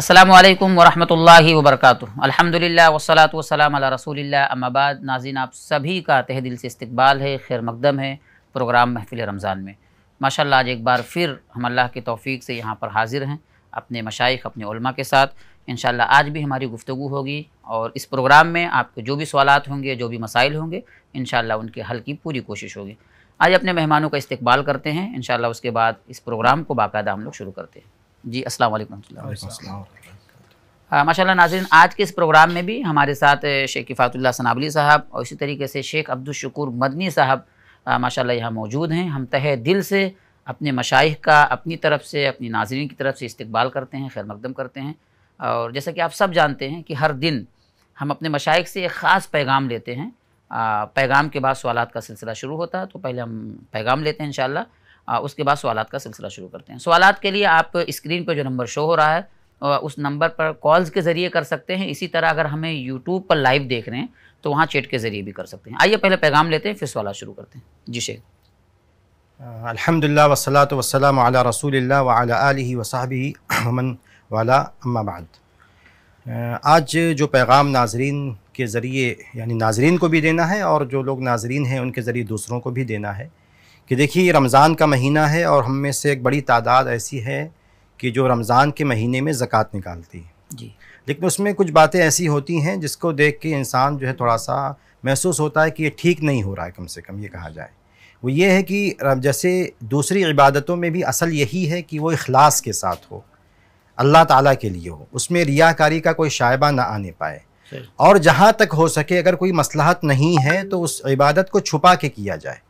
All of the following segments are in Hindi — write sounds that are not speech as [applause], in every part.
अल्लाम वरहमल वबरक अलहमदिल्ला वसलात वसलाम रसूलिल्ला अम्माबाद नाजिन आप सभी का तह दिल से इस्तबाल है खैर मकदम है प्रोग्राम महफिल रमज़ान में माशाल्लाह आज एक बार फिर हम अल्लाह की तौफीक से यहाँ पर हाजिर हैं अपने मशाइ अपने उलमा के साथ इन आज भी हमारी गुफ्तु होगी और इस प्रोग्राम में आपके जो भी सवाल होंगे जो भी मसाइल होंगे इन उनके हल की पूरी कोशिश होगी आज अपने मेहमानों का इस्तबाल करते हैं इन उसके बाद इस प्रोग्राम को बाकायदा हम लोग शुरू करते हैं जी असल माशा हाँ, माशाल्लाह आज के इस प्रोग्राम में भी हमारे साथ शेख इफातुल्ला सनाबली साहब और इसी तरीके से शेख अब्दुलशकूर मदनी साहब माशा यहाँ मौजूद हैं हम तह दिल से अपने मशाइ का अपनी तरफ से अपनी नाजरन की तरफ से इस्तबाल करते हैं खैर मकदम करते हैं और जैसा कि आप सब जानते हैं कि हर दिन हम अपने मशाइ से एक ख़ास पैगाम लेते हैं आ, पैगाम के बाद सवालत का सिलसिला शुरू होता है तो पहले हम पैगाम लेते हैं इन उसके बाद सवाल का सिलसिला शुरू करते हैं सवाल के लिए आप स्क्रीन पर जो नंबर शो हो रहा है उस नंबर पर कॉल्स के ज़रिए कर सकते हैं इसी तरह अगर हमें यूट्यूब पर लाइव देख रहे हैं तो वहाँ चैट के ज़रिए भी कर सकते हैं आइए पहले पैगाम लेते हैं फिर सवाल शुरू करते हैं जी शेख अलहमदिल्ला वसलात वसलाम अला रसूल वाली वसाबी अमन वाला अम्माबाद आज जो पैगाम नाजरीन के ज़रिए यानी नाजरीन को भी देना है और जो लोग नाजरीन हैं उनके ज़रिए दूसरों को भी देना है कि देखिए रमज़ान का महीना है और हम में से एक बड़ी तादाद ऐसी है कि जो रमज़ान के महीने में ज़क़़त निकालती है जी लेकिन उसमें कुछ बातें ऐसी होती हैं जिसको देख के इंसान जो है थोड़ा सा महसूस होता है कि ये ठीक नहीं हो रहा है कम से कम ये कहा जाए वो ये है कि जैसे दूसरी इबादतों में भी असल यही है कि वो अखलास के साथ हो अल्लाह ताला के लिए हो उसमें रियाकारी का कोई शायबा ना आने पाए और जहाँ तक हो सके अगर कोई मसलाहत नहीं है तो उस इबादत को छुपा के किया जाए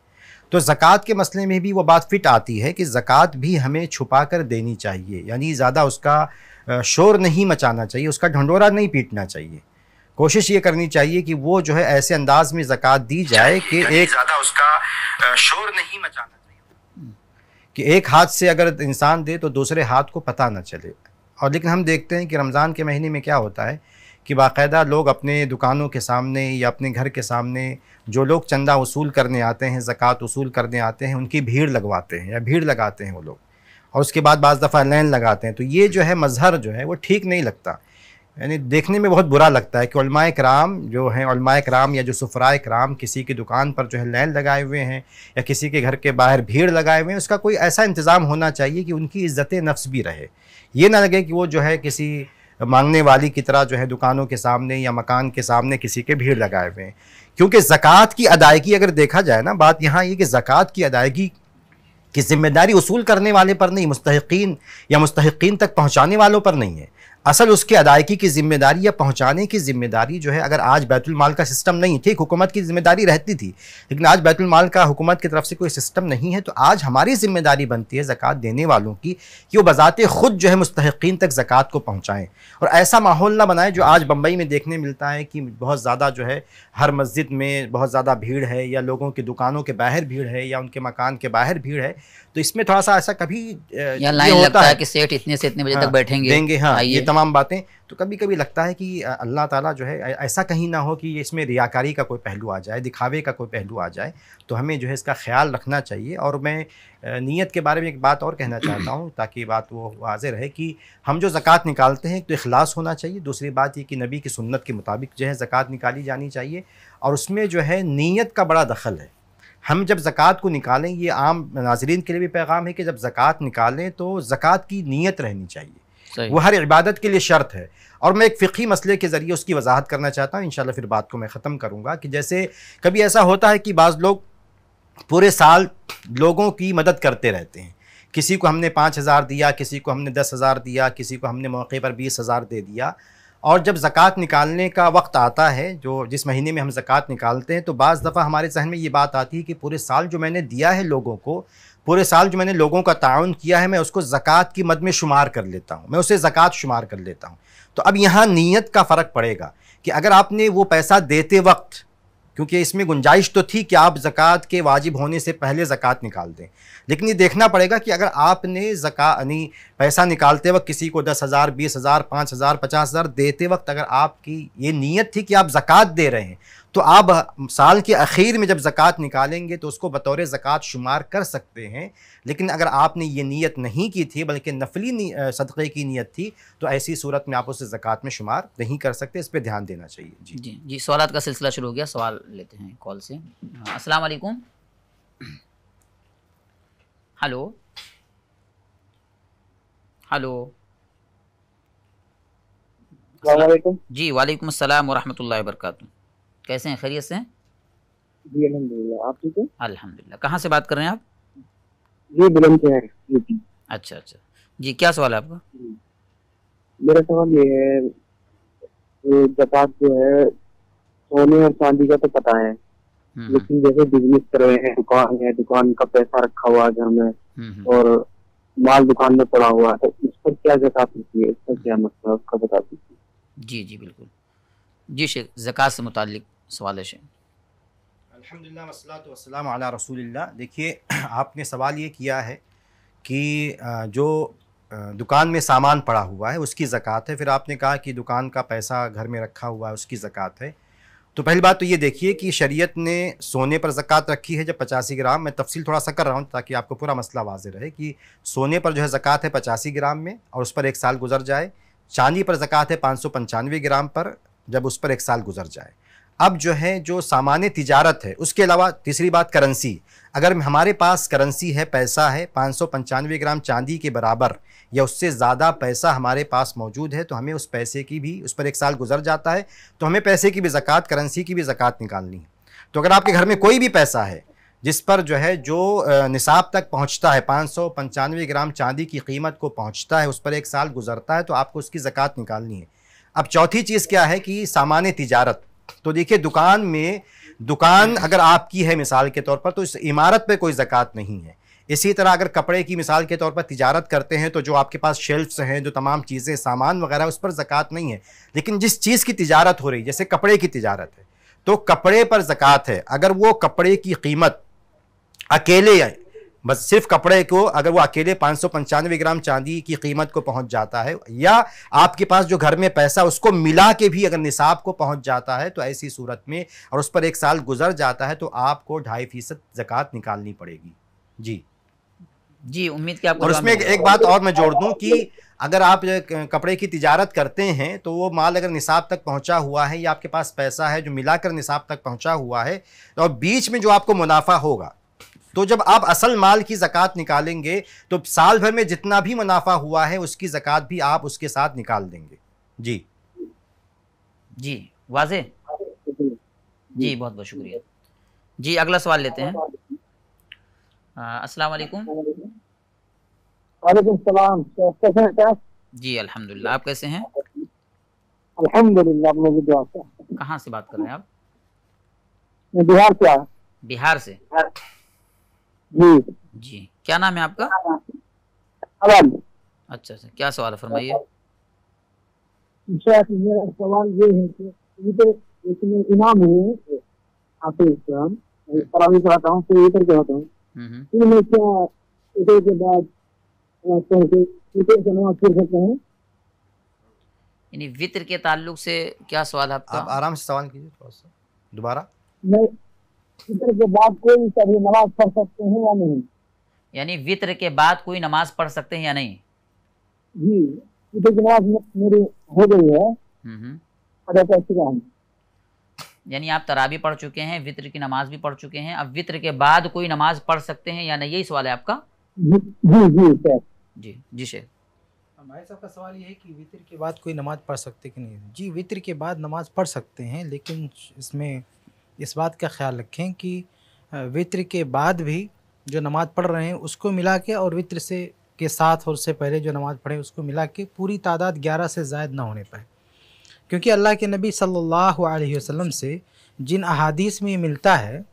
तो ज़क़़त के मसले में भी वो बात फिट आती है कि ज़क़़त भी हमें छुपा कर देनी चाहिए यानी ज़्यादा उसका शोर नहीं मचाना चाहिए उसका ढंडोरा नहीं पीटना चाहिए कोशिश ये करनी चाहिए कि वो जो है ऐसे अंदाज में ज़क़़त दी जाए कि एक ज़्यादा उसका शोर नहीं मचाना चाहिए कि एक हाथ से अगर इंसान दे तो दूसरे हाथ को पता ना चले और लेकिन हम देखते हैं कि रमज़ान के महीने में क्या होता है कि बाकायदा लोग अपने दुकानों के सामने या अपने घर के सामने जो लोग चंदा वसूल करने आते हैं ज़क़़त वसूल करने आते हैं उनकी भीड़ लगवाते हैं या भीड़ लगाते हैं वो लोग और उसके बाद बज़ दफ़ा लाइन लगाते हैं तो ये जो है मज़हर जो है वो ठीक नहीं लगता यानी देखने में बहुत बुरा लगता है कि कराम जो हैं कराम या जो सफ़रा कराम किसी की दुकान पर जो है लाइन लगाए हुए हैं या किसी के घर के बाहर भीड़ लगाए हुए हैं उसका कोई ऐसा इंतज़ाम होना चाहिए कि उनकी इज़्ज़त नफ्स भी रहे ये ना लगे कि वो जो है किसी मांगने वाली की तरह जो है दुकानों के सामने या मकान के सामने किसी के भीड़ लगाए हुए हैं क्योंकि ज़क़़त की अदायगी अगर देखा जाए ना बात यहाँ ये कि ज़क़़त की अदायगी की ज़िम्मेदारी वसूल करने वाले पर नहीं मुस्तकिन या मुस्तकिन तक पहुँचाने वालों पर नहीं है असल उसके अदायगी की जिम्मेदारी या पहुंचाने की जिम्मेदारी जो है अगर आज बैतुलमाल का सिस्टम नहीं ठीक हुकूमत की जिम्मेदारी रहती थी लेकिन आज बैतुलमाल का हुकूमत की तरफ से कोई सिस्टम नहीं है तो आज हमारी जिम्मेदारी बनती है ज़क़़त देने वालों की कि वो बज़ाते ख़ुद जो है मुस्तकिन तक ज़क़़त को पहुँचाएँ और ऐसा माहौल ना बनाएं जो आज बम्बई में देखने मिलता है कि बहुत ज़्यादा जो है हर मस्जिद में बहुत ज़्यादा भीड़ है या लोगों की दुकानों के बाहर भीड़ है या उनके मकान के बाहर भीड़ है तो इसमें थोड़ा सा ऐसा कभी या लाइन लगता है कि सेठ इतने से इतने बजे तक हाँ, बैठेंगे देंगे हाँ ये तमाम बातें तो कभी कभी लगता है कि अल्लाह ताला जो है ऐसा कहीं ना हो कि इसमें रियाकारी का कोई पहलू आ जाए दिखावे का कोई पहलू आ जाए तो हमें जो है इसका ख्याल रखना चाहिए और मैं नीयत के बारे में एक बात और कहना चाहता हूँ ताकि बात वो वाज रहे कि हम जो ज़क़़त निकालते हैं तो अखलास होना चाहिए दूसरी बात ये कि नबी की सुन्नत के मुताबिक जो है ज़क़़त निकाली जानी चाहिए और उसमें जो है नीयत का बड़ा दखल है हम जब ज़क़़त को निकालें ये आम नाजरीन के लिए भी पैगाम है कि जब ज़क़़त निकालें तो ज़क़़त की नीयत रहनी चाहिए वो हर इबादत के लिए शर्त है और मैं एक फ़िकी मसले के ज़रिए उसकी वजाहत करना चाहता हूँ इन फिर बात को मैं ख़त्म करूँगा कि जैसे कभी ऐसा होता है कि बाज़ लोग पूरे साल लोगों की मदद करते रहते हैं किसी को हमने पाँच हज़ार दिया किसी को हमने दस हज़ार दिया किसी को हमने मौके पर बीस हज़ार दे दिया और जब ज़क़़त निकालने का वक्त आता है जो जिस महीने में हम ज़क़़त निकालते हैं तो बज़ दफ़ा हमारे जहन में ये बात आती है कि पूरे साल जो मैंने दिया है लोगों को पूरे साल जो मैंने लोगों का ताउन किया है मैं उसको ज़क़़त की मद में शुमार कर लेता हूँ मैं उसे ज़क़़त शुमार कर लेता हूँ तो अब यहाँ नीयत का फ़र्क पड़ेगा कि अगर आपने वो पैसा देते वक्त क्योंकि इसमें गुंजाइश तो थी कि आप ज़क़़त के वाजिब होने से पहले ज़क़़त निकाल दें लेकिन ये देखना पड़ेगा कि अगर आपने ज़क़ा यानी पैसा निकालते वक्त किसी को दस हज़ार बीस हज़ार पाँच हज़ार पचास हज़ार देते वक्त अगर आपकी ये नीयत थी कि आप ज़क़़त दे रहे हैं तो आप साल के आखिर में जब ज़क़़त निकालेंगे तो उसको बतौर ज़क़़त शुमार कर सकते हैं लेकिन अगर आपने ये नीयत नहीं की थी बल्कि नफली सदक़े की नीयत थी तो ऐसी सूरत में आप उसे ज़क़़त में शुमार नहीं कर सकते इस पर ध्यान देना चाहिए जी जी जी सवाल का सिलसिला शुरू हो गया सवाल लेते हैं कॉल से हाँ, अस्सलाम वालेकुम हलो हेलो जी वालेकुम अस्सलाम वरहमतुल्लाहि वबरकातुहू कैसे हैं खैरियत से जी अलहमदिल्ला आप ठीक हैं अलहमदिल्ला कहाँ से बात कर रहे हैं आप जी बुलंदशहर यूपी अच्छा अच्छा जी क्या सवाल है आपका मेरा सवाल ये है जकात जो है सोने और चांदी का तो पता है हम्म, हम्म। लेकिन जैसे बिजनेस कर रहे हैं दुकान है दुकान का पैसा रखा हुआ है घर में हम्म, और माल दुकान में पड़ा हुआ है तो इस पर क्या जकात होती है इसका क्या मतलब उसका बता दीजिए जी जी बिल्कुल जी शेख जक़ात से मुतल सवाल है अलहमदिल्ला वसलाम अला देखिए [clears throat] आपने सवाल ये किया है कि जो दुकान में सामान पड़ा हुआ है उसकी ज़क़़त है फिर आपने कहा कि दुकान का पैसा घर में रखा हुआ है उसकी ज़क़़त है तो पहली बात तो ये देखिए कि शरीयत ने सोने पर ज़क़़त रखी है जब पचासी ग्राम मैं तफसील थोड़ा सा कर रहा हूँ ताकि आपको पूरा मसला वाज रहे कि सोने पर जो है ज़क़़त है पचासी ग्राम में और उस पर एक साल गुजर जाए चांदी पर ज़क़़त है पाँच ग्राम पर जब उस पर एक साल गुजर जाए अब जो है जो सामान्य तिजारत है उसके अलावा तीसरी बात करेंसी अगर हमारे पास करेंसी है पैसा है पाँच ग्राम चांदी के बराबर या उससे ज़्यादा पैसा हमारे पास मौजूद है तो हमें उस पैसे की भी उस पर एक साल गुजर जाता है तो हमें पैसे की भी ज़क़़त करेंसी की भी ज़क़़त निकालनी है तो अगर आपके घर में कोई भी पैसा है जिस पर जो है जो निसाब तक पहुंचता है पाँच सौ पंचानवे ग्राम चांदी की कीमत को पहुंचता है उस पर एक साल गुजरता है तो आपको उसकी ज़क़़त निकालनी है अब चौथी चीज़ क्या है कि सामान्य तजारत तो देखिए दुकान में दुकान अगर आपकी है मिसाल के तौर पर तो इस इमारत पे कोई ज़क़़त नहीं है इसी तरह अगर कपड़े की मिसाल के तौर पर तिजारत करते हैं तो जो आपके पास शेल्फ्स हैं जो तमाम चीज़ें सामान वगैरह उस पर ज़क़़त नहीं है लेकिन जिस चीज़ की तिजारत हो रही जैसे कपड़े की तिजारत है तो कपड़े पर ज़क़़त है अगर वो कपड़े की कीमत अकेले बस सिर्फ कपड़े को अगर वो अकेले पाँच सौ पंचानवे ग्राम चांदी की कीमत को पहुंच जाता है या आपके पास जो घर में पैसा उसको मिला के भी अगर निसाब को पहुंच जाता है तो ऐसी सूरत में और उस पर एक साल गुजर जाता है तो आपको ढाई फीसद जक़ात निकालनी पड़ेगी जी जी उम्मीद क्या आपको और उसमें एक बात और मैं जोड़ दूँ कि अगर आप कपड़े की तिजारत करते हैं तो वो माल अगर निसाब तक पहुंचा हुआ है या आपके पास पैसा है जो मिलाकर निसाब तक पहुंचा हुआ है तो बीच में जो आपको मुनाफा होगा तो जब आप असल माल की ज़क़़त निकालेंगे तो साल भर में जितना भी मुनाफा हुआ है उसकी ज़क़़त भी आप उसके साथ निकाल देंगे जी जी वाजे जी बहुत बहुत शुक्रिया जी अगला सवाल लेते हैं अस्सलाम वालेकुम वालेकुम सलाम कैसे हैं जी अल्हम्दुलिल्लाह आप कैसे हैं अल्हम्दुलिल्लाह कहाँ से बात कर रहे हैं आप बिहार से बिहार से जी जी क्या नाम है आपका अवध अच्छा अच्छा क्या सवाल है फरमाइए मेरा सवाल ये है कि ये तो इसमें इमाम हुए हाफिज इस्लाम तरावी पढ़ाता हूँ फिर इधर पढ़ाता हूँ हम्म, हम्म। फिर मैं क्या इधर के बाद नमाज सकते हैं यानी वितर के ताल्लुक से क्या सवाल है आपका आप आराम से सवाल कीजिए थोड़ा सा दोबारा मैं वितर के बाद कोई कभी नमाज पढ़ सकते हैं या नहीं यानी वितर के बाद कोई नमाज पढ़ सकते हैं या नहीं जी वितर की नमाज मेरी हो गई है हम्म, हम्म। यानी आप तरावी पढ़ चुके हैं वितर की नमाज भी पढ़ चुके हैं अब वितर के बाद कोई नमाज पढ़ सकते हैं या नहीं यही सवाल है आपका जी जी सर जी जी भाई साहब का सवाल ये है कि वितर के बाद कोई नमाज पढ़ सकते कि नहीं जी वितर के बाद नमाज पढ़ सकते हैं लेकिन इसमें इस बात का ख्याल रखें कि वित्र के बाद भी जो नमाज़ पढ़ रहे हैं उसको मिला के और वित्र से के साथ और उससे पहले जो नमाज़ पढ़े उसको मिला के पूरी तादाद ग्यारह से ज़ायद ना होने पाए क्योंकि अल्लाह के नबी सल्लल्लाहु अलैहि वसल्लम से जिन अहादीस में मिलता है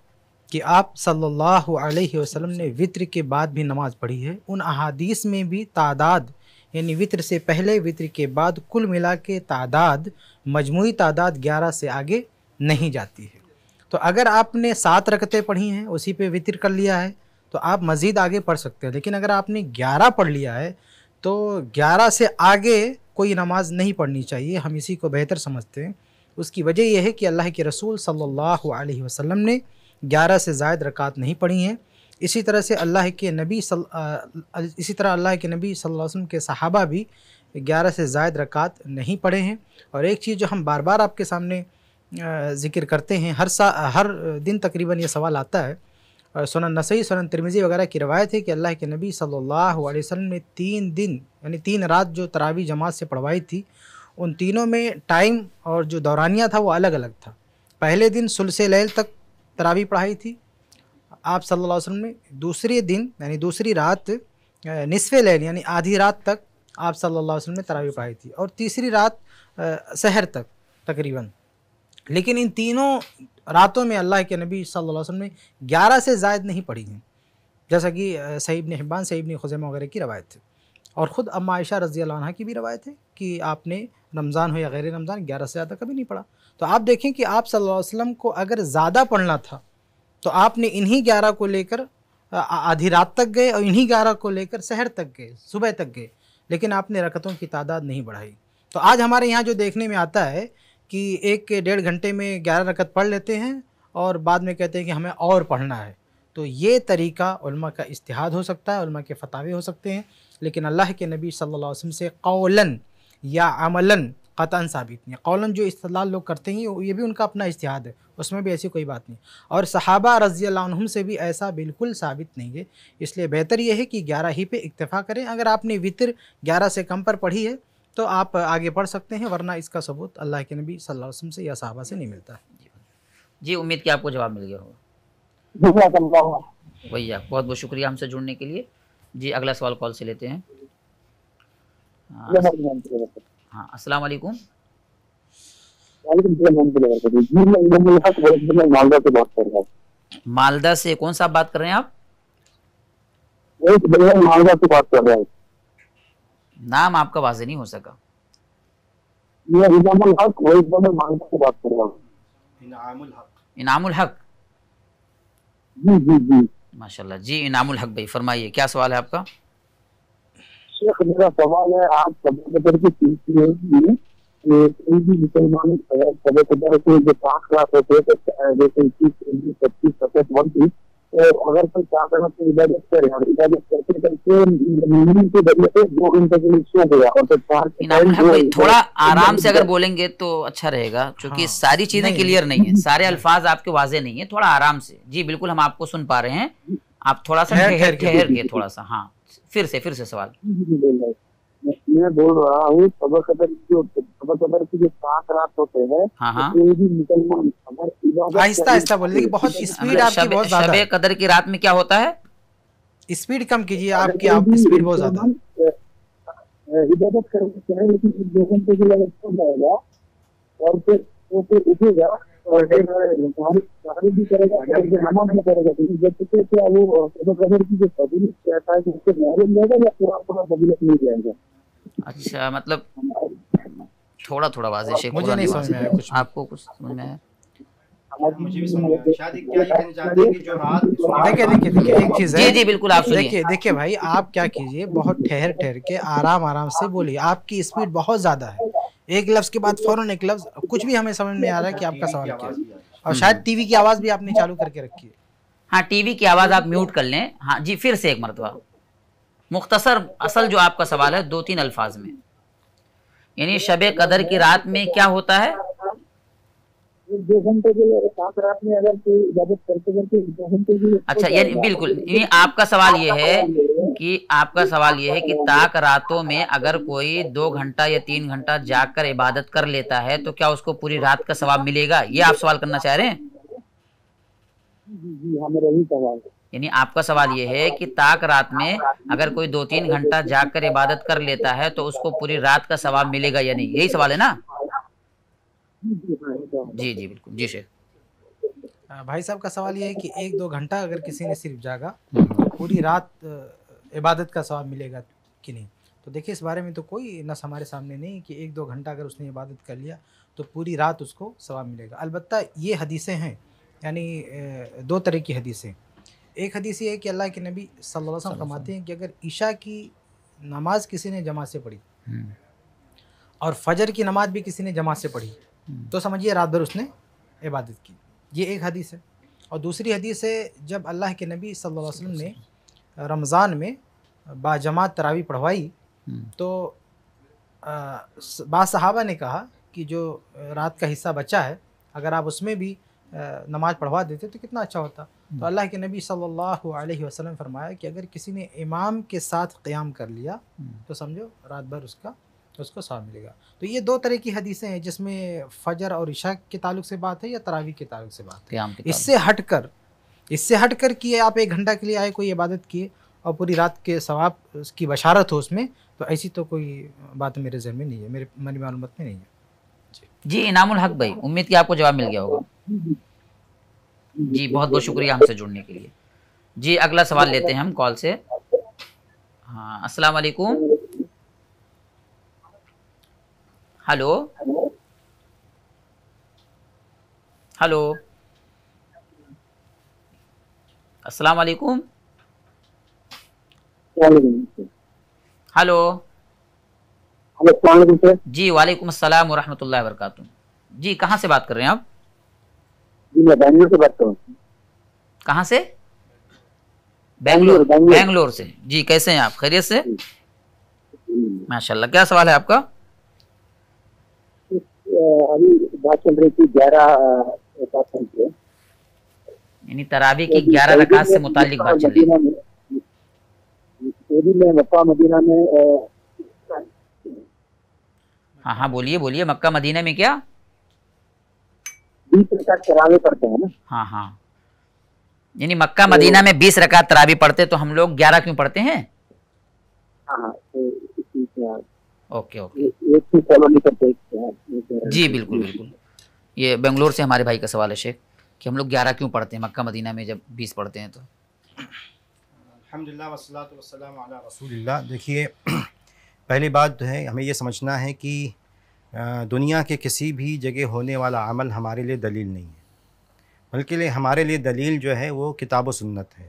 कि आप सल्लल्लाहु अलैहि वसल्लम ने वित्र के बाद भी नमाज़ पढ़ी है उन अहादीस में भी तादाद यानी वित्र से पहले वित्र के बाद कुल मिला के तादाद मजमू तादाद ग्यारह से आगे नहीं जाती है तो अगर आपने सात रकतें पढ़ी हैं उसी पे वितर कर लिया है तो आप मज़ीद आगे पढ़ सकते हैं लेकिन अगर आपने ग्यारह पढ़ लिया है तो ग्यारह से आगे कोई नमाज नहीं पढ़नी चाहिए हम इसी को बेहतर समझते हैं उसकी वजह यह है कि अल्लाह के रसूल सल्लल्लाहु अलैहि वसल्लम ने ग्यारह से ज़ायद रकात नहीं पढ़ी हैं इसी तरह से अल्लाह के नबी सल इसी तरह अल्लाह के नबी सल्लल्लाहु अलैहि वसल्लम के सहाबा भी ग्यारह से ज़ायद रकात नहीं पढ़े हैं और एक चीज़ जो हम बार बार आपके सामने ज़िक्र करते हैं हर सा हर दिन तकरीबन ये सवाल आता है सोना नसई सोना तिरमिज़ी वगैरह की रवायत है कि अल्लाह के नबी सल्लल्लाहु अलैहि वसल्लम ने तीन दिन यानी तीन रात जो तरावी जमात से पढ़वाई थी उन तीनों में टाइम और जो दौरानिया था वो अलग अलग था पहले दिन सुलस लैल तक तरावी पढ़ाई थी आप सल्लल्लाहु अलैहि वसल्लम ने दूसरे दिन यानी दूसरी रात निसफ़ लैल यानी आधी रात तक आप सल्लल्लाहु अलैहि वसल्लम ने तरावी पढ़ाई थी और तीसरी रात शहर तक तकरीबन लेकिन इन तीनों रातों में अल्लाह के नबी सल्लल्लाहु अलैहि वसल्लम ने ग्यारह से जायद नहीं पढ़ी हैं जैसा कि सईब ने हिब्बान सईब ने खुजैमा वगैरह की रवायत है और ख़ुद अम्मा आयशा रज़ी अल्लाह की भी रवायत है कि आपने रमज़ान हो या गैर रमज़ान ग्यारह से ज़्यादा कभी नहीं पढ़ा तो आप देखें कि आप सल्लल्लाहु अलैहि वसल्लम को अगर ज़्यादा पढ़ना था तो आपने इन्हीं ग्यारह को लेकर आधी रात तक गए और इन्हीं ग्यारह को लेकर शहर तक गए सुबह तक गए लेकिन आपने रकतों की तादाद नहीं बढ़ाई तो आज हमारे यहाँ जो देखने में आता है कि एक के डेढ़ घंटे में ग्यारह रकत पढ़ लेते हैं और बाद में कहते हैं कि हमें और पढ़ना है तो ये तरीका का इस्तेहाद हो सकता है के फतावे हो सकते हैं लेकिन अल्लाह के नबी सल्लल्लाहु अलैहि वसल्लम से कौलन या अमलन क़तान साबित नहीं कौलन जो इस्तलाल लोग करते हैं ये भी उनका अपना इस्तेहाद है उसमें भी ऐसी कोई बात नहीं और सहाबा रज़ी हम से भी ऐसा बिल्कुल साबित नहीं है इसलिए बेहतर यह है कि ग्यारह ही पे इतफ़ा करें अगर आपने वितर ग्यारह से कम पर पढ़ी है तो आप आगे पढ़ सकते हैं वरना इसका सबूत अल्लाह के नबी सल्लल्लाहु अलैहि वसल्लम से या सहाबा से नहीं मिलता है जी उम्मीद की आपको जवाब मिल गया होगा भैया बहुत बहुत शुक्रिया हमसे जुड़ने के लिए जी अगला सवाल कॉल से लेते हैं हाँ, हाँ अस्सलाम वालेकुम मालदा से कौन सा बात कर रहे हैं आप मालदा से बात कर रहे हैं नाम आपका वाजे नहीं हो सका इनामुल हक जी जी जी माशाल्लाह जी इनामुल हक भाई फरमाइए क्या सवाल है आपका शेख मेरा सवाल है आप सभी कोई भी मुसलमान के जो पांच तो अगर कोई चाहता है तो इबादत करे और इबादत करते करते मीनिंग के जरिए से दो घंटे के लिए सो गया और तो चार थोड़ा आराम से अगर हाँ। बोलेंगे तो अच्छा रहेगा क्योंकि हाँ। सारी चीजें क्लियर नहीं है [laughs] सारे अल्फाज आपके वाजे नहीं है थोड़ा आराम से जी बिल्कुल हम आपको सुन पा रहे हैं आप थोड़ा सा ठहर के थोड़ा सा हाँ फिर से फिर से सवाल मैं बोल रहा हूँ खबर खबर जो खबर खबर की जो सात रात होते हैं हाँ तो भी मुसलमान खबर आहिस्ता हाँ, आहिस्ता बोल देखिए बहुत स्पीड आपकी बहुत ज्यादा शबे कदर की रात में क्या होता है स्पीड कम कीजिए आपकी आप स्पीड बहुत तो ज्यादा इबादत करना चाहिए लेकिन एक दो घंटे के लिए अगर छोड़ जाएगा और फिर वो फिर तो उठेगा अच्छा मतलब थोड़ा थोड़ा वाजिश है मुझे नहीं समझ में आया कुछ आपको कुछ समझ में आया देखिए देखिए देखिए एक चीज है जी जी बिल्कुल आप देखिए देखिए भाई आप क्या कीजिए बहुत ठहर ठहर के आराम आराम से बोलिए आपकी स्पीड बहुत ज्यादा है एक लफ्ज के बाद फौरन एक लफ्ज कुछ भी हमें समझ में आ रहा है कि आपका सवाल क्या है और शायद टीवी की आवाज भी आपने चालू करके रखी है हाँ टीवी की आवाज आप म्यूट कर लें हाँ जी फिर से एक मरतबा मुख्तसर असल जो आपका सवाल है दो तीन अल्फाज में यानी शब कदर की रात में क्या होता है अच्छा यानी बिल्कुल यानी आपका सवाल ये है कि आपका सवाल यह है कि ताक रातों में अगर कोई दो घंटा या तीन घंटा जाकर इबादत कर लेता है तो क्या उसको पूरी रात का सवाब मिलेगा ये आप सवाल करना चाह रहे हैं हाँ, यानी आपका सवाल यह है कि ताक रात में अगर कोई दो तीन घंटा जाकर इबादत कर लेता है तो उसको पूरी रात का सवाब मिलेगा या नहीं यही सवाल है ना जी जी हाँ, बिल्कुल जी शेख भाई साहब का सवाल यह है कि एक दो घंटा अगर किसी ने सिर्फ जागा हम्म। पूरी रात इबादत का सवाब मिलेगा कि नहीं तो देखिए इस बारे में तो कोई नस हमारे सामने नहीं कि एक दो घंटा अगर उसने इबादत कर लिया तो पूरी रात उसको सवाब मिलेगा अलबत् ये हदीसें हैं यानी दो तरह की हदीसें एक हदीस ये है कि अल्लाह के नबी सल्लल्लाहु अलैहि वसल्लम फरमाते हैं कि अगर ईशा की नमाज किसी ने जमात से पढ़ी हम्म। और फजर की नमाज भी किसी ने जमात से पढ़ी हम्म। तो समझिए रात भर उसने इबादत की ये एक हदीस है और दूसरी हदीस है जब अल्लाह के नबी सल्लल्लाहु अलैहि वसल्लम ने रमज़ान में बाजमात तरावी पढ़वाई हम्म। तो बासहाबा ने कहा कि जो रात का हिस्सा बचा है अगर आप उसमें भी नमाज पढ़वा देते तो कितना अच्छा होता तो हम्म। अल्लाह के नबी सल्लल्लाहु अलैहि वसल्लम फरमाया कि अगर किसी ने इमाम के साथ क़्याम कर लिया हम्म। तो समझो रात भर उसका उसको साथ मिलेगा तो ये दो तरह की हदीसें हैं जिसमें फजर और इशा के ताल्लुक से बात है या तरावी के ताल्लुक से बात है इससे हट कर इससे हट कर किए आप एक घंटा के लिए आए कोई इबादत किए और पूरी रात के सवाब उसकी बशारत हो उसमें तो ऐसी तो कोई बात मेरे जहन में नहीं है मेरे मनी मालूम में नहीं है जी इनामुल हक भाई उम्मीद की आपको जवाब मिल गया होगा जी बहुत बहुत शुक्रिया हमसे जुड़ने के लिए जी अगला सवाल लेते हैं हम कॉल से हाँ अस्सलाम वालेकुम हेलो हेलो अस्सलाम वालेकुम हेलो जी वालेकुम अस्सलाम वरहमतुल्लाहि वबरकातुह जी कहाँ से बात कर रहे हैं आप जी मैं बैंगलोर से बात कर रहा कहाँ से बैंगलोर बैंगलोर से जी कैसे हैं आप खैरियत से माशाल्लाह क्या सवाल है आपका अभी बात चल रही थी ग्यारह यानी तरावी की तो ग्यारह तो रकात से मुतालिक बात चल रही है हाँ हाँ बोलिए बोलिए मक्का मदीना में क्या बीस रकात तरावी पढ़ते हैं ना हाँ हाँ यानी मक्का तो- मदीना में बीस रकात तरावी पढ़ते तो हम लोग ग्यारह क्यों पढ़ते हैं हाँ, हाँ, ओके ओके जी बिल्कुल बिल्कुल ये बेंगलोर से हमारे भाई का सवाल है शेख कि हम लोग ग्यारह क्यों पढ़ते हैं मक्का मदीना में जब बीस पढ़ते हैं तो अलहमदिल्ला देखिए [clears throat] पहली बात तो है हमें यह समझना है कि दुनिया के किसी भी जगह होने वाला अमल हमारे लिए दलील नहीं है बल्कि लिए हमारे लिए दलील जो है वो किताब सुन्नत है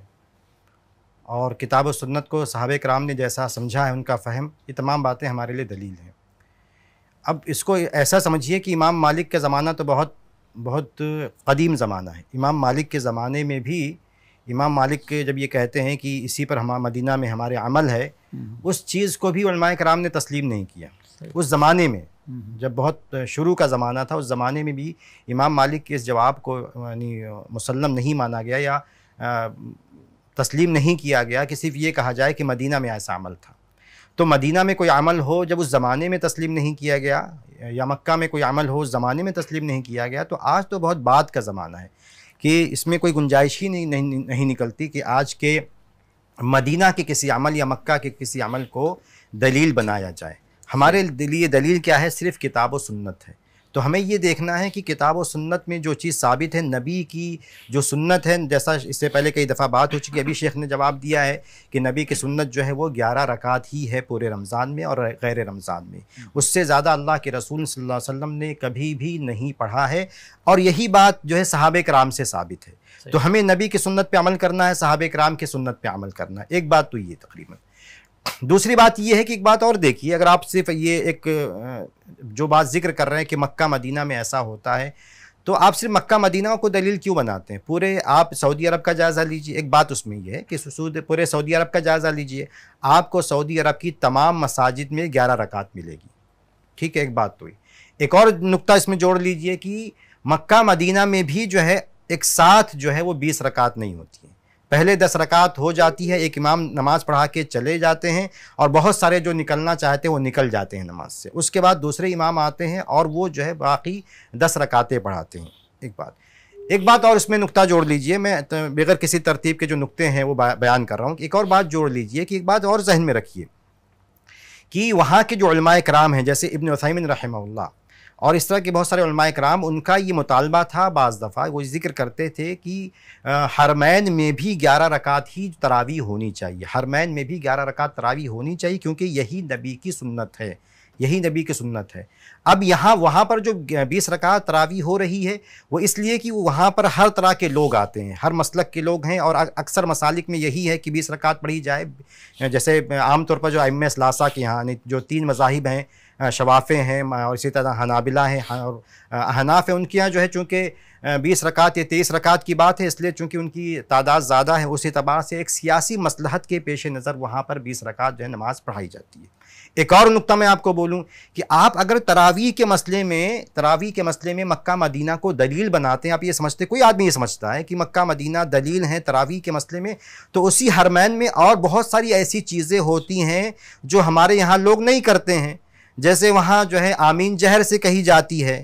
और किताब सुन्नत को साहब कराम ने जैसा समझा है उनका फ़हम ये तमाम बातें हमारे लिए दलील हैं अब इसको ऐसा समझिए कि इमाम मालिक का ज़माना तो बहुत बहुत कदीम ज़माना है इमाम मालिक के ज़माने में भी इमाम मालिक के जब ये कहते हैं कि इसी पर हम मदीना में हमारे अमल है हम्म। उस चीज़ को भी कराम ने तस्लीम नहीं किया उस ज़माने में हम्म। जब बहुत शुरू का ज़माना था उस ज़माने में भी इमाम मालिक के इस जवाब को यानी मुसलम नहीं माना गया या तस्लीम नहीं किया गया कि सिर्फ ये कहा जाए कि मदीना में ऐसा अमल था तो मदीना में कोई अमल हो जब उस ज़माने में तस्लीम नहीं किया गया या मक्का में कोई अमल हो उस ज़माने में तस्लीम नहीं किया गया तो आज तो बहुत बाद का ज़माना है कि इसमें कोई गुंजाइश ही नहीं, नहीं नहीं निकलती कि आज के मदीना के किसी अमल या मक्का के किसी अमल को दलील बनाया जाए हमारे लिए दलील क्या है सिर्फ़ किताब व सुन्नत है तो हमें ये देखना है कि किताब व सुन्नत में जो चीज़ साबित है नबी की जो सुन्नत है जैसा इससे पहले कई दफ़ा बात हो चुकी है अभी शेख ने जवाब दिया है कि नबी की सुन्नत जो है वो ग्यारह रकात ही है पूरे रमज़ान में और गैर रमज़ान में हम्म। उससे ज़्यादा अल्लाह के रसूल सल्लल्लाहु अलैहि वसल्लम ने कभी भी नहीं पढ़ा है और यही बात जो है सहाब कराम से साबित है तो हमें नबी की सुन्नत पर अमल करना है सहाब कराम की सुन्नत पर अमल करना है एक बात तो ये तकरीबन दूसरी बात यह है कि एक बात और देखिए अगर आप सिर्फ ये एक जो बात जिक्र कर रहे हैं कि मक्का मदीना में ऐसा होता है तो आप सिर्फ मक्का मदीना को दलील क्यों बनाते हैं पूरे आप सऊदी अरब का जायज़ा लीजिए एक बात उसमें यह है कि पूरे सऊदी अरब का जायज़ा लीजिए आपको सऊदी अरब की तमाम मसाजिद में ग्यारह रकात मिलेगी ठीक है एक बात तो ही एक और नुकता इसमें जोड़ लीजिए कि मक्का मदीना में भी जो है एक साथ जो है वो बीस रकात नहीं होती है पहले दस रकात हो जाती है एक इमाम नमाज़ पढ़ा के चले जाते हैं और बहुत सारे जो निकलना चाहते हैं वो निकल जाते हैं नमाज से उसके बाद दूसरे इमाम आते हैं और वो जो है बाकी दस रकातें पढ़ाते हैं एक बात एक बात और इसमें नुक्ता जोड़ लीजिए मैं तो बगैर किसी तरतीब के जो नुक्ते हैं वो बयान कर रहा हूँ एक और बात जोड़ लीजिए कि एक बात और जहन में रखिए कि वहाँ के जो कराम हैं जैसे इबन वसाइमिन रहमल्ला और इस तरह के बहुत सारे उलमा कराम उनका ये मुतालबा था बज़ दफ़ा वो जिक्र करते थे कि हरमैन में भी ग्यारह रकात ही तरावी होनी चाहिए हरमैन में भी ग्यारह रकात तरावी होनी चाहिए क्योंकि यही नबी की सुन्नत है यही नबी की सुन्नत है अब यहाँ वहाँ पर जो बीस रकात तरावी हो रही है वो इसलिए कि वहाँ पर हर तरह के लोग आते हैं हर मसलक के लोग हैं और अक्सर मसालिक में यही है कि बीस रकात पढ़ी जाए जैसे आमतौर पर जो एस लासा के यहाँ जो तीन मजाहिब हैं शवाफ़े हैं और इसी तरह हनाबिला हैं और हनाफ हैं उनके यहाँ जो है चूँकि बीस रकात या तेईस रकात की बात है इसलिए चूँकि उनकी तादाद ज़्यादा है उस अतबार से एक सियासी मसलहत के पेश नज़र वहाँ पर बीस रकात जो है नमाज़ पढ़ाई जाती है एक और नुकता मैं आपको बोलूँ कि आप अगर तरावी के मसले में तरावी के मसले में मक्का मदीना को दलील बनाते हैं आप ये समझते कोई आदमी ये समझता है कि मक्का मदीना दलील है तरावी के मसले में तो उसी हरमैन में और बहुत सारी ऐसी चीज़ें होती हैं जो हमारे यहाँ लोग नहीं करते हैं जैसे वहाँ जो है आमीन जहर से कही जाती है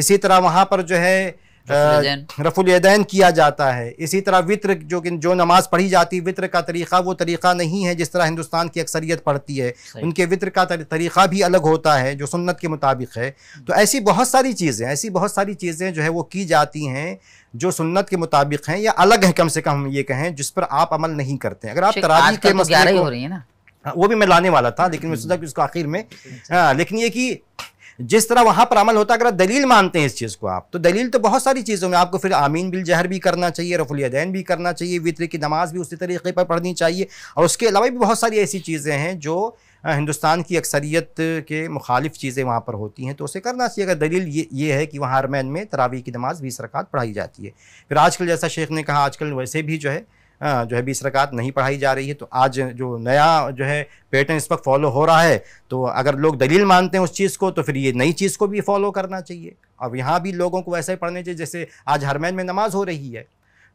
इसी तरह वहाँ पर जो है रफुलदैन किया जाता है इसी तरह वित्र जो जो नमाज़ पढ़ी जाती है वित्र का तरीक़ा वो तरीक़ा नहीं है जिस तरह हिंदुस्तान की अक्सरियत पढ़ती है उनके वित्र का तरीक़ा भी अलग होता है जो सुन्नत के मुताबिक है तो ऐसी बहुत सारी चीज़ें ऐसी बहुत सारी चीज़ें जो है वो की जाती हैं जो सुन्नत के मुताबिक हैं या अलग हैं कम से कम हम ये कहें जिस पर आप अमल नहीं करते अगर आप तरावी के तो मसले हो रही है ना हाँ, वो भी मैं लाने वाला था लेकिन मैं हम्म। सोचा कि उसको आखिर में हाँ लेकिन ये कि जिस तरह वहाँ पर अमल होता है अगर आप दलील मानते हैं इस चीज़ को आप तो दलील तो बहुत सारी चीज़ों में आपको फिर आमीन बिल जहर भी करना चाहिए रफुलदैन भी करना चाहिए वितर की नमाज भी उसी तरीके पर पढ़नी चाहिए और उसके अलावा भी बहुत सारी ऐसी चीज़ें हैं जो हाँ, हिंदुस्तान की अक्सरियत के मुखालिफ चीज़ें वहाँ पर होती हैं तो उसे करना चाहिए अगर दलील ये ये है कि वहाँ हरमैन में तरावी की नमाज भी सरकार पढ़ाई जाती है फिर आजकल जैसा शेख ने कहा आजकल वैसे भी जो है हाँ, जो है बीस रकात नहीं पढ़ाई जा रही है तो आज जो नया जो है पैटर्न इस वक्त फॉलो हो रहा है तो अगर लोग दलील मानते हैं उस चीज़ को तो फिर ये नई चीज़ को भी फॉलो करना चाहिए अब यहाँ भी लोगों को ऐसा ही पढ़ने चाहिए जैसे आज हरमैन में नमाज हो रही है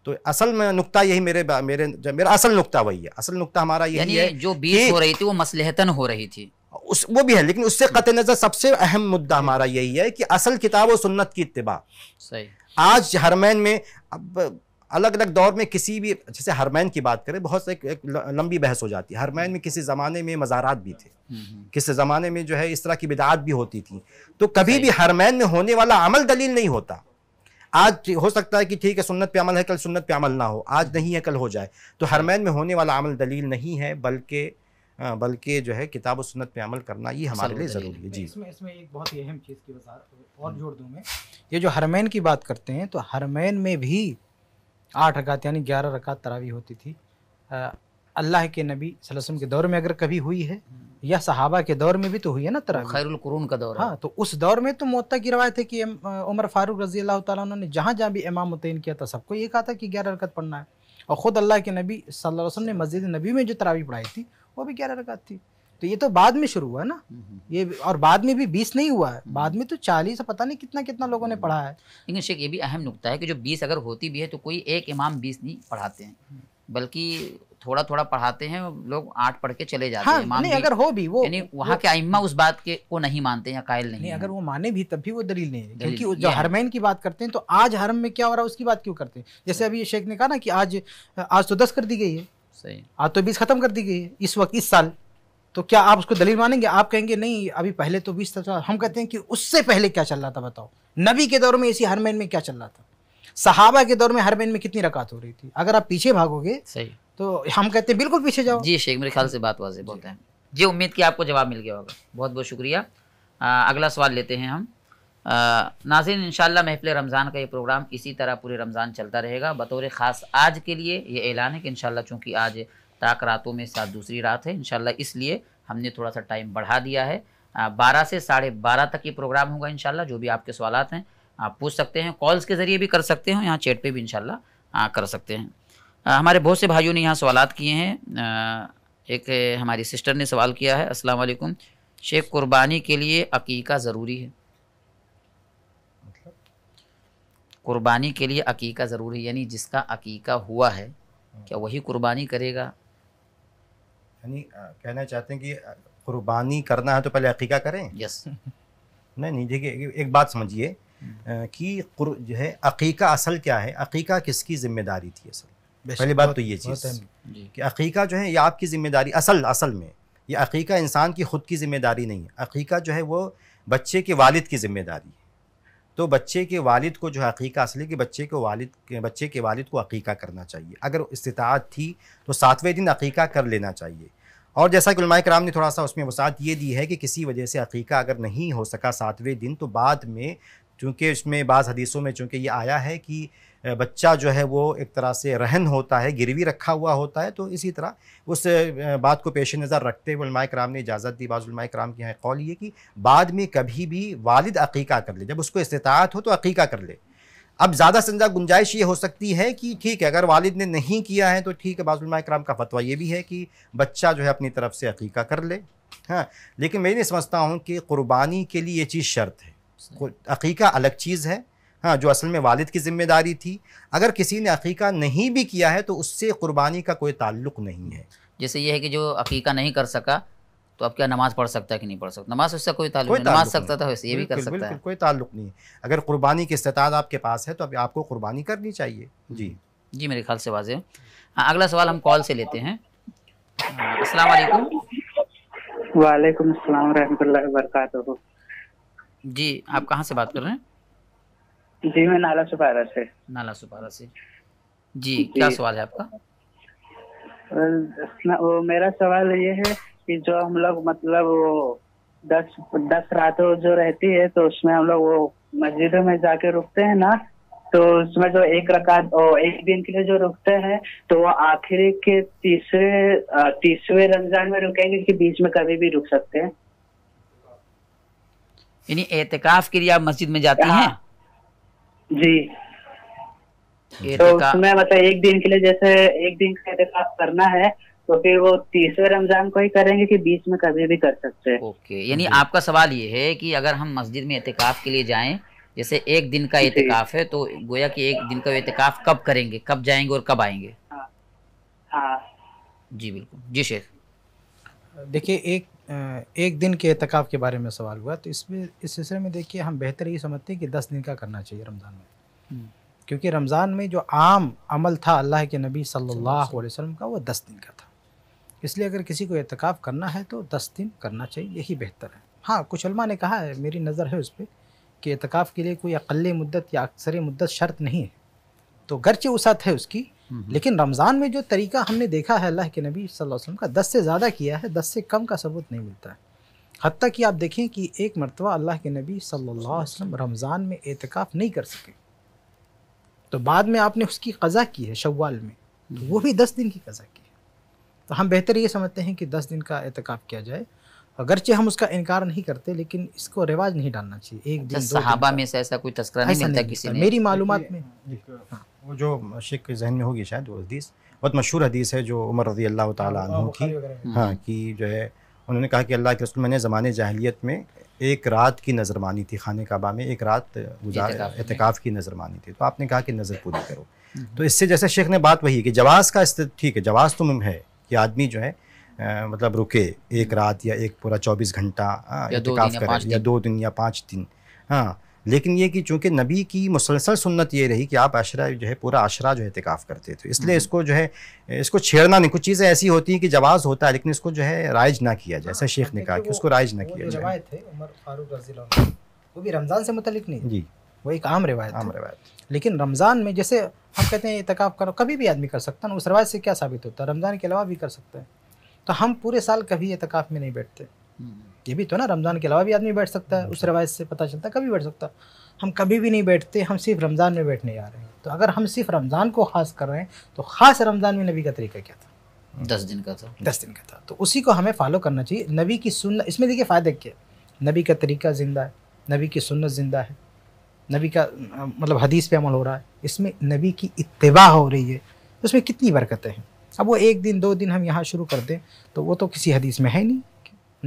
तो असल में नुकता यही मेरे मेरे मेरा असल नुकता वही है असल नुकता हमारा यही है जो बीस हो रही थी वो मसलहतन हो रही थी उस वो भी है लेकिन उससे कत नज़र सबसे अहम मुद्दा हमारा यही है कि असल किताब व सुन्नत की इतबा सही आज हरमैन में अब अलग अलग दौर में किसी भी जैसे हरमैन की बात करें बहुत एक, एक लंबी बहस हो जाती है हरमैन में किसी ज़माने में मज़ारात भी थे हम्म, हम्म। किसी ज़माने में जो है इस तरह की बिदात भी होती थी तो कभी भी हरमैन में होने वाला अमल दलील नहीं होता आज हो सकता है कि ठीक है सुन्नत पे अमल है कल सुन्नत पे अमल ना हो आज नहीं है कल हो जाए तो हरमैन में होने वाला अमल दलील नहीं है बल्कि बल्कि जो है किताब और सुन्नत पे अमल करना ये हमारे लिए ज़रूरी है जी इसमें इसमें एक बहुत ही अहम चीज़ की और हम्म। जोड़ दूँ मैं ये जो हरमैन की बात करते हैं तो हरमैन में भी आठ रकात यानी ग्यारह रकात तरावी होती थी अल्लाह के नबी वसल्लम के दौर में अगर कभी हुई है या सहाबा के दौर में भी तो हुई है ना तरावी खैरुल कुरून का दौर हाँ तो उस दौर में तो मोता की रवायत है कि उमर फारूक रजी अल्लाह तु ने जहाँ जहाँ भी इमाम मुतैन किया था सबको ये कहा था कि ग्यारह रकत पढ़ना है और ख़ुद अल्लाह के नबी सल्लल्लाहु अलैहि वसल्लम ने मस्जिद नबी में जो तरावी पढ़ाई थी वो भी ग्यारह रकत थी तो ये तो बाद में शुरू हुआ ना हम्म, हम्म। ये और बाद में भी बीस नहीं हुआ है बाद में तो चालीस पता नहीं कितना कितना लोगों ने हम्म। पढ़ा है लेकिन शेख ये भी अहम नुकता है कि जो बीस अगर होती भी है तो कोई एक इमाम बीस नहीं पढ़ाते हैं बल्कि थोड़ा थोड़ा पढ़ाते हैं लोग आठ पढ़ के चले जाते हाँ, हैं नहीं अगर हो भी वो यानी वहाँ के आइम्मा उस बात के को नहीं मानते या कायल नहीं, नहीं अगर वो माने भी तब भी वो दलील नहीं है क्योंकि जो हरमैन की बात करते हैं तो आज हरम में क्या हो रहा है उसकी बात क्यों करते हैं जैसे अभी शेख ने कहा ना कि आज आज तो दस कर दी गई है सही आज तो बीस खत्म कर दी गई है इस वक्त इस साल तो क्या आप उसको दलील मानेंगे आप कहेंगे नहीं अभी पहले तो बीस था हम कहते हैं कि उससे पहले क्या चल रहा था बताओ नबी के दौर में इसी हर महीने में क्या चल रहा था सहाबा के दौर में हर महीने में कितनी रकात हो रही थी अगर आप पीछे भागोगे सही तो हम कहते हैं बिल्कुल पीछे जाओ जी शेख मेरे ख्याल से बात वाजे बोलते हैं जी उम्मीद की आपको जवाब मिल गया होगा बहुत बहुत शुक्रिया अगला सवाल लेते हैं हम नाजिन इन महफिल रमज़ान का ये प्रोग्राम इसी तरह पूरे रमज़ान चलता रहेगा बतौर ख़ास आज के लिए ये ऐलान है कि इन चूँकि आज ताक रातों में साथ दूसरी रात है इनशाला इसलिए हमने थोड़ा सा टाइम बढ़ा दिया है बारह से साढ़े बारह तक ये प्रोग्राम होगा इनशाला जो भी आपके सवाल हैं आप पूछ सकते हैं कॉल्स के ज़रिए भी कर सकते हो यहाँ चैट पे भी इनशाला कर सकते हैं हमारे बहुत से भाइयों ने यहाँ सवाल किए हैं एक हमारी सिस्टर ने सवाल किया है अस्सलाम वालेकुम शेख कुर्बानी के लिए अकीका ज़रूरी है कुर्बानी के लिए अकीका ज़रूरी यानी जिसका अकीका हुआ है क्या वही कुर्बानी करेगा यानी कहना चाहते हैं कि कुर्बानी करना है तो पहले अकीका करें यस [laughs] नहीं नहीं देखिए एक बात समझिए कि जो है अकीका असल क्या है अकीका किसकी जिम्मेदारी थी असल पहली बात तो ये चीज़ कि अकीका जो है ये आपकी जिम्मेदारी असल असल में ये अकीका इंसान की ख़ुद की जिम्मेदारी नहीं है अकीका जो है वो बच्चे के वालिद की जिम्मेदारी है तो बच्चे के वालिद को जो है अकीका है कि बच्चे के वालिद बच्चे के वालिद को अकीका करना चाहिए अगर इस्तात थी तो सातवें दिन अकीका कर लेना चाहिए और जैसा कि उलमा कराम ने थोड़ा सा उसमें वसात ये दी है कि किसी वजह से अकीका अगर नहीं हो सका सातवें दिन तो बाद में चूँकि उसमें बाज़ हदीसों में चूँकि ये आया है कि बच्चा जो है वो एक तरह से रहन होता है गिरवी रखा हुआ होता है तो इसी तरह उस बात को पेश नज़र रखते हुए उलमा कराम ने इजाज़त दी बाज़ुलमा कराम की यहाँ कौल ये कि बाद में कभी भी वालिद अकीका कर ले जब उसको इस्तात हो तो अकीका कर ले अब ज़्यादा से ज़्यादा गुंजाइश ये हो सकती है कि ठीक है अगर वालिद ने नहीं किया है तो ठीक है बाजुल कराम का फतवा ये भी है कि बच्चा जो है अपनी तरफ से अकीका कर ले हाँ लेकिन मैं नहीं समझता हूँ कि कुर्बानी के लिए ये चीज़ शर्त है अकीका अलग चीज़ है हाँ जो असल में वालिद की ज़िम्मेदारी थी अगर किसी ने अकीका नहीं भी किया है तो उससे क़ुरबानी का कोई ताल्लुक़ नहीं है जैसे ये है कि जो अकीका नहीं कर सका तो आप क्या नमाज पढ़ सकता है कि नहीं पढ़ सकता नमाज उससे कोई ताल्लुक नहीं नमाज सकता था तो वैसे ये भी कर सकता है कोई ताल्लुक नहीं है अगर कुर्बानी की इस्तात आपके पास है तो अभी आपको कुर्बानी करनी चाहिए हम्म। जी जी मेरे ख्याल से वाजे हाँ, अगला सवाल हम कॉल से लेते हैं हाँ, अस्सलाम वालेकुम वालेकुम अस्सलाम रहमतुल्लाहि व बरकातहू जी आप कहाँ से बात कर रहे हैं जी मैं नाला सुपारा से नाला सुपारा से जी, जी क्या सवाल है आपका वो मेरा सवाल ये है कि जो हम लोग मतलब वो दस दस रातों जो रहती है तो उसमें हम लोग वो मस्जिदों में जाके रुकते हैं ना तो उसमें जो एक रकात एक दिन के लिए जो रुकते हैं तो वो आखिरी के तीसरे तीसरे रमजान में रुकेंगे कि बीच में कभी भी रुक सकते हैं यानी एहतिकाफ के लिए आप मस्जिद में जाते हैं हाँ। जी तो उसमें मतलब एक दिन के लिए जैसे एक दिन का एहतिकाफ करना है तो फिर वो तीसरे रमजान को ही करेंगे कि बीच में कभी भी कर सकते हैं ओके यानी आपका सवाल ये है कि अगर हम मस्जिद में एहतिकाफ के लिए जाएं जैसे एक दिन का एहतिकाफ है तो गोया कि एक दिन का एहतिकाफ कब करेंगे कब जाएंगे और कब आएंगे हाँ, हाँ। जी बिल्कुल जी शेख देखिए एक एक दिन के एहतिकाफ के बारे में सवाल हुआ तो इसमें इस सिलसिले में देखिए हम बेहतर ये समझते हैं कि दस दिन का करना चाहिए रमज़ान में हम्म। क्योंकि रमज़ान में जो आम अमल था अल्लाह के नबी सल्लल्लाहु अलैहि वसल्लम का वो दस दिन का था इसलिए अगर किसी को एहतिकाफ़ करना है तो दस दिन करना चाहिए यही बेहतर है हाँ कुछ अलमा ने कहा है मेरी नज़र है उस पर कि एहतिकाफ़ के लिए कोई अकल मुद्दत या अक्सर मुद्दत शर्त नहीं है तो गर्चे वसात है उसकी लेकिन रमज़ान में जो तरीका हमने देखा है अल्लाह के नबी सल्लल्लाहु अलैहि वसल्लम का दस से ज़्यादा किया है दस से कम का सबूत नहीं मिलता है हती कि आप देखें कि एक मरतबा अल्लाह के नबी सल्लल्लाहु अलैहि वसल्लम रमज़ान में एतकाफ़ नहीं कर सके तो बाद में आपने उसकी कज़ा की है शवाल में तो हम्म। वो भी दस दिन की कज़ा की तो हम बेहतर ये समझते हैं कि दस दिन का एहतिकाफ किया जाए अगरचे हम उसका इनकार नहीं करते लेकिन इसको रिवाज नहीं डालना चाहिए एक अच्छा, दिन सहाबा में से ऐसा कोई तस्करा नहीं मिलता किसी ने मेरी मालूम में हाँ। वो जो शेख जहन में होगी शायद वो हदीस बहुत मशहूर हदीस है जो उमर रजी अल्लाह तु की हाँ कि जो है उन्होंने कहा कि अल्लाह के रसूल मैंने ज़माने जाहलीत में एक रात की नज़र मानी थी खाने काबा में एक रात गुजार एहतिकाफ़ की नज़र मानी थी तो आपने कहा कि नज़र पूरी करो हम्म। तो इससे जैसे शेख ने बात वही कि जवाज़ का ठीक है जवाज़ तो मुम है कि आदमी जो है आ, मतलब रुके एक हम्म। रात या एक पूरा चौबीस घंटा या, या दो दिन या पाँच दिन हाँ लेकिन ये कि चूंकि नबी की मुसलसल सुन्नत ये रही कि आप अशरा जो है पूरा अशरा जो है इतिकाफ करते थे इसलिए हम्म। इसको जो है इसको छेड़ना नहीं कुछ चीज़ें ऐसी होती हैं कि जवाब होता है लेकिन इसको जो है राइज ना किया जाए ऐसा हाँ, शेख ने कहा कि उसको राइज ना किया जाए वो भी रमज़ान से मुतलिक नहीं जी वो एक आम रिवायत आम रिवायत लेकिन रमज़ान में जैसे हम कहते हैं इतका करो कभी भी आदमी कर सकता है ना उस रवायत से क्या साबित होता है रमज़ान के अलावा भी कर सकते हैं तो हम पूरे साल कभी इतकाफ में नहीं बैठते हम्म। ये भी तो ना रमज़ान के अलावा भी आदमी बैठ सकता है उस रवायत से पता चलता है कभी बैठ सकता हम कभी भी नहीं बैठते हम सिर्फ रमज़ान में बैठने जा रहे हैं तो अगर हम सिर्फ रमज़ान को खास कर रहे हैं तो ख़ास रमज़ान में नबी का तरीका क्या था दस दिन का था दस दिन का था तो उसी को हमें फॉलो करना चाहिए नबी की सुन इसमें देखिए फ़ायदे क्या नबी का तरीका ज़िंदा है नबी की सुनत ज़िंदा है नबी का मतलब हदीस पे अमल हो रहा है इसमें नबी की इतवा हो रही है उसमें कितनी बरकतें हैं अब वो एक दिन दो दिन हम यहाँ शुरू कर दें तो वो तो किसी हदीस में है नहीं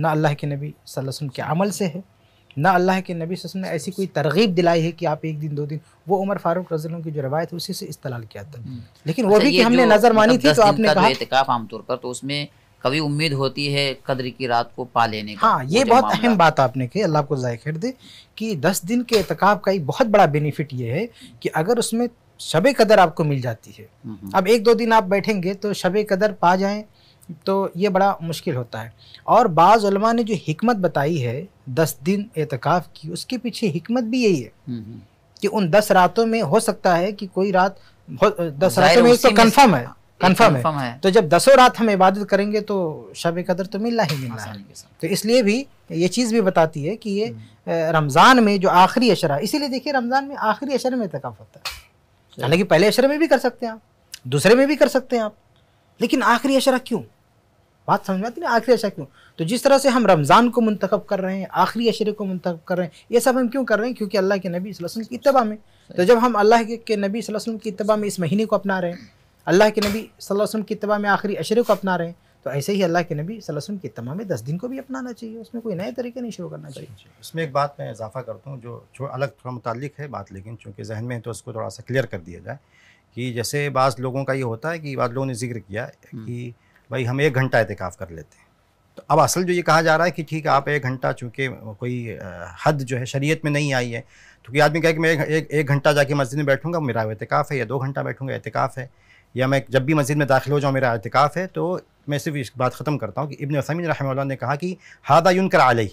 ना अल्लाह के नबी वसल्लम के अमल से है ना अल्लाह के नबी वसल्लम ने ऐसी कोई तरगीब दिलाई है कि आप एक दिन दो दिन वो उमर फारूक रजलों की जो रवायत है उसी से इस्तलाल किया था हम्म। लेकिन अच्छा, वो भी कि हमने नजर मानी थी तो आपने कहा आमतौर पर तो उसमें कभी उम्मीद होती है कदर की रात को पा लेने का हाँ ये बहुत अहम बात आपने कही अल्लाह को जाहिर दे कि दस दिन के एहतकाब का एक बहुत बड़ा बेनिफिट ये है कि अगर उसमें शब कदर आपको मिल जाती है अब एक दो दिन आप बैठेंगे तो शब कदर पा जाएं तो ये बड़ा मुश्किल होता है और उलमा ने जो हमत बताई है दस दिन एहतकाफ की उसके पीछे हमत भी यही है कि उन दस रातों में हो सकता है कि कोई रात दस रातों में तो कन्फर्म है कंफर्म है।, है तो जब दसों रात हम इबादत करेंगे तो शब कदर तो मिलना ही मिलना है तो इसलिए भी ये चीज़ भी बताती है कि ये हम्म। रमज़ान में जो आखिरी अशरा इसीलिए देखिए रमज़ान में आखिरी अशर में तकाफ होता है हालांकि पहले अशर में भी कर सकते हैं आप दूसरे में भी कर सकते हैं आप लेकिन आखिरी अशरा क्यों बात समझ में आती ना आखिरी अशरा क्यों तो जिस तरह से हम रमज़ान को मंतखब कर रहे हैं आखिरी अशरे को मंतखब कर रहे हैं ये सब हम क्यों कर रहे हैं क्योंकि अल्लाह के नबी वसल्लम की इतबा में तो जब हम अल्लाह के नबी वसल्लम की इतबा में इस महीने को अपना रहे हैं अल्लाह के नबी वसल्लम की तबाह में आखिरी अशरे को अपना रहे हैं तो ऐसे ही अल्लाह के नबी वसल्लम की तमाम में दस दिन को भी अपनाना चाहिए उसमें कोई नए तरीके नहीं शुरू करना चाहिए उसमें एक बात मैं इजाफा करता हूँ जो अलग थोड़ा मुतल है बात लेकिन चूँकि जहन में है तो उसको थोड़ा सा क्लियर कर दिया जाए कि जैसे बाज़ लोगों का ये होता है कि बाद लोगों ने जिक्र किया हम्म। कि भाई हम एक घंटा एहतिकाफ़ कर लेते हैं तो अब असल जो ये कहा जा रहा है कि ठीक है आप एक घंटा चूँकि कोई हद जो है शरीयत में नहीं आई है तो क्योंकि आदमी कहे कि मैं एक एक घंटा जाके मस्जिद में बैठूंगा मेरा एहतिकाफ़ है या दो घंटा बैठूंगा एहतिकाफ़ है या मैं जब भी मस्जिद में दाखिल हो जाऊँ मेरा अहतिकाफ़ है तो मैं सिर्फ इस बात ख़त्म करता हूँ कि इबन वसमिन रहमल्ला ने कहा कि हादा यून कर आलई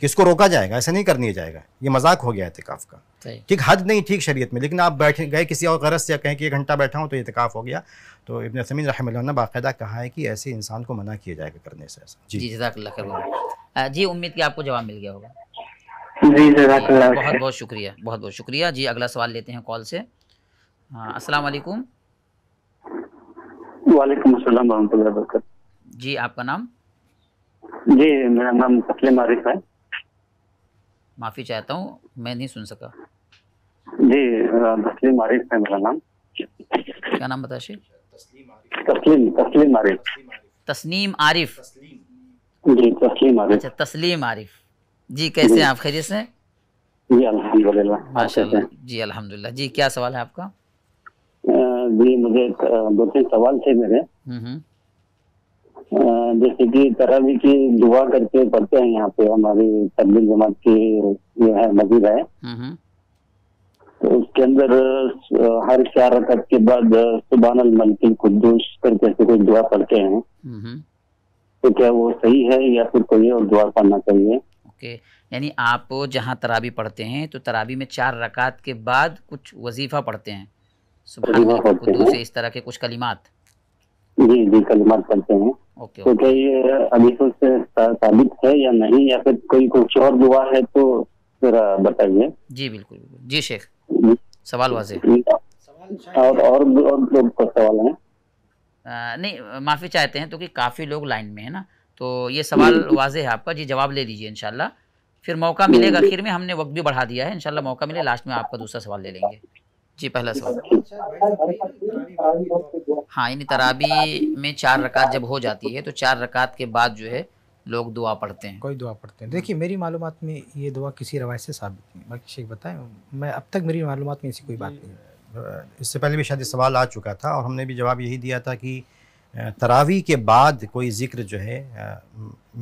कि इसको रोका जाएगा ऐसा नहीं कर दिया जाएगा ये मजाक हो गया एहतिकाफ़ का ठीक हद नहीं ठीक शरीयत में लेकिन आप बैठे गए किसी और गरज से कहें कि एक घंटा बैठा हूँ तो एहतिकाफ़ हो गया तो इबन वसमिन रहमल्ला ने बाकायदा कहा है कि ऐसे इंसान को मना किया जाएगा करने से ऐसा जी जी जी उम्मीद कि आपको जवाब मिल गया होगा जी बहुत बहुत शुक्रिया बहुत बहुत शुक्रिया जी अगला सवाल लेते हैं कॉल से हाँ असलकुम वालेकुम अस्सलाम वरहमतुल्लाहि वबरकात जी आपका नाम जी मेरा नाम तस्लिम आरिफ है माफ़ी चाहता हूँ मैं नहीं सुन सका जी तस्लिम आरिफ है मेरा नाम क्या नाम बताशे शेख तस्लीम तस्लीम आरिफ तस्नीम आरिफ जी तस्लीम आरिफ अच्छा तस्लीम आरिफ जी कैसे हैं आप खैरियत से जी अल्हम्दुलिल्लाह माशाल्लाह जी अल्हम्दुलिल्लाह जी क्या सवाल है आपका जी मुझे दो तीन सवाल थे मेरे हम्म, हम्म। जैसे कि तरावी की दुआ करके पढ़ते हैं यहाँ पे हमारी तबलीग जमात की जो है मजिद है हम्म, तो उसके अंदर हर चार रकत के बाद सुबहान मलकिल खुदूस करके ऐसे कोई दुआ पढ़ते हैं तो क्या वो सही है या फिर कोई और दुआ पढ़ना चाहिए ओके यानी आप जहाँ तरावी पढ़ते हैं तो तरावी में चार रकात के बाद कुछ वजीफा पढ़ते हैं से इस तरह के कुछ कलिमात जी जी कलिमात पढ़ते हैं ओके, तो क्या ये हदीसों से साबित है या नहीं या फिर कोई कुछ और दुआ है तो जरा बताइए जी बिल्कुल जी शेख सवाल वाजे और और और लोग का सवाल है आ, नहीं माफ़ी चाहते हैं तो कि काफ़ी लोग लाइन में है ना तो ये सवाल वाजे है आपका जी जवाब ले लीजिए इनशाला फिर मौका मिलेगा आखिर में हमने वक्त भी बढ़ा दिया है इनशाला मौका मिले लास्ट में आपका दूसरा सवाल ले लेंगे जी पहला सवाल तो हाँ यानी तराबी में चार रकात जब हो जाती है तो चार रकात के बाद जो है लोग दुआ पढ़ते हैं कोई दुआ पढ़ते हैं देखिए मेरी मालूम में ये दुआ किसी रवायत से साबित नहीं बाकी शेख बताएं मैं अब तक मेरी मालूम में ऐसी कोई बात नहीं इससे पहले भी शायद सवाल आ चुका था और हमने भी जवाब यही दिया था कि तरावी के बाद कोई जिक्र जो है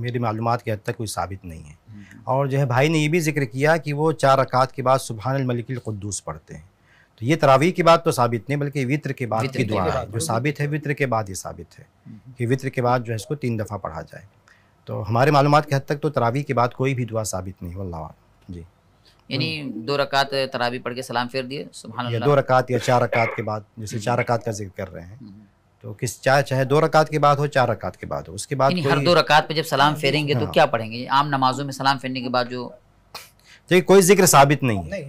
मेरी मालूम के हद तक कोई साबित नहीं है हम्म। और जो है भाई ने ये भी जिक्र किया कि वो चार रकात के बाद सुबहान मलिक पढ़ते हैं तो ये तरावी की बात तो साबित नहीं बल्कि वित्र के बाद की दुआ है जो साबित है वित्र के बाद ये साबित है हम्म। कि वित्र के बाद जो है इसको तीन दफ़ा पढ़ा जाए तो हमारे मालूम के हद तक तो तरावी के बाद कोई भी दुआ साबित नहीं वल्ला जी यानी दो रकात तरावी पढ़ के सलाम फेर दिए सुबह दो रकात या चार रकात के बाद जैसे हम्म। चार रकात का जिक्र कर रहे हैं हम्म। तो किस चाहे चाहे दो रकात के बाद हो चार रकात के बाद हो उसके बाद हर दो रकात पे जब सलाम फेरेंगे तो हाँ। क्या पढ़ेंगे आम नमाजों में सलाम फेरने के बाद जो देखिए कोई जिक्र साबित नहीं है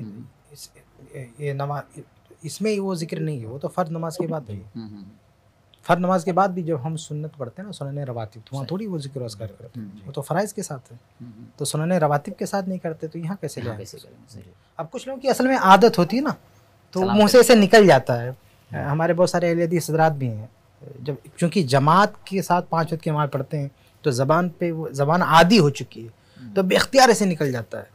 ये नमाज इसमें वो जिक्र नहीं है वो तो फ़र्द नमाज के बाद भी हम्म, हम्म, हम्म। फ़र्द नमाज के बाद भी जब हम सुन्नत पढ़ते हैं ना सुनने रवातिब तो वहाँ थोड़ी वो जिक्र असगर करते हैं वो तो फ़राइज के साथ है तो सुनने रवातिब के साथ नहीं करते तो यहाँ कैसे जाए अब कुछ लोगों की असल में आदत होती है ना तो मुँह से ऐसे निकल जाता है हाँ। हमारे बहुत सारे अहलियदी सदरात भी हैं जब चूँकि जमात के साथ पाँच वक्त की नमाज़ पढ़ते हैं तो ज़बान पे वो ज़बान आदि हो चुकी है तो बेख्तियार ऐसे निकल जाता है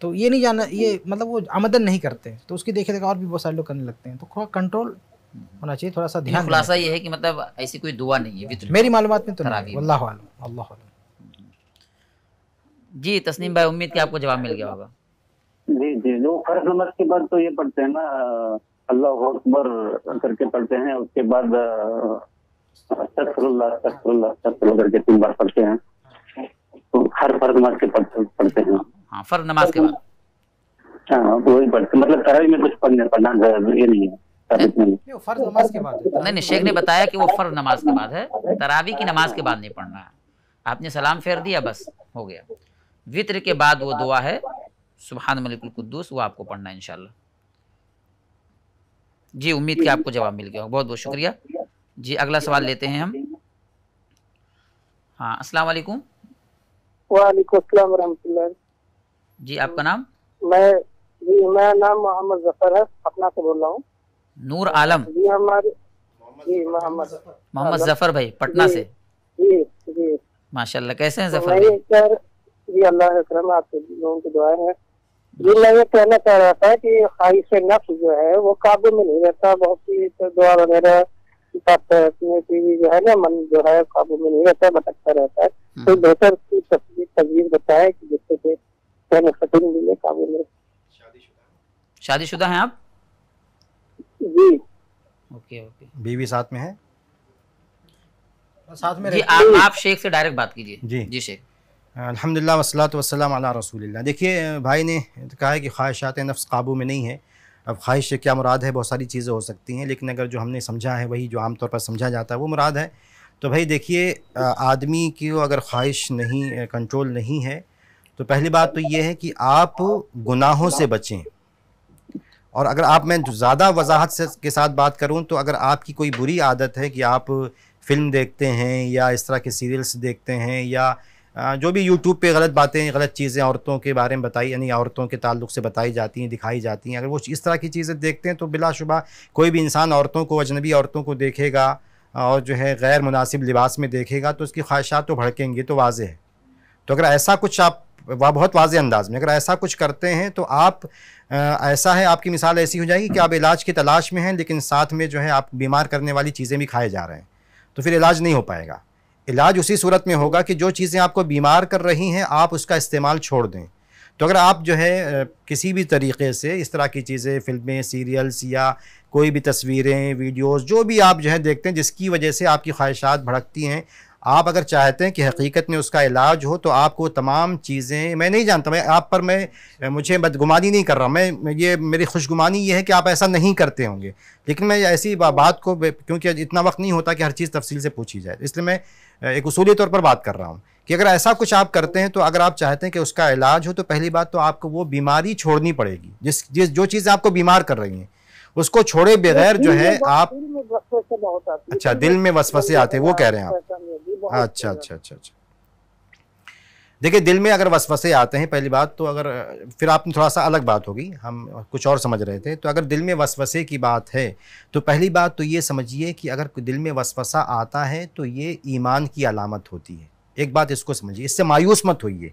तो ये नहीं जाना ये हम्म। मतलब वो आमदन नहीं करते तो उसकी देखे देखा और भी बहुत सारे लोग करने लगते हैं तो थोड़ा कंट्रोल हम्म। होना चाहिए थोड़ा सा ध्यान खुलासा ये है कि मतलब ऐसी कोई दुआ नहीं है मेरी मालूम में तो अल्लाह अल्लाह हम्म। जी तस्नीम भाई उम्मीद की आपको जवाब मिल गया होगा जी जी जो फर्ज नमाज के बाद तो ये पढ़ते हैं ना अल्लाह अकबर करके पढ़ते हैं उसके बाद करके तीन बार पढ़ते हैं तो हर फर्ज नमाज के पढ़ते हैं हाँ, हाँ, हाँ मतलब फर्ज नमाज के बाद नहीं शेख ने बताया कि वो फर्ज नमाज के बाद है तरावी की नमाज के बाद नहीं पढ़ना है आपने सलाम फेर दिया बस हो गया वित्र के बाद वो दुआ है सुबहान मलिकुद्दूस वो आपको पढ़ना है इनशाला जी उम्मीद के आपको जवाब मिल गया बहुत बहुत शुक्रिया जी अगला सवाल लेते हैं हम हाँ अस्सलाम वाले जी आपका नाम मैं जी मेरा नाम मोहम्मद जफर है पटना से बोल रहा हूँ नूर आलम जी हमारे जी मोहम्मद मोहम्मद जफर भाई पटना से जी जी माशाल्लाह कैसे हैं तो जफर भाई सर जी अल्लाह करम आपके लोगों की दुआ है जी मैं ये कहना चाह रहा था कि ख्वाहिश नफ जो है वो काबू में नहीं रहता बहुत सी तो दुआ वगैरह जो है ना मन जो है काबू में नहीं रहता भटकता रहता है हम्म। कोई बेहतर तस्वीर बताए कि जिससे शादीशुदा हैं आप जी ओके ओके बीवी साथ में है साथ में जी आप आप शेख से डायरेक्ट बात कीजिए जी जी शेख अल्हम्दुलिल्लाह वसलात वसलाम अला रसूलिल्लाह देखिए भाई ने कहा है कि ख्वाहिशात नफ्स काबू में नहीं है अब ख्वाहिश से क्या मुराद है बहुत सारी चीज़ें हो सकती हैं लेकिन अगर जो हमने समझा है वही जो आमतौर पर समझा जाता है वो मुराद है तो भाई देखिए आदमी की अगर ख्वाहिश नहीं कंट्रोल नहीं है तो पहली बात तो ये है कि आप गुनाहों से बचें और अगर आप मैं ज़्यादा वजाहत से के साथ बात करूं तो अगर आपकी कोई बुरी आदत है कि आप फ़िल्म देखते हैं या इस तरह के सीरियल्स देखते हैं या जो भी यूट्यूब पे गलत बातें गलत चीज़ें औरतों के बारे में बताई यानी औरतों के ताल्लुक से बताई जाती हैं दिखाई जाती हैं अगर वो इस तरह की चीज़ें देखते हैं तो बिलाशुबा कोई भी इंसान औरतों को अजनबी औरतों को देखेगा और जो है गैर मुनासिब लिबास में देखेगा तो उसकी ख्वाहिशात तो भड़केंगी तो वाजह है तो अगर ऐसा कुछ आप वह बहुत वाज अंदाज में अगर ऐसा कुछ करते हैं तो आप ऐसा है आपकी मिसाल ऐसी हो जाएगी कि आप इलाज की तलाश में हैं लेकिन साथ में जो है आप बीमार करने वाली चीज़ें भी खाए जा रहे हैं तो फिर इलाज नहीं हो पाएगा इलाज उसी सूरत में होगा कि जो चीज़ें आपको बीमार कर रही हैं आप उसका इस्तेमाल छोड़ दें तो अगर आप जो है किसी भी तरीके से इस तरह की चीज़ें फ़िल्में सीरियल्स या कोई भी तस्वीरें वीडियोस जो भी आप जो है देखते हैं जिसकी वजह से आपकी ख्वाहिशात भड़कती हैं आप अगर चाहते हैं कि हकीकत में उसका इलाज हो तो आपको तमाम चीज़ें मैं नहीं जानता मैं आप पर मैं मुझे बदगुमानी नहीं कर रहा मैं ये मेरी खुशगुमानी ये है कि आप ऐसा नहीं करते होंगे लेकिन मैं ऐसी बात को क्योंकि इतना वक्त नहीं होता कि हर चीज़ तफसील से पूछी जाए इसलिए मैं एक असूली तौर पर बात कर रहा हूँ कि अगर ऐसा कुछ आप करते हैं तो अगर आप चाहते हैं कि उसका इलाज हो तो पहली बात तो आपको वो बीमारी छोड़नी पड़ेगी जिस जिस जो चीज़ें आपको बीमार कर रही हैं उसको छोड़े बगैर जो है आप अच्छा दिल में वसवसे आते वो कह रहे हैं आप अच्छा अच्छा अच्छा अच्छा देखिए दिल में अगर वसवसे आते हैं पहली बात तो अगर फिर आपने थोड़ा सा अलग बात होगी हम कुछ और समझ रहे थे तो अगर दिल में वसवसे की बात है तो पहली बात तो ये समझिए कि अगर दिल में वसवसा आता है तो ये ईमान की अलामत होती है एक बात इसको समझिए इससे मायूस मत होइए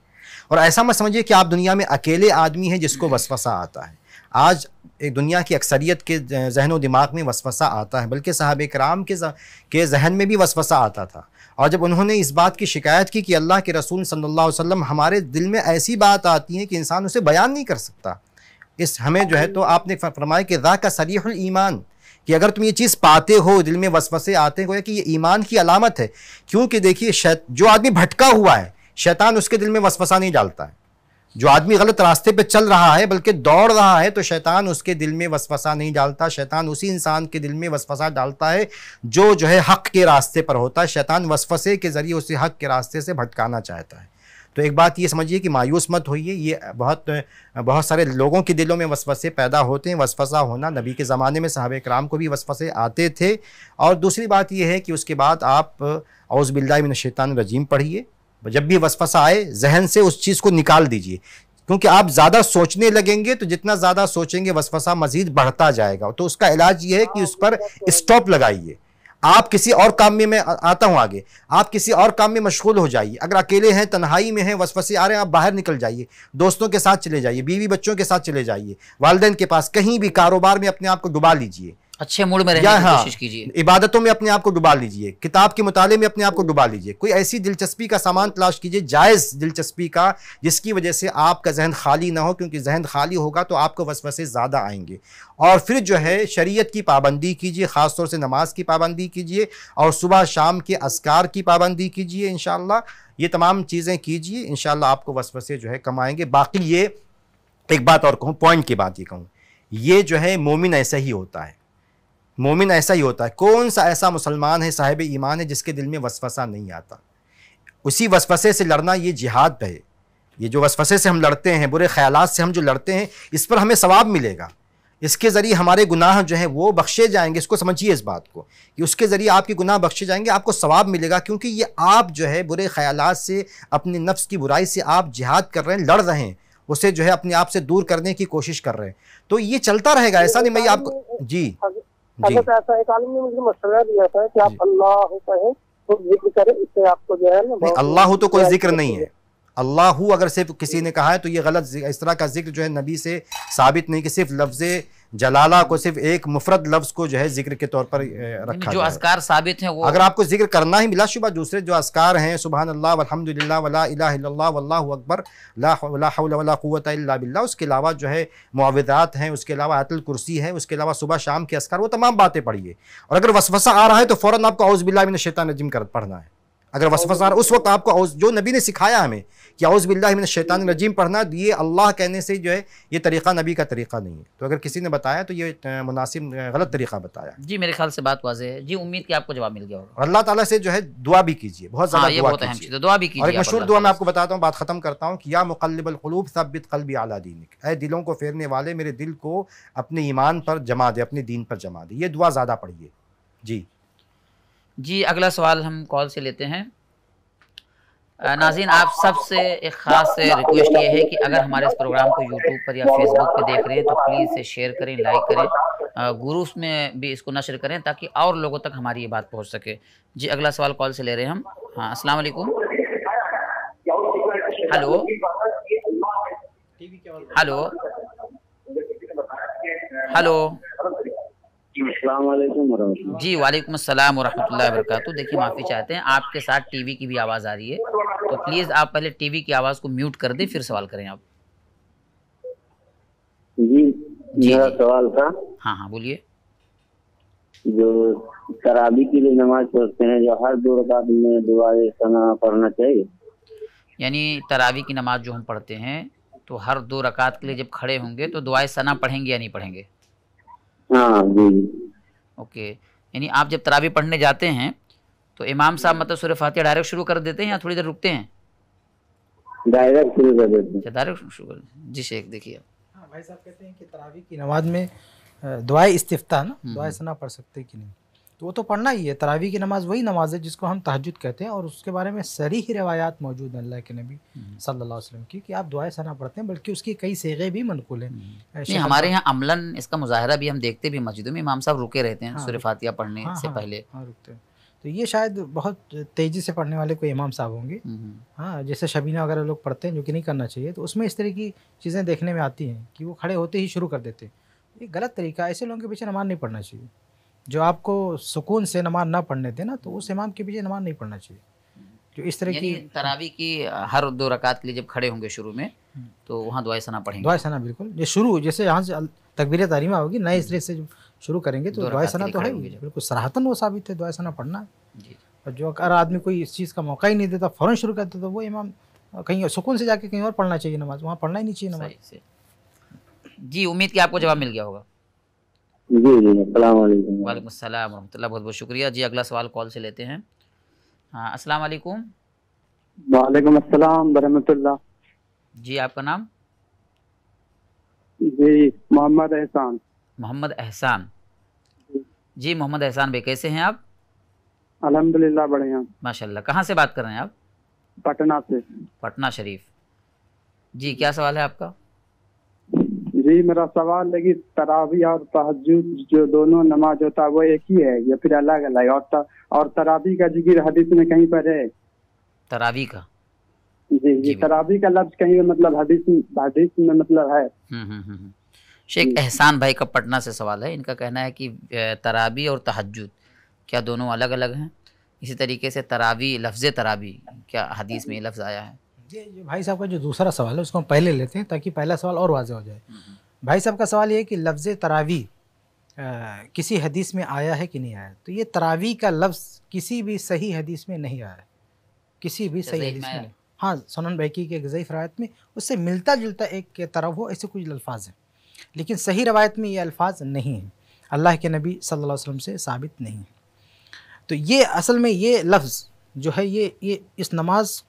और ऐसा मत समझिए कि आप दुनिया में अकेले आदमी हैं जिसको वसवसा आता है आज एक दुनिया की अक्सरियत के जहन व दिमाग में वसवसा आता है बल्कि साहब कराम के जहन में भी वसवसा आता था और जब उन्होंने इस बात की शिकायत की कि अल्लाह के रसूल सल्लल्लाहु अलैहि वसल्लम हमारे दिल में ऐसी बात आती है कि इंसान उसे बयान नहीं कर सकता इस हमें जो है तो आपने फरमाया कि रा का सरीहुल ईमान कि अगर तुम ये चीज़ पाते हो दिल में वसवसे आते हो कि ये ईमान की अलामत है क्योंकि देखिए जो आदमी भटका हुआ है शैतान उसके दिल में वसवसा नहीं डालता है जो आदमी गलत रास्ते पे चल रहा है बल्कि दौड़ रहा है तो शैतान उसके दिल में वसफ़सा नहीं डालता शैतान उसी इंसान के दिल में वसफसा डालता है जो जो है हक के रास्ते पर होता है शैतान वसफसे के ज़रिए उसे हक के रास्ते से भटकाना चाहता है तो एक बात ये समझिए कि मायूस मत होइए ये बहुत बहुत सारे लोगों के दिलों में वसफसे पैदा होते हैं वसफ़सा होना नबी के ज़माने में साहब कराम को भी वसफ़से आते थे और दूसरी बात यह है कि उसके बाद आप औज़बिल्लामिन शैतान रजीम पढ़िए जब भी वसफ़सा आए जहन से उस चीज़ को निकाल दीजिए क्योंकि आप ज़्यादा सोचने लगेंगे तो जितना ज़्यादा सोचेंगे वसफसा मजीद बढ़ता जाएगा तो उसका इलाज ये है कि उस पर स्टॉप लगाइए आप किसी और काम में मैं आता हूँ आगे आप किसी और काम में मशगूल हो जाइए अगर अकेले हैं तन्हाई में हैं वसफ़से आ रहे हैं आप बाहर निकल जाइए दोस्तों के साथ चले जाइए बीवी बच्चों के साथ चले जाइए वालदेन के पास कहीं भी कारोबार में अपने आप को डुबा लीजिए अच्छे मूड में रहने की हाँ, कोशिश कीजिए इबादतों में अपने आप को डुबा लीजिए किताब के मुताले में अपने आप को डुबा लीजिए कोई ऐसी दिलचस्पी का सामान तलाश कीजिए जायज़ दिलचस्पी का जिसकी वजह से आपका जहन खाली ना हो क्योंकि जहन खाली होगा तो आपको वसवसे ज़्यादा आएंगे और फिर जो है शरीयत की पाबंदी कीजिए ख़ासतौर से नमाज की पाबंदी कीजिए और सुबह शाम के असकार की पाबंदी कीजिए इन ये तमाम चीज़ें कीजिए इन आपको वसवसे जो है कम आएंगे बाकी ये एक बात और कहूँ पॉइंट की बात ये कहूँ ये जो है मोमिन ऐसा ही होता है मोमिन ऐसा ही होता है कौन सा ऐसा मुसलमान है साहिब ईमान है जिसके दिल में वसवसा नहीं आता उसी वसवसे से लड़ना ये जिहाद है ये जो वसवसे से हम लड़ते हैं बुरे ख्याल से हम जो लड़ते हैं इस पर हमें सवाब मिलेगा इसके ज़रिए हमारे गुनाह जो हैं वो बख्शे जाएंगे इसको समझिए इस बात को कि उसके ज़रिए आपके गुनाह बख्शे जाएंगे आपको सवाब मिलेगा क्योंकि ये आप जो है बुरे ख्याल से अपने नफ्स की बुराई से आप जिहाद कर रहे हैं लड़ रहे हैं उसे जो है अपने आप से दूर करने की कोशिश कर रहे हैं तो ये चलता रहेगा ऐसा नहीं मैं आपको जी हजरत ऐसा एक आलम ने मुझे मशवरा दिया था कि आप अल्लाह कहें तो जिक्र करें इससे आपको जो है ना अल्लाह तो कोई जिक्र नहीं है अल्लाह अगर सिर्फ किसी ने कहा है तो ये गलत इस तरह का जिक्र जो है नबी से साबित नहीं कि सिर्फ लफ्ज़ जलाला को सिर्फ एक मुफरत लफ्ज को जो है जिक्र के तौर पर रखा जो असकार साबित है वो अगर आपको जिक्र करना ही मिला शुबा दूसरे जो असकार हैं सुबह अकबर बिल्ला उसके अलावा जो है मुआवदात हैं उसके अलावा अतल कुर्सी है उसके अलावा सुबह शाम के असकार वो तमाम बातें पढ़िए और अगर वसवसा आ रहा है तो फ़ौरन आपको बिल्ला शैतान नजिम कर पढ़ना है अगर वसफ़सा उस वक्त आपको जो नबी ने सिखाया हमें याउज़बिल्लाशन रजीम पढ़ना ये अल्लाह कहने से जो है ये तरीक़ा नबी का तरीक़ा नहीं है तो अगर किसी ने बताया तो ये मुनासिब गलत तरीक़ा बताया जी मेरे ख्याल से बात वाज है जी उम्मीद की आपको जवाब मिल गया होगा अल्लाह ताला से जो है दुआ भी कीजिए बहुत ज़्यादा हाँ, दुआ कीजिए दुआ भी कीजिए मशहूर दुआ मैं आपको बताता हूँ बात ख़त्म करता हूँ कि या मुकलबलूब सबित कलबी आला दीनिक अः दिलों को फेरने वाले मेरे दिल को अपने ईमान पर जमा दे अपने दीन पर जमा दे ये दुआ ज़्यादा पढ़िए जी जी अगला सवाल हम कॉल से लेते हैं नाजीन आप सबसे एक ख़ास रिक्वेस्ट ये है कि अगर हमारे इस प्रोग्राम को यूट्यूब पर या फेसबुक पर देख रहे हैं तो प्लीज़ इसे शेयर करें लाइक करें ग्रुप्स में भी इसको नशर करें ताकि और लोगों तक हमारी ये बात पहुंच सके जी अगला सवाल कॉल से ले रहे हैं हम हाँ अस्सलाम वालेकुम हेलो हेलो हेलो जी वालेकुम असलम वरहमल वर्क देखिए माफ़ी चाहते हैं आपके साथ टीवी की भी आवाज़ आ रही है तो प्लीज़ आप पहले टीवी की आवाज़ को म्यूट कर दें फिर सवाल करें आप जी, जी मेरा सवाल था हाँ हाँ बोलिए जो तराबी की जो नमाज पढ़ते हैं जो हर दो रकात में दुआ सना पढ़ना चाहिए यानी तरावी की नमाज जो हम पढ़ते हैं तो हर दो रकात के लिए जब खड़े होंगे तो दुआए सना पढ़ेंगे या नहीं पढ़ेंगे हाँ, ओके यानी आप जब तरावी पढ़ने जाते हैं तो इमाम साहब हाँ। मतलब सूर्य फातिहा डायरेक्ट शुरू कर देते हैं या थोड़ी देर रुकते हैं डायरेक्ट शुरू कर देते हैं अच्छा, डायरेक्ट शुरू कर जी शेख देखिए हाँ भाई साहब कहते हैं कि तरावी की नमाज में दुआ इस्तीफा ना हम्म, दुआ हम्म। सना पढ़ सकते कि नहीं तो वो तो पढ़ना ही है तरावी की नमाज़ वही नमाज है जिसको हम तहजद कहते हैं और उसके बारे में सरी ही रवायात मौजूद हैं अल्लाह के नबी हम्म। सल्लल्लाहु अलैहि वसल्लम की कि आप दुआएं सना पढ़ते हैं बल्कि उसकी कई सेगे भी मनकूल हैं हम्म। नहीं हमारे यहाँ अमलन इसका मुजाहरा भी हम देखते भी मस्जिदों में इमाम साहब रुके रहते हैं हाँ, सूर्य फातिया पढ़ने हाँ, से हाँ, पहले हाँ रुकते हैं तो ये शायद बहुत तेज़ी से पढ़ने वाले कोई इमाम साहब होंगे हम्म, हाँ जैसे शबीना वगैरह लोग पढ़ते हैं जो कि नहीं करना चाहिए तो उसमें इस तरह की चीज़ें देखने में आती हैं कि वो खड़े होते ही शुरू कर देते हैं ये गलत तरीका ऐसे लोगों के पीछे नमाज नहीं पढ़ना चाहिए जो आपको सुकून से नमाज ना पढ़ने थे ना तो उस इमाम के पीछे नमाज नहीं पढ़ना चाहिए जो इस तरह की तरावी की हर दो रकात के लिए जब खड़े होंगे शुरू में हम्म। तो वहाँ दुआ सना पढ़ेंगे दुआ सना बिल्कुल ये शुरू जैसे यहाँ से तकबीर तारीमा होगी नए इस हम्म। तरह से शुरू करेंगे तो दुआ सना तो है बिल्कुल सराहतन वो साबित है दुआ सना पढ़ना और जो अगर आदमी कोई इस चीज़ का मौका ही नहीं देता फ़ौरन शुरू करता तो वो इमाम कहीं सुकून से जाके कहीं और पढ़ना चाहिए नमाज वहाँ पढ़ना ही नहीं चाहिए नमाज जी उम्मीद की आपको जवाब मिल गया होगा जी जी बहुत बहुत शुक्रिया जी अगला सवाल कॉल से लेते हैं हाँ अस्सलाम वालेकुम वालेकुम अस्सलाम वरहमतुल्ला जी आपका नाम जी मोहम्मद एहसान मोहम्मद एहसान जी मोहम्मद एहसान भाई कैसे हैं आप अल्हम्दुलिल्लाह बढ़िया माशाल्लाह कहाँ से बात कर रहे हैं आप पटना से पटना शरीफ जी क्या सवाल है आपका जी मेरा सवाल है कि तरावी और तहजुद जो दोनों नमाज होता है वो एक ही है या फिर अलग अलग और त, और तरावी का जिक्र हदीस में कहीं पर है तरावी का जी जी, जी तरावी का लफ्ज कहीं मतलब हदीस हदीस में मतलब है हम्म, हम्म, हम्म, शेख एहसान भाई का पटना से सवाल है इनका कहना है कि तरावी और तहजुद क्या दोनों अलग अलग हैं इसी तरीके से तरावी लफ्ज़ तरावी क्या हदीस में लफ्ज़ आया है जी भाई साहब का जो दूसरा सवाल है उसको हम पहले लेते हैं ताकि पहला सवाल और वाजह हो जाए भाई साहब का सवाल ये है कि लफ्ज़ तरावी आ, किसी हदीस में आया है कि नहीं आया तो ये तरावी का लफ्ज़ किसी भी सही हदीस में नहीं आया किसी भी सही हदीस में हाँ सोनन बैकी की एक रवायत में उससे मिलता जुलता एक तरह हो ऐसे कुछ अल्फाज हैं लेकिन सही रवायत में ये अल्फाज नहीं हैं अल्लाह के नबी सल्लल्लाहु अलैहि वसल्लम से साबित नहीं है तो ये असल में ये लफ्ज़ जो है ये ये इस नमाज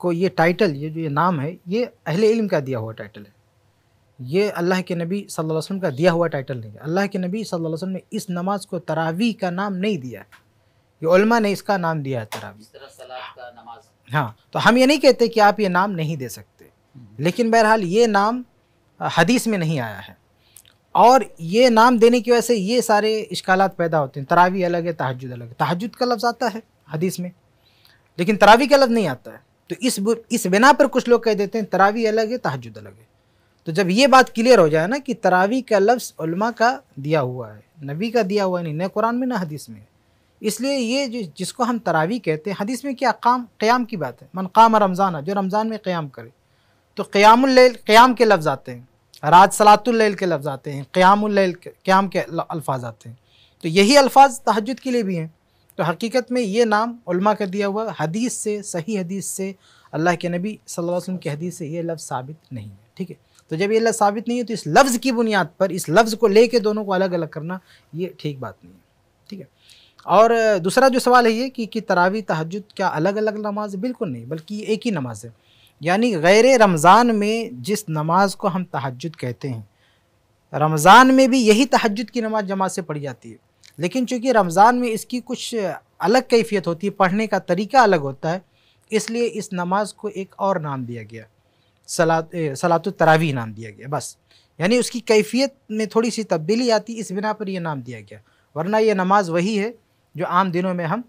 को ये टाइटल ये जो ये नाम है ये अहले इल्म का दिया हुआ टाइटल है ये अल्लाह के नबी सल्लल्लाहु अलैहि वसल्लम का दिया हुआ टाइटल नहीं है अल्लाह के नबी सल्लल्लाहु अलैहि वसल्लम ने इस नमाज को तरावी का नाम नहीं दिया है ये उलमा ने इसका नाम दिया है तरावी हाँ तो हम ये नहीं कहते कि आप ये नाम नहीं दे सकते हम्म। लेकिन बहरहाल ये नाम हदीस में नहीं आया है और ये नाम देने की वजह से ये सारे इश्काल पैदा होते हैं तरावी अलग है तहजद अलग है तहजद का लफ्ज़ आता है हदीस में लेकिन तरावी का लफ्ज़ नहीं आता है तो इस इस बिना पर कुछ लोग कह देते हैं तरावी अलग है तहजद अलग है तो जब ये बात क्लियर हो जाए ना कि तरावी का लफ्समा का दिया हुआ है नबी का दिया हुआ नहीं न कुरान में ना हदीस में इसलिए ये जो जिसको हम तरावी कहते हैं हदीस में क्या काम क़्याम की बात है मन काम रमज़ान जो रमज़ान में क़्याम करे तो क़्यामुल्लैल क़्याम के लफ्ज़ आते हैं राज सलातुल्लैल के लफ्ज़ आते हैं के क़्याम के अल्फाज आते हैं तो यही अल्फाज तहजद के लिए भी हैं तो हकीकत में ये नाम उल्मा का दिया हुआ हदीस से सही हदीस से अल्लाह के नबी सल्लल्लाहु अलैहि वसल्लम की हदीस से ये लफ्ज़ साबित नहीं है ठीक है तो जब ये लफ्ज़ साबित नहीं है तो इस लफ्ज़ की बुनियाद पर इस लफ्ज़ को ले कर दोनों को अलग अलग करना ये ठीक बात नहीं है ठीक है और दूसरा जो सवाल है ये कि, कि तरावी तहजद क्या अलग अलग नमाज बिल्कुल नहीं बल्कि एक ही नमाज है यानी गैर रमज़ान में जिस नमाज को हम तहजद कहते हैं रमज़ान में भी यही तहजद की नमाज जमात से पढ़ी जाती है लेकिन चूँकि रमज़ान में इसकी कुछ अलग कैफियत होती है पढ़ने का तरीका अलग होता है इसलिए इस नमाज को एक और नाम दिया गया सलात सलात तरावी नाम दिया गया बस यानी उसकी कैफियत में थोड़ी सी तब्दीली आती इस बिना पर यह नाम दिया गया वरना यह नमाज वही है जो आम दिनों में हम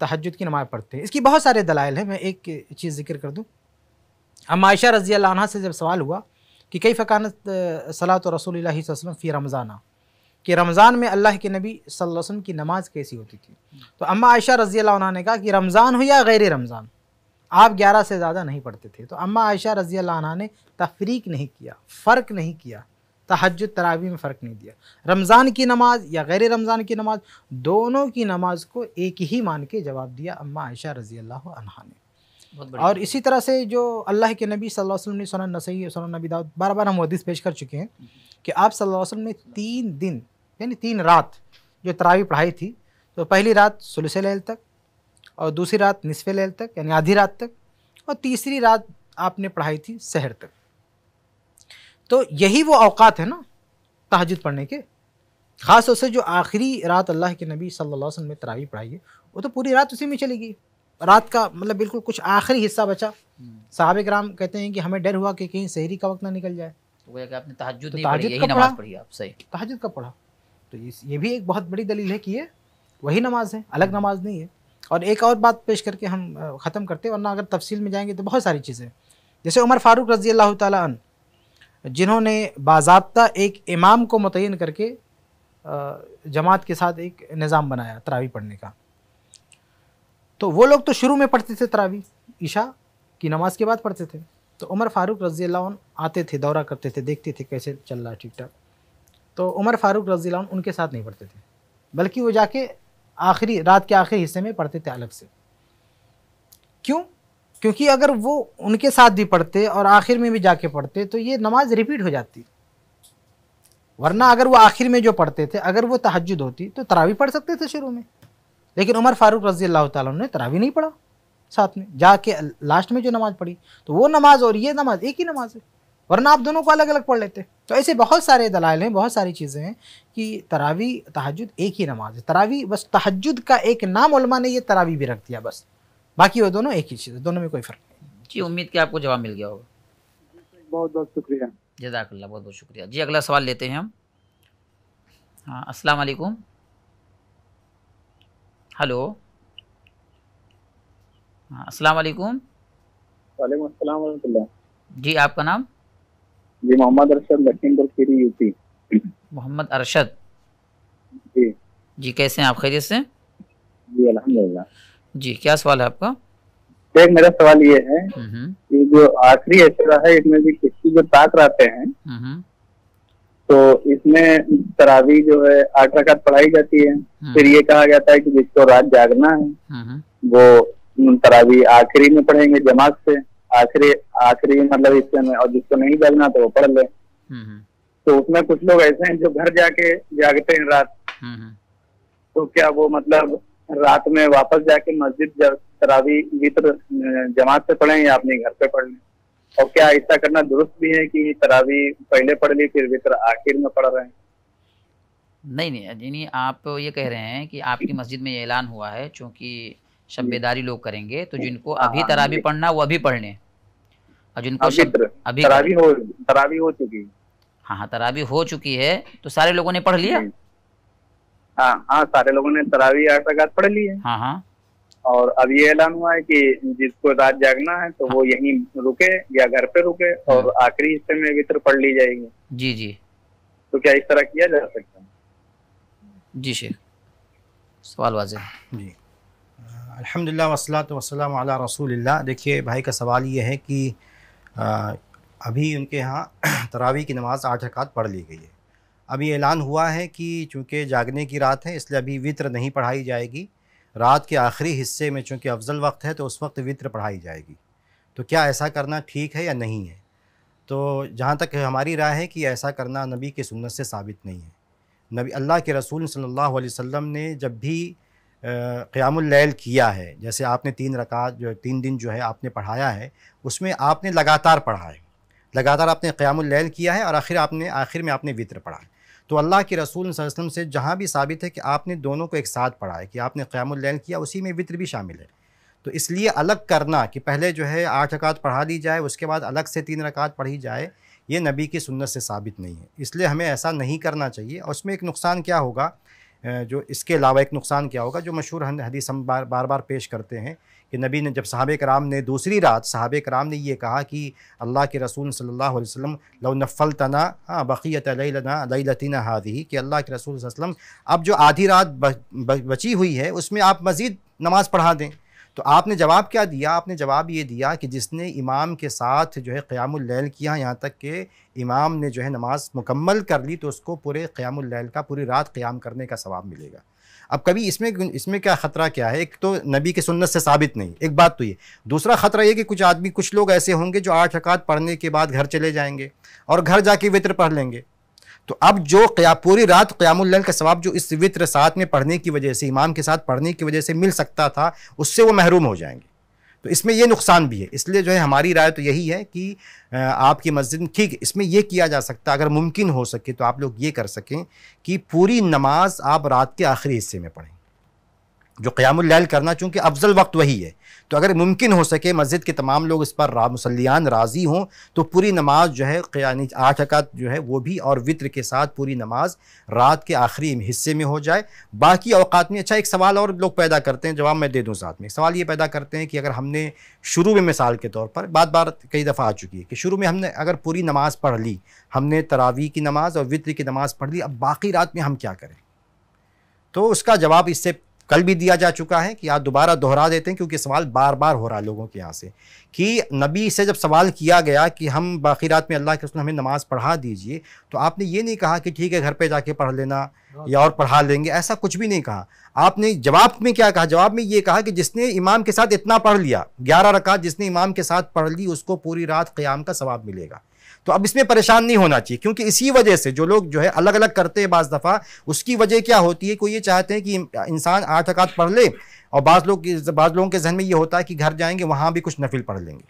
तहजद की नमाज़ पढ़ते हैं इसकी बहुत सारे दलाइल हैं मैं एक चीज़ ज़िक्र कर दूँ हम आयशा रज़ी से जब सवाल हुआ कि कई फ़कानत सलात रसोल फ़ी रमज़ाना कि रमज़ान में अल्लाह के नबी सल्लल्लाहु अलैहि वसल्लम की नमाज़ कैसी होती थी तो अम्मा आयशा रज़ी अल्लाह ने कहा कि रमज़ान हो या गैर रमज़ान आप ग्यारह से ज़्यादा नहीं पढ़ते थे तो अम्मा आयशा रज़ी अल्लाह ने तफरीक नहीं किया फ़र्क नहीं किया तहज तरावी में फ़र्क नहीं दिया रमज़ान की नमाज़ या गैर रमज़ान की नमाज़ दोनों की नमाज़ को एक ही मान के जवाब दिया अम्मा आयशा रज़ी अल्लाह ने और इसी तरह से जो अल्लाह के नबी सल्लल्लाहु अलैहि वसल्लम ने सोना नसई सोना नबी दाऊद बार बार हम हदीस पेश कर चुके हैं कि आप सल्लल्लाहु अलैहि वसल्लम ने तीन दिन यानी तीन रात जो तरावी पढ़ाई थी तो पहली रात सुलसे लैल तक और दूसरी रात निसफ़ लैल तक यानी आधी रात तक और तीसरी रात आपने पढ़ाई थी शहर तक तो यही वो अवकात है ना तहजद पढ़ने के ख़ास तौर से जो आखिरी रात अल्लाह के नबी सल्लल्लाहु अलैहि वसल्लम ने तरावी पढ़ाई है वो तो पूरी रात उसी में चली गई रात का मतलब बिल्कुल कुछ आखिरी हिस्सा बचा हम्म। साहब कराम कहते हैं कि हमें डर हुआ कि कहीं शहरी का वक्त ना निकल जाए तो आपने तहजद तो तहजद का पढ़ा तो ये भी एक बहुत बड़ी दलील है कि ये वही नमाज है अलग नमाज नहीं है और एक और बात पेश करके हम ख़त्म करते हैं वरना अगर तफसील में जाएंगे तो बहुत सारी चीज़ें जैसे उमर फारूक रज़ी अल्लाह तन जिन्होंने बाबा एक इमाम को मतयन करके जमात के साथ एक निज़ाम बनाया तरावी पढ़ने का तो वो लोग तो शुरू में पढ़ते थे तरावी ईशा की नमाज के बाद पढ़ते थे तो उमर फारूक रज़ी आते थे दौरा करते थे देखते थे कैसे चल रहा ठीक ठाक तो उमर फारूक रजील उनके साथ नहीं पढ़ते थे बल्कि वो जाके आखिरी रात के आखिरी हिस्से में पढ़ते थे अलग से क्यों क्योंकि अगर वो उनके साथ भी पढ़ते और आखिर में भी जाके पढ़ते तो ये नमाज रिपीट हो जाती वरना अगर वो आखिर में जो पढ़ते थे अगर वो तहजद होती तो तरावी पढ़ सकते थे शुरू में लेकिन उमर फारूक रजी अल्लाह ने तरावी नहीं पढ़ा साथ में जाके लास्ट में जो नमाज़ पढ़ी तो वो नमाज़ और ये नमाज़ एक ही नमाज़ है वरना आप दोनों को अलग अलग पढ़ लेते तो ऐसे बहुत सारे दलाल हैं बहुत सारी चीज़ें हैं कि तरावी तहजद एक ही नमाज है तरावी बस तहजद का एक नाम उलमा ने ये तरावी भी रख दिया बस बाकी वो दोनों एक ही चीज़ है दोनों में कोई फ़र्क नहीं जी उम्मीद कि आपको जवाब मिल गया होगा बहुत बहुत शुक्रिया जजाकल्ला बहुत बहुत शुक्रिया जी अगला सवाल लेते हैं हम हाँ अस्सलाम हलो हेलो हाँ अस्सलाम जी आपका नाम जी मोहम्मद अरशद लखीमपुर खीरी यूपी मोहम्मद अरशद जी जी कैसे हैं आप खैरियत से जी अलहमदिल्ला जी क्या सवाल है आपका एक मेरा सवाल ये है हम्म, हम्म। कि जो आखिरी अशरा है इसमें भी किसकी जो ताक रहते हैं हम्म, तो इसमें तरावी जो है आठ रकात पढ़ाई जाती है फिर ये कहा जाता है कि जिसको रात जागना है वो तरावी आखिरी में पढ़ेंगे जमात से आखिरी आखिरी मतलब हिस्से में और जिसको नहीं जगना तो वो पढ़ ले हम्म, हम्म। तो उसमें कुछ लोग ऐसे हैं जो घर जाके जागते हैं रात हम्म, तो क्या वो मतलब रात में वापस जाके मस्जिद तरावी वित्र अं, जमात से पढ़े या अपने घर पे पढ़ लें और क्या ऐसा करना दुरुस्त भी है कि तरावी पहले पढ़ ली फिर वित्र आखिर में पढ़ रहे हैं नहीं नहीं जी नहीं आप ये कह रहे हैं कि आपकी मस्जिद में ऐलान हुआ है चूंकि सब लोग करेंगे तो हाँ, जिनको हाँ, अभी हाँ, तरावी पढ़ना वो अभी पढ़ लें और जिनको शब, अभी तरावी हो तरावी हो चुकी हाँ हाँ तरावी हो चुकी है तो सारे लोगों ने पढ़ लिया हाँ हाँ सारे लोगों ने तरावी आठ रकात पढ़ ली है हाँ हाँ और अब ये ऐलान हुआ है कि जिसको रात जागना है तो हाँ। वो यहीं रुके या घर पे रुके और आखिरी हिस्से में वितर पढ़ ली जाएगी जी जी तो क्या इस तरह किया जा सकता है जी शेख सवाल वाजे जी अल्हम्दुलिल्लाह वसलात वसलम अला रसूलिल्लाह देखिए भाई का सवाल ये है कि आ, अभी उनके यहाँ [clears throat] तरावी की नमाज़ आठ रकात पढ़ ली गई है अभी ऐलान हुआ है कि चूँकि जागने की रात है इसलिए अभी वित्र नहीं पढ़ाई जाएगी रात के आखिरी हिस्से में चूँकि अफजल वक्त है तो उस वक्त वित्र पढ़ाई जाएगी तो क्या ऐसा करना ठीक है या नहीं है तो जहाँ तक हमारी राय है कि ऐसा करना नबी की सुन्नत से साबित नहीं है नबी अल्लाह के रसूल सल्लल्लाहु अलैहि वसल्लम ने जब भी क़यामल किया है जैसे आपने तीन रकात जो तीन दिन जो है आपने पढ़ाया है उसमें आपने लगातार पढ़ा है लगातार आपने क़यामल किया है और आखिर आपने आखिर में आपने वित्र पढ़ा है तो अल्लाह के रसूल वसलम से जहाँ भी साबित है कि आपने दोनों को एक साथ पढ़ा है कि आपने क़यामल किया उसी में वित्र भी शामिल है तो इसलिए अलग करना कि पहले जो है आठ रकात पढ़ा दी जाए उसके बाद अलग से तीन रकात पढ़ी जाए ये नबी की सुन्नत से साबित नहीं है इसलिए हमें ऐसा नहीं करना चाहिए और उसमें एक नुकसान क्या होगा जो इसके अलावा एक नुकसान क्या होगा जो मशहूर हदीस हम बार बार बार पेश करते हैं कि नबी ने जब साहब कराम ने दूसरी रात साहब कराम ने यह कहा कि अल्लाह के रसूल सल्ला वसम लफ़ल तना हाँ बक़ीत लतीना हादी कि अल्लाह के रसूल वसम अब जो आधी रात बची हुई है उसमें आप मज़ीद नमाज़ पढ़ा दें तो आपने जवाब क्या दिया आपने जवाब ये दिया कि जिसने इमाम के साथ जो है क़्यामैल किया यहाँ तक कि इमाम ने जो है नमाज़ मुकम्मल कर ली तो उसको पूरे क़्यामुल्लैल का पूरी रात क़्याम करने का सवाब मिलेगा अब कभी इसमें इसमें क्या ख़तरा क्या है एक तो नबी के सुन्नत से साबित नहीं एक बात तो ये दूसरा ख़तरा ये कि कुछ आदमी कुछ लोग ऐसे होंगे जो आठ रकात पढ़ने के बाद घर चले जाएंगे और घर जाके वितर पढ़ लेंगे तो अब जो क्या पूरी रात क़यामल का सवाब जो इस वित्र साथ में पढ़ने की वजह से इमाम के साथ पढ़ने की वजह से मिल सकता था उससे वो महरूम हो जाएंगे तो इसमें ये नुकसान भी है इसलिए जो है हमारी राय तो यही है कि आपकी मस्जिद ठीक इसमें ये किया जा सकता अगर मुमकिन हो सके तो आप लोग ये कर सकें कि पूरी नमाज आप रात के आखिरी हिस्से में पढ़ें जो क़्यामल करना चूँकि अफजल वक्त वही है तो अगर मुमकिन हो सके मस्जिद के तमाम लोग इस पर रा, मुसलियान राज़ी हों तो पूरी नमाज जो है यानी आठ अकात जो है वो भी और वित्र के साथ पूरी नमाज रात के आखिरी हिस्से में हो जाए बाकी अवकात में अच्छा एक सवाल और लोग पैदा करते हैं जवाब मैं दे दूँ साथ में सवाल ये पैदा करते हैं कि अगर हमने शुरू में मिसाल के तौर पर बात बार कई दफ़ा आ चुकी है कि शुरू में हमने अगर पूरी नमाज़ पढ़ ली हमने तरावी की नमाज़ और वित्र की नमाज़ पढ़ ली अब बाकी रात में हम क्या करें तो उसका जवाब इससे कल भी दिया जा चुका है कि आप दोबारा दोहरा देते हैं क्योंकि सवाल बार बार हो रहा है लोगों के यहाँ से कि नबी से जब सवाल किया गया कि हम बाकी रात में अल्लाह के उसने हमें नमाज़ पढ़ा दीजिए तो आपने ये नहीं कहा कि ठीक है घर पे जाके पढ़ लेना या और पढ़ा लेंगे ऐसा कुछ भी नहीं कहा आपने जवाब में क्या कहा जवाब में ये कहा कि जिसने इमाम के साथ इतना पढ़ लिया ग्यारह रकात जिसने इमाम के साथ पढ़ ली उसको पूरी रात क़्याम का सवाब मिलेगा तो अब इसमें परेशान नहीं होना चाहिए क्योंकि इसी वजह से जो लोग जो है अलग अलग करते हैं बाज़ दफ़ा उसकी वजह क्या होती है कोई ये चाहते हैं कि इंसान आठ अकात पढ़ ले और बाज़ लोग बाज़ लोगों के जहन में ये होता है कि घर जाएंगे वहाँ भी कुछ नफिल पढ़ लेंगे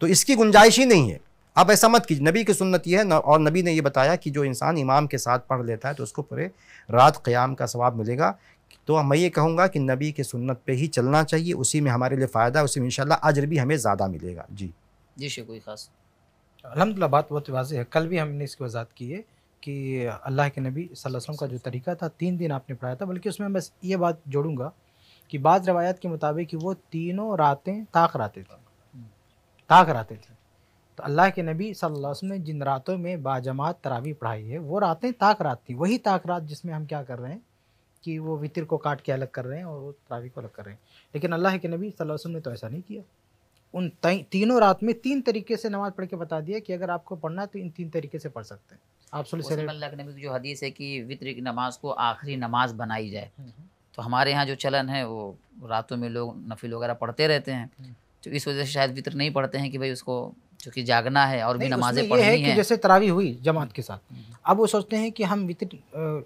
तो इसकी गुंजाइश ही नहीं है आप ऐसा मत कीजिए नबी की सुन्नत यह है और नबी ने यह बताया कि जो इंसान इमाम के साथ पढ़ लेता है तो उसको पूरे रात क़्याम का सवाब मिलेगा तो मैं ये कहूँगा कि नबी के सुन्नत पे ही चलना चाहिए उसी में हमारे लिए फ़ायदा उसी में इंशाल्लाह अजर भी हमें ज़्यादा मिलेगा जी जी शुक्रिया खास अलहमदिल्ला बात बहुत वाज है कल भी हमने इसकी वजात की है कि अल्लाह के नबी वसल्लम का जो तरीका था तीन दिन आपने पढ़ाया था बल्कि उसमें बस ये बात जोड़ूंगा कि बाद रवायात के मुताबिक वो तीनों रातें ताक रातें थी ताक रातें थी तो अल्लाह के नबी सल्लल्लाहु वसल्लम ने जिन रातों में बाजमात तरावी पढ़ाई है वो रातें ताक रात थी वही ताक रात जिसमें हम क्या कर रहे हैं कि वो वितर को काट के अलग कर रहे हैं और वो तरावी को अलग कर रहे हैं लेकिन अल्लाह के नबी वसल्लम ने तो ऐसा नहीं किया उन तीनों रात में तीन तरीके से नमाज पढ़ के बता दिया कि अगर आपको पढ़ना है तो इन तीन तरीके से पढ़ सकते हैं आप सुल्ला जो हदीस है कि वित्र की नमाज को आखिरी नमाज बनाई जाए हम्म, हम्म। तो हमारे यहाँ जो चलन है वो रातों में लोग नफिल वगैरह पढ़ते रहते हैं हम्म। तो इस वजह से शायद वित्र नहीं पढ़ते हैं कि भाई उसको चूँकि जागना है और भी नमाजें पढ़नी है, है। जैसे तरावी हुई जमात के साथ अब वो सोचते हैं कि हम वित्र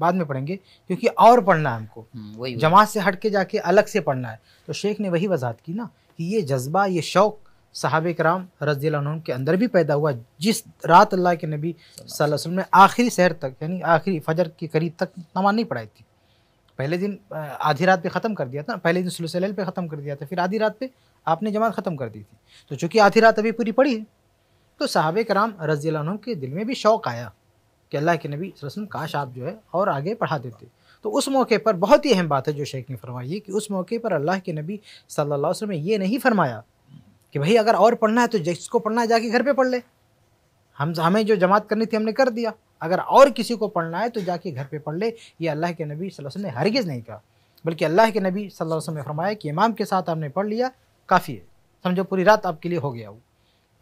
बाद में पढ़ेंगे क्योंकि और पढ़ना है हमको जमात से हट के जाके अलग से पढ़ना है तो शेख ने वही वजाहत की ना कि ये जज्बा ये शौक़ साहब कराम रजी के अंदर भी पैदा हुआ जिस रात अल्लाह के नबी वसल्लम ने आखिरी शहर तक यानी आखिरी फजर के करीब तक नमाज नहीं पढ़ाई थी पहले दिन आधी रात पे ख़त्म कर दिया था ना पहले दिन सुलसल पे ख़त्म कर दिया था फिर आधी रात पे आपने जमात ख़त्म कर दी थी तो चूँकि आधी रात अभी पूरी पड़ी है तो साहब कराम रजी के दिल में भी शौक़ आया कि अल्लाह के नबी वसल्लम काश आप जो है और आगे पढ़ा देते तो उस मौके पर बहुत ही अहम बात है जो शेख ने फरमाई कि उस मौके पर अल्लाह के नबी सल्लल्लाहु अलैहि वसल्लम ने ये नहीं फरमाया कि भाई अगर और पढ़ना है तो जिसको पढ़ना है जाके घर पे पढ़ ले हम हमें जो जमात करनी थी हमने कर दिया अगर और किसी को पढ़ना है तो जाके घर पर पढ़ ले ये अल्लाह के नबी सल्लल्लाहु अलैहि वसल्लम ने हरगिज़ नहीं कहा बल्कि अल्लाह के नबी सल्लल्लाहु अलैहि वसल्लम ने फरमाया कि इमाम के साथ आपने पढ़ लिया काफ़ी है समझो पूरी रात आपके लिए हो गया वो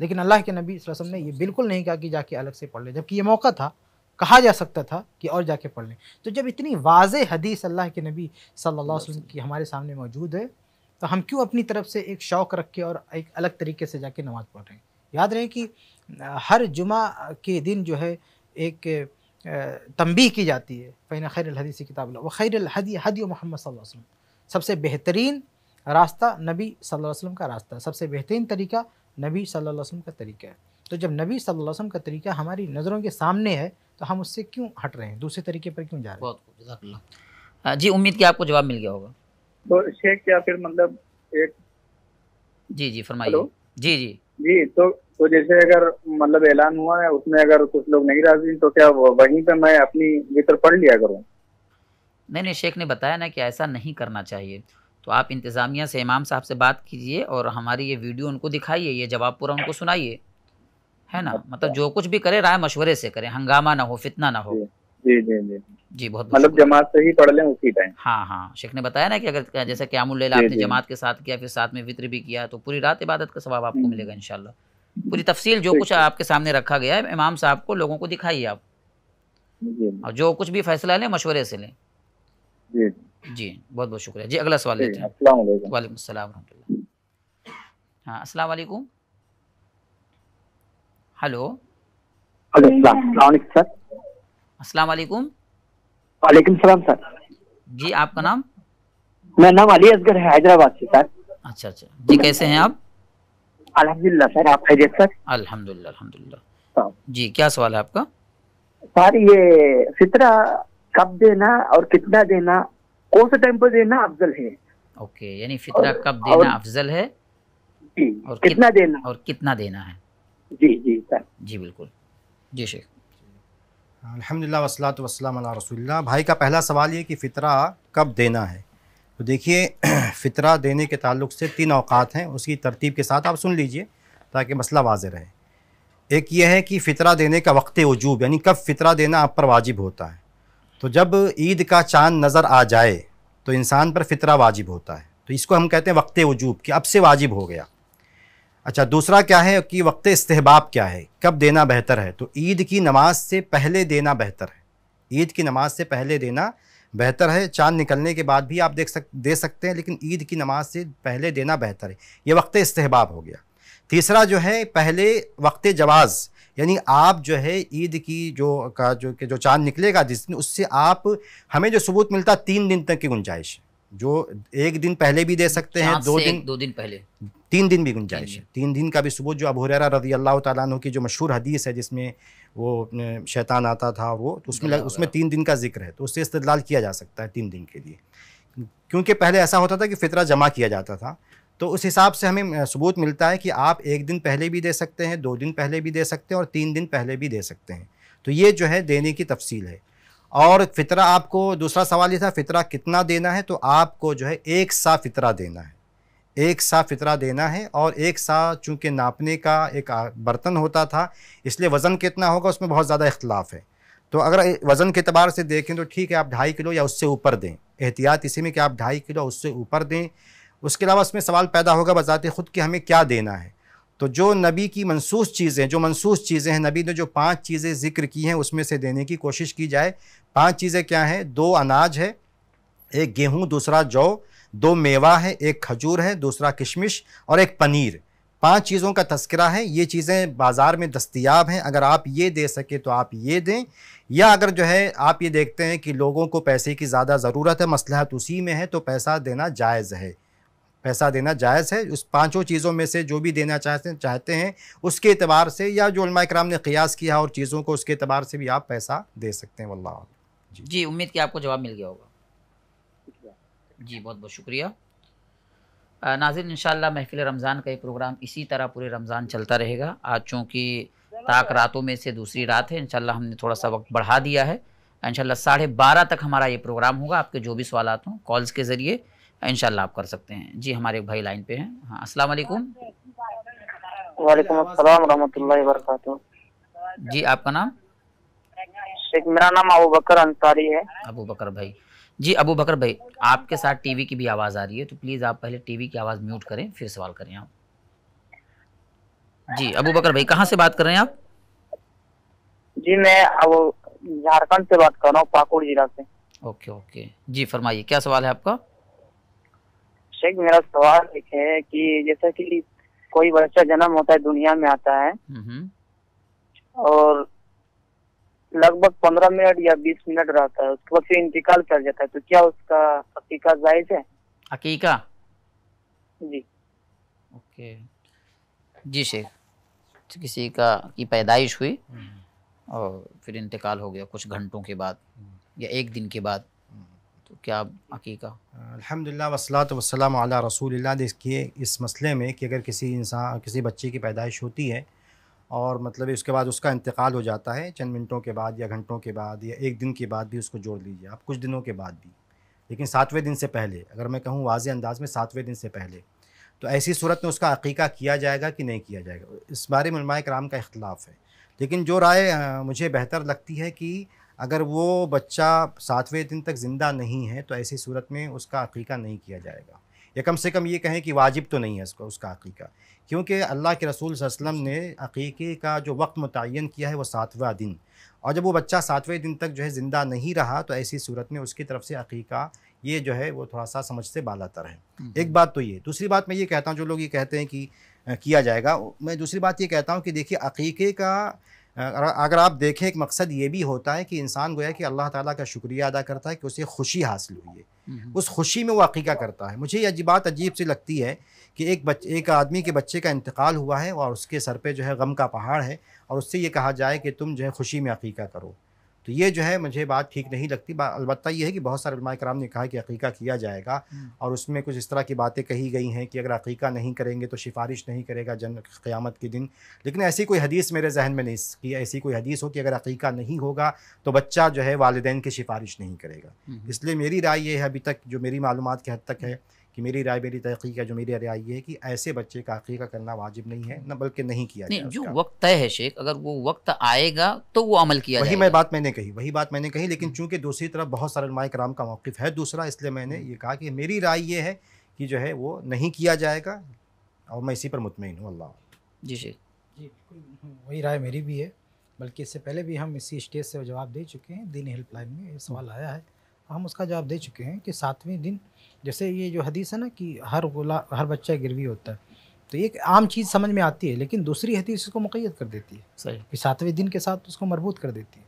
लेकिन अल्लाह के नबी वसल्लम ने ये बिल्कुल नहीं कहा कि जाके अलग से पढ़ ले जबकि ये मौका था कहा जा सकता था कि और जाके पढ़ लें तो जब इतनी वाज हदीस अल्लाह के नबी सल्लल्लाहु अलैहि वसल्लम की हमारे सामने मौजूद है तो हम क्यों अपनी तरफ से एक शौक़ रख के और एक अलग तरीके से जाके नमाज़ पढ़ रहे हैं याद रहे कि हर जुमा के दिन जो है एक तंबी की जाती है फ़ैन खैर हदीसी किताब व खैर हदी हदी मोहम्मद वसम सबसे बेहतरीन रास्ता नबी सल्लल्लाहु अलैहि वसल्लम का रास्ता सबसे बेहतरीन तरीका नबी सल्लल्लाहु अलैहि वसल्लम का तरीका है तो जब नबी सल्लल्लाहु अलैहि वसल्लम का तरीका हमारी नज़रों के सामने है तो हम उससे क्यों हट रहे हैं दूसरे तरीके पर क्यों जा रहे हैं बहुत हाँ जी उम्मीद की आपको जवाब मिल गया होगा तो शेख क्या फिर मतलब एक जी जी फरमाइए जी जी जी तो तो जैसे अगर मतलब ऐलान हुआ है उसमें अगर कुछ लोग नहीं राजी तो क्या वहीं पे मैं अपनी मित्र पढ़ लिया करूँ नहीं नहीं शेख ने बताया ना कि ऐसा नहीं करना चाहिए तो आप इंतज़ामिया से इमाम साहब से बात कीजिए और हमारी ये वीडियो उनको दिखाइए ये जवाब पूरा उनको सुनाइए है ना अच्छा। मतलब जो कुछ भी करे राय मशवरे से करे हंगामा ना हो फितना ना हो जी जी जी जी बहुत मतलब जमात से ही पढ़ लें उसी टाइम हाँ हाँ शेख ने बताया ना कि अगर जैसे क्यामुल लेला आपने जमात के साथ किया फिर साथ में वित्र भी किया तो पूरी रात इबादत का सवाब आपको हम्म। मिलेगा इनशाला पूरी तफसील जो कुछ आपके सामने रखा गया है इमाम साहब को लोगों को दिखाइए आप और जो कुछ भी फैसला लें मशवरे से लें जी बहुत बहुत शुक्रिया जी अगला सवाल लेते हैं वालेकुम हाँ अस्सलाम हेलो अस्सलाम वालेकुम वालेकुम सलाम सर जी आपका नाम मेरा नाम अली असगर है हैदराबाद से सर अच्छा अच्छा जी कैसे हैं आप अल्हम्दुलिल्लाह सर आप खैरियत सर अल्हम्दुलिल्लाह अल्हम्दुलिल्लाह हाँ। जी क्या सवाल है आपका सर ये फितरा कब देना और कितना देना कौन से टाइम पर देना अफजल है ओके यानी फितरा कब देना अफजल है और कितना देना और कितना देना है जी जी सर जी बिल्कुल जी शेख अलहमदिल्ला वसलात वसलम रसोल्ला भाई का पहला सवाल ये कि फ़ितरा कब देना है तो देखिए [clears throat] फ़ितरा देने के ताल्लुक से तीन अवकात हैं उसकी तरतीब के साथ आप सुन लीजिए ताकि मसला वाज रहे एक ये है कि फ़ितरा देने का वक्त वजूब यानी कब फ़ितरा देना आप पर वाजिब होता है तो जब ईद का चांद नज़र आ जाए तो इंसान पर फ़ितरा वाजिब होता है तो इसको हम कहते हैं वक्त वजूब कि अब से वाजिब हो गया अच्छा दूसरा क्या है कि वक्त इस्तेबाब क्या है कब देना बेहतर है तो ईद की नमाज से पहले देना बेहतर है ईद की नमाज से पहले देना बेहतर है चांद निकलने के बाद भी आप देख सक दे सकते हैं लेकिन ईद की नमाज से पहले देना बेहतर है ये वक्त इस्तेबाब हो गया तीसरा जो है पहले वक्त जवाज़ यानी आप जो है ईद की जो का जो के जो चांद निकलेगा जिस दिन उससे आप हमें जो सबूत मिलता तीन दिन तक की गुंजाइश है जो एक दिन पहले भी दे सकते हैं दो दिन दो दिन पहले तीन दिन भी गुंजाइश है तीन दिन का भी सबूत जो अब हुररा रजी अल्लाह तु की जो मशहूर हदीस है जिसमें वो शैतान आता था वो तो उसमें लग, उसमें तीन दिन का जिक्र है तो उससे इस्तलाल किया जा सकता है तीन दिन के लिए क्योंकि पहले ऐसा होता था कि फ़ितरा जमा किया जाता था तो उस हिसाब से हमें सबूत मिलता है कि आप एक दिन पहले भी दे सकते हैं दो दिन पहले भी दे सकते हैं और तीन दिन पहले भी दे सकते हैं तो ये जो है देने की तफसील है और फितरा आपको दूसरा सवाल ये था फितरा कितना देना है तो आपको जो है एक सा फितरा देना है एक सा फितरा देना है और एक सा चूँकि नापने का एक बर्तन होता था इसलिए वज़न कितना होगा उसमें बहुत ज़्यादा इख्तलाफ है तो अगर वज़न के अतबार से देखें तो ठीक है आप ढाई किलो या उससे ऊपर दें एहतियात इसी में कि आप ढाई किलो उससे ऊपर दें उसके अलावा उसमें सवाल पैदा होगा बजाते ख़ुद कि हमें क्या देना है तो जो नबी की मनसूस चीज़ें जो मनसूस चीज़ें हैं नबी ने जो पांच चीज़ें जिक्र की हैं उसमें से देने की कोशिश की जाए पांच चीज़ें क्या हैं दो अनाज है एक गेहूँ दूसरा जौ दो मेवा है एक खजूर है दूसरा किशमिश और एक पनीर पांच चीज़ों का तस्करा है ये चीज़ें बाज़ार में दस्तियाब हैं अगर आप ये दे सकें तो आप ये दें या अगर जो है आप ये देखते हैं कि लोगों को पैसे की ज़्यादा ज़रूरत है मसलहत उसी में है तो पैसा देना जायज़ है पैसा देना जायज़ है उस पांचों चीज़ों में से जो भी देना चाहते चाहते हैं उसके अतबार से या जो कराम ने क़ियास किया और चीज़ों को उसके अतबार से भी आप पैसा दे सकते हैं वल्ला जी, जी उम्मीद कि आपको जवाब मिल गया होगा जी बहुत बहुत शुक्रिया नाजिन इन महफिल रमज़ान का ये प्रोग्राम इसी तरह पूरे रमज़ान चलता रहेगा आज चूँकि ताक रातों में से दूसरी रात है इनशाला हमने थोड़ा सा वक्त बढ़ा दिया है इनशाला साढ़े बारह तक हमारा ये प्रोग्राम होगा आपके जो भी सवाल हों कॉल्स के ज़रिए इन आप कर सकते हैं जी हमारे भाई लाइन पे हैं हाँ अस्सलाम वालेकुम जी आपका नाम मेरा नाम अबू बकर अंसारी है अबू बकर भाई जी अबू बकर भाई आपके साथ टीवी की भी आवाज़ आ रही है तो प्लीज़ आप पहले टीवी की आवाज़ म्यूट करें फिर सवाल करें आप जी अबू बकर भाई कहाँ से बात कर रहे हैं आप जी मैं अब झारखंड से बात कर रहा हूँ पाकुड़ जिला से ओके ओके जी फरमाइए क्या सवाल है आपका शेख मेरा सवाल एक है कि जैसा कि कोई बच्चा जन्म होता है दुनिया में आता है और लगभग पंद्रह मिनट या बीस मिनट रहता है उसके बाद फिर इंतकाल कर जाता है तो क्या उसका अकीका जायज है अकीका जी ओके जी शेख किसी का की पैदाइश हुई हम्म। और फिर इंतकाल हो गया कुछ घंटों के बाद या एक दिन के बाद तो क्या हकीका अल्हम्दुलिल्लाह वसलात वसलम अला रसूल देखिए इस मसले में कि अगर किसी इंसान किसी बच्चे की पैदाइश होती है और मतलब उसके बाद उसका इंतकाल हो जाता है चंद मिनटों के बाद या घंटों के बाद या एक दिन के बाद भी उसको जोड़ लीजिए आप कुछ दिनों के बाद भी लेकिन सातवें दिन से पहले अगर मैं कहूँ वाज अंदाज में सातवें दिन से पहले तो ऐसी सूरत में उसका अकीका किया जाएगा कि नहीं किया जाएगा इस बारे में कराम का इख्तलाफ है लेकिन जो राय मुझे बेहतर लगती है कि अगर वो बच्चा सातवें दिन तक ज़िंदा नहीं है तो ऐसी सूरत में उसका अकीका नहीं किया जाएगा या कम से कम ये कहें कि वाजिब तो नहीं है उसका उसका अकीका क्योंकि अल्लाह के रसूल वसलम ने अकीके का जो वक्त मुतन किया है वो सातवा दिन और जब वो बच्चा सातवें दिन तक जो है ज़िंदा नहीं रहा तो ऐसी सूरत में उसकी तरफ से अकीका ये जो है वो थोड़ा सा समझ से बालातर है हम्म। एक बात तो ये दूसरी बात मैं ये कहता हूँ जो लोग ये कहते हैं कि किया जाएगा मैं दूसरी बात ये कहता हूँ कि देखिए अकीके का अगर आप देखें एक मकसद ये भी होता है कि इंसान गोया कि अल्लाह ताला का शुक्रिया अदा करता है कि उसे खुशी हासिल हुई है उस खुशी में वो अकीका करता है मुझे ये बात अजीब सी लगती है कि एक बच एक आदमी के बच्चे का इंतकाल हुआ है और उसके सर पे जो है गम का पहाड़ है और उससे ये कहा जाए कि तुम जो है खुशी में अकीका करो तो ये जो है मुझे बात ठीक नहीं लगती अलबत्त यह है कि बहुत सारे उलमा कराम ने कहा कि अकीका किया जाएगा हम्म। और उसमें कुछ इस तरह की बातें कही गई हैं कि अगर अकीका नहीं करेंगे तो सिफारिश नहीं करेगा जन क़्यामत के दिन लेकिन ऐसी कोई हदीस मेरे जहन में नहीं कि ऐसी कोई हदीस हो कि अगर अकीका नहीं होगा तो बच्चा जो है वालदेन की सिफारिश नहीं करेगा हम्म। इसलिए मेरी राय ये है अभी तक जो मेरी मालूम की हद तक है कि मेरी राय मेरी तहकीक है जो मेरी राय ये है कि ऐसे बच्चे का अकीका करना वाजिब नहीं है ना बल्कि नहीं किया नहीं, जो वक्त तय है शेख अगर वो वक्त आएगा तो वो अमल किया वही मैं बात मैंने कही वही बात मैंने कही लेकिन चूंकि दूसरी तरफ बहुत सारे माए कराम का मौक़ है दूसरा इसलिए मैंने हम्म। ये कहा कि मेरी राय ये है कि जो है वो नहीं किया जाएगा और मैं इसी पर मुतमिन हूँ अल्लाह जी शेख जी वही राय मेरी भी है बल्कि इससे पहले भी हम इसी स्टेज से जवाब दे चुके हैं दिन हेल्पलाइन में ये सवाल आया है हम उसका जवाब दे चुके हैं कि सातवें दिन जैसे ये जो हदीस है ना कि हर गुला हर बच्चा गिरवी होता है तो एक आम चीज़ समझ में आती है लेकिन दूसरी हदीस उसको मुकैद कर देती है सही कि सातवें दिन के साथ उसको मरबूत कर देती है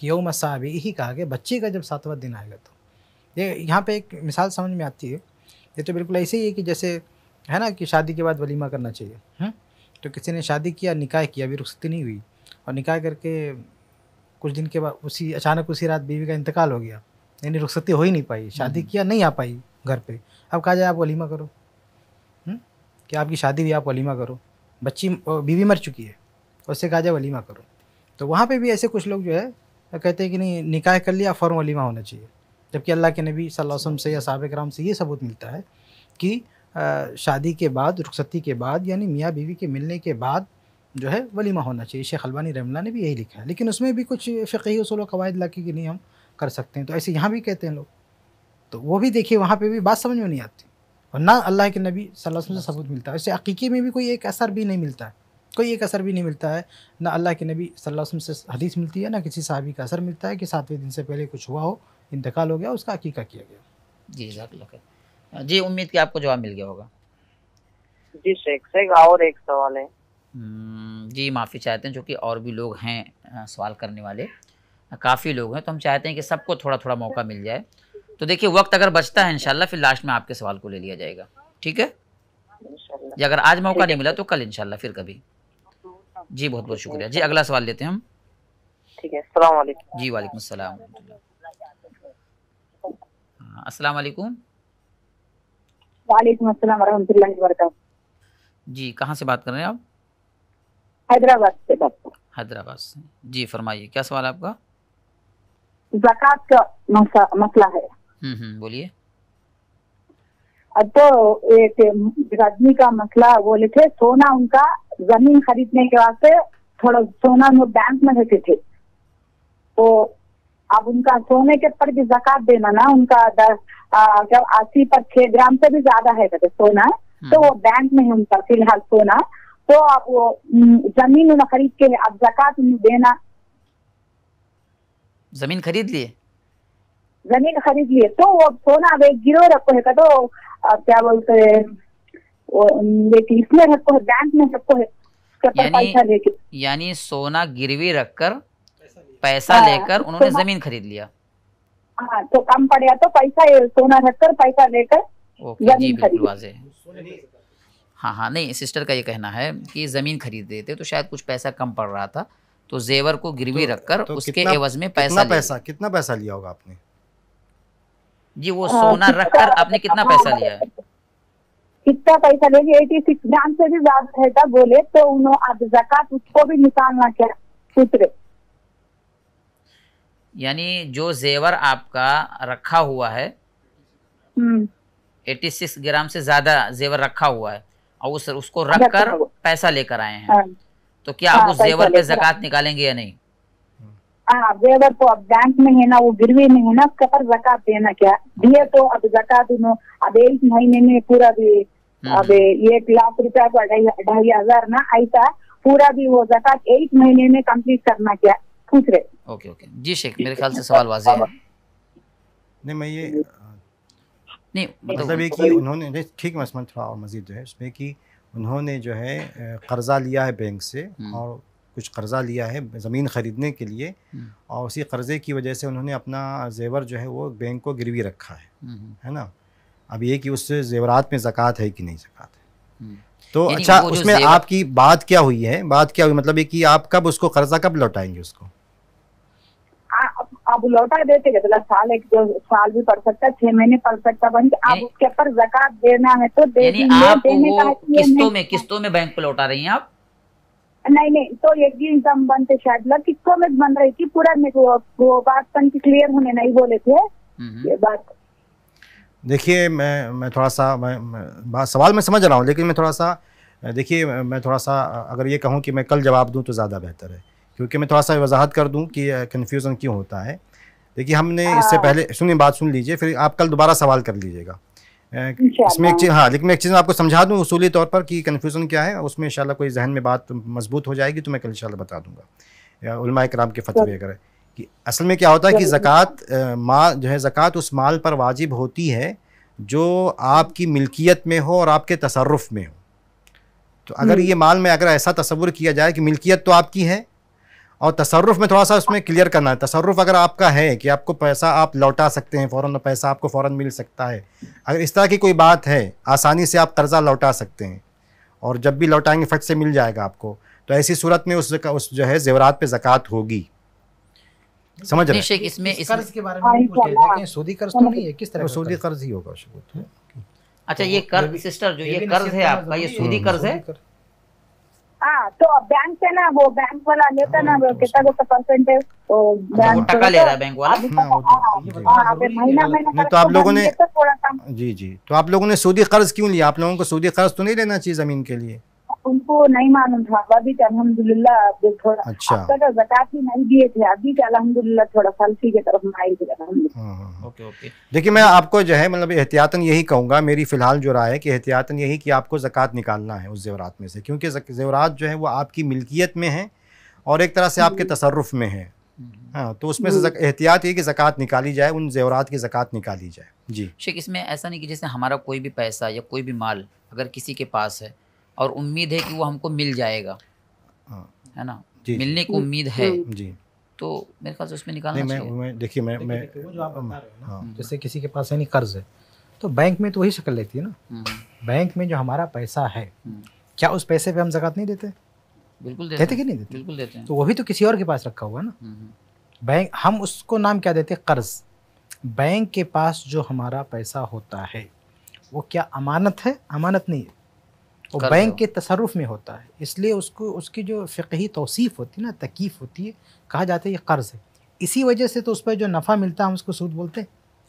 कि यौम मसाब यही कहा गया बच्चे का जब सातवां दिन आएगा तो ये यहाँ पे एक मिसाल समझ में आती है ये तो बिल्कुल ऐसे ही है कि जैसे है ना कि शादी के बाद वलीमा करना चाहिए हुँ? तो किसी ने शादी किया निकाह किया अभी रुखसती नहीं हुई और निकाह करके कुछ दिन के बाद उसी अचानक उसी रात बीवी का इंतकाल हो गया यानी रुखसती हो ही नहीं पाई शादी हम्म। किया नहीं आ पाई घर पे अब कहा जाए आप वलीमा करो हुँ? हम्म? कि आपकी शादी हुई आप वलीमा करो बच्ची बीवी मर चुकी है उससे कहा जाए वलीमा करो तो वहाँ पे भी ऐसे कुछ लोग जो है कहते हैं कि नहीं निकाह कर लिया फ़ौर वलीमा होना चाहिए जबकि अल्लाह के नबी वसम से या साहब कराम से ये सबूत मिलता है कि शादी के बाद रुखसती के बाद यानी मियाँ बीवी के मिलने के बाद जो है वलीमा होना चाहिए शेख हलवानी रमला ने भी यही लिखा है लेकिन उसमें भी कुछ फ़िकी उसूल कवायद ला के नहीं हम कर सकते हैं तो ऐसे यहाँ भी कहते हैं लोग तो वो भी देखिए वहाँ पे भी बात समझ में नहीं आती और ना अल्लाह के नबी सल्लल्लाहु अलैहि वसल्लम से सबूत मिलता है इससे अकीके में भी कोई एक असर भी नहीं मिलता है कोई एक असर भी नहीं मिलता है ना अल्लाह के नबी सल्लल्लाहु अलैहि वसल्लम से हदीस मिलती है ना किसी साहबी का असर मिलता है कि सातवें दिन से पहले कुछ हुआ हो इंतकाल हो गया उसका अकीका किया गया जी जजाकल्ला हाँ, जी उम्मीद की आपको जवाब मिल गया होगा जी शेख शेख और एक सवाल है हम्म, जी माफ़ी चाहते हैं जो कि और भी लोग हैं सवाल करने वाले काफ़ी लोग हैं तो हम चाहते हैं कि सबको थोड़ा थोड़ा मौका मिल जाए तो देखिए वक्त अगर बचता है इनशाला फिर लास्ट में आपके सवाल को ले लिया जाएगा ठीक है या अगर आज मौका नहीं मिला तो कल इनशाला फिर कभी जी बहुत बहुत शुक्रिया जी अगला सवाल लेते हैं हम जी वालेकुम अस्सलाम हाँ, अस्सलाम वालेकुम वालेकुम अस्सलाम वरहमतुल्लाहि वबरकातुहू जी कहाँ से बात कर रहे हैं आप हैदराबाद से बात हैदराबाद से जी फरमाइए क्या सवाल है आपका जक़ात का मसला है हम्म, हम्म, बोलिए तो एक रजनी का मसला वो लिखे सोना उनका जमीन खरीदने के वास्ते थोड़ा सोना वो बैंक में रहते थे तो अब उनका सोने के पर भी जक़ात देना ना उनका दस जब अस्सी पर छह ग्राम से भी ज्यादा है कहते सोना हम्म। तो वो बैंक में है उनका फिलहाल सोना तो अब वो जमीन उन्हें खरीद के अब जक़ात उन्हें देना जमीन खरीद लिए जमीन खरीद लिए तो वो सोना वे गिरो रखो है कदो क्या बोलते है इसलिए रखो है बैंक में रखो है यानी यानी सोना गिरवी रखकर पैसा हाँ, लेकर तो उन्होंने तो जमीन खरीद लिया हाँ तो कम पड़ गया तो पैसा सोना रखकर पैसा लेकर जमीन खरीद हाँ हाँ नहीं सिस्टर का ये कहना है कि ज़मीन खरीद देते तो शायद कुछ पैसा कम पड़ रहा था तो जेवर को गिरवी तो, रखकर तो उसके एवज में पैसा पैसा कितना पैसा लिया होगा आपने जी वो सोना रखकर आपने कितना हाँ, पैसा लिया है कितना पैसा ले लिया एटी सिक्स ग्राम से भी ज्यादा बोले तो उन्होंने जक़ात उसको भी निकालना क्या सूत्र यानी जो जेवर आपका रखा हुआ है हम्म। एटी सिक्स ग्राम से ज्यादा जेवर रखा हुआ है और उस उसको रख कर पैसा लेकर आए हैं हाँ। तो क्या आप हाँ, उस जेवर पे जक़ात निकालेंगे या नहीं हाँ तो अब बैंक में है ना वो गिरवी में है ना उसके पर जक़ात देना क्या दिए तो अब जक़ात अब एक महीने में पूरा भी हम्म। अब एक लाख रुपया को ढाई ढाई हजार ना ऐसा पूरा भी वो जक़ात एक महीने में कंप्लीट करना क्या पूछ रहे ओके ओके जी शेख मेरे ख्याल से सवाल वाजे है नहीं मैं ये नहीं मतलब ये कि उन्होंने ठीक मसमन थोड़ा और मजीद जो है उसमें कि उन्होंने जो है कर्जा लिया है बैंक से हम्म। और कुछ कर्ज़ा लिया है ज़मीन ख़रीदने के लिए हम्म। और उसी कर्ज़े की वजह से उन्होंने अपना जेवर जो है वो बैंक को गिरवी रखा है हम्म, हम्म। है ना अब ये कि उस जेवरात में ज़क़़त है कि नहीं ज़क़़त है तो अच्छा उसमें आपकी बात क्या हुई है बात क्या हुई मतलब ये कि आप कब उसको कर्जा कब लौटाएंगे उसको आप लौटा देते मतलब साल एक दो साल भी पड़ सकता है छह महीने पड़ सकता है आप उसके ऊपर जक़ात देना है तो दे आप किस्तों में किस्तों में बैंक को लौटा रही हैं आप नहीं नहीं तो एक ही इंसान बनते शायद लग किसको में बन रही थी पूरा मेरे को वो बात पन की क्लियर होने नहीं बोले थे ये बात देखिए मैं मैं थोड़ा सा मैं, मैं सवाल मैं समझ रहा हूँ लेकिन मैं थोड़ा सा देखिए मैं थोड़ा सा अगर ये कहूँ कि मैं कल जवाब दूँ तो ज़्यादा बेहतर है क्योंकि मैं थोड़ा सा वजाहत कर दूँ कि कन्फ्यूज़न क्यों होता है देखिए हमने इससे हाँ। पहले सुनिए बात सुन लीजिए फिर आप कल दोबारा सवाल कर लीजिएगा इसमें एक चीज़ हाँ लेकिन मैं एक चीज़ आपको समझा दूँ उसूली तौर पर कि कन्फ्यूज़न क्या है उसमें इन कोई जहन में बात मजबूत हो जाएगी तो मैं कल इन बता दूंगा उलमा कराम के फतवे अगर कि असल में क्या होता है कि ज़क़़त माँ जो है ज़क़़त उस माल पर वाजिब होती है जो आपकी मिल्कियत में हो और आपके तसरफ़ में हो तो अगर हम्म। ये माल में अगर ऐसा तस्वुर किया जाए कि मिल्कियत तो आपकी है और तसरुफ में थोड़ा सा उसमें क्लियर करना है तसरुफ अगर आपका है कि आपको पैसा आप लौटा सकते हैं फ़ौरन पैसा आपको फ़ौरन मिल सकता है अगर इस तरह की कोई बात है आसानी से आप कर्ज़ा लौटा सकते हैं और जब भी लौटाएंगे फट से मिल जाएगा आपको तो ऐसी सूरत में उस उस जो है जेवरात पे जकात होगी समझ रहे हैं इसमें इस कर्ज के बारे में पूछ सूदी कर्ज तो नहीं है किस तरह सूदी कर्ज ही होगा अच्छा ये तो कर्ज सिस्टर जो ये हम्म, कर्ज है आपका ये सूदी कर्ज है तो बैंक से ना वो बैंक वाला लेता ना कितना परसेंटेज ले रहा है बैंक वाला तो आप लोगों ने जी जी तो आप लोगों ने सूदी कर्ज क्यों लिया आप लोगों को सूदी कर्ज तो नहीं लेना चाहिए जमीन के लिए उनको नहीं मालूम था अभी तो अलहमदुल्ला थोड़ा अच्छा। अब तक तो जक़ात ही नहीं दिए थे अभी तो अलहमदुल्ला थोड़ा फलसी की तरफ माइल हाँ, हाँ, हाँ। ओके ओके देखिए मैं आपको जो है मतलब एहतियातन यही कहूँगा मेरी फ़िलहाल जो राय है कि एहतियातन यही कि आपको ज़क़़त निकालना है उस जेवरात में से क्योंकि जेवरात जो है वो आपकी मिल्कियत में है और एक तरह से आपके हम्म। तसरफ़ में है हम्म। हाँ तो उसमें से हम्म। एहतियात ये कि ज़क़़त निकाली जाए उन जेवरात की जक़ात निकाली जाए जी शेख इसमें ऐसा नहीं कि जैसे हमारा कोई भी पैसा या कोई भी माल अगर किसी के पास है और उम्मीद है कि वो हमको मिल जाएगा हाँ। है ना जी, मिलने की उम्मीद है हम्म, जी तो मेरे ख्याल से उसमें निकालना नहीं, मैं, मैं देखिए मैं मैं हाँ। जैसे किसी के पास है नहीं कर्ज है तो बैंक में तो वही शक्ल लेती है ना हम्म। बैंक में जो हमारा पैसा है हम्म। क्या उस पैसे पे हम जक़ात नहीं देते बिल्कुल देते, देते कि नहीं देते बिल्कुल देते हैं तो वो भी तो किसी और के पास रखा हुआ है ना बैंक हम उसको नाम क्या देते कर्ज बैंक के पास जो हमारा पैसा होता है वो क्या अमानत है अमानत नहीं है और बैंक के तसरफ में होता है इसलिए उसको उसकी जो फ़िकही तोसीफ़ होती है ना तकीफ़ होती है कहा जाता है ये कर्ज़ है इसी वजह से तो उस पर जो नफ़ा मिलता है हम उसको सूद बोलते हैं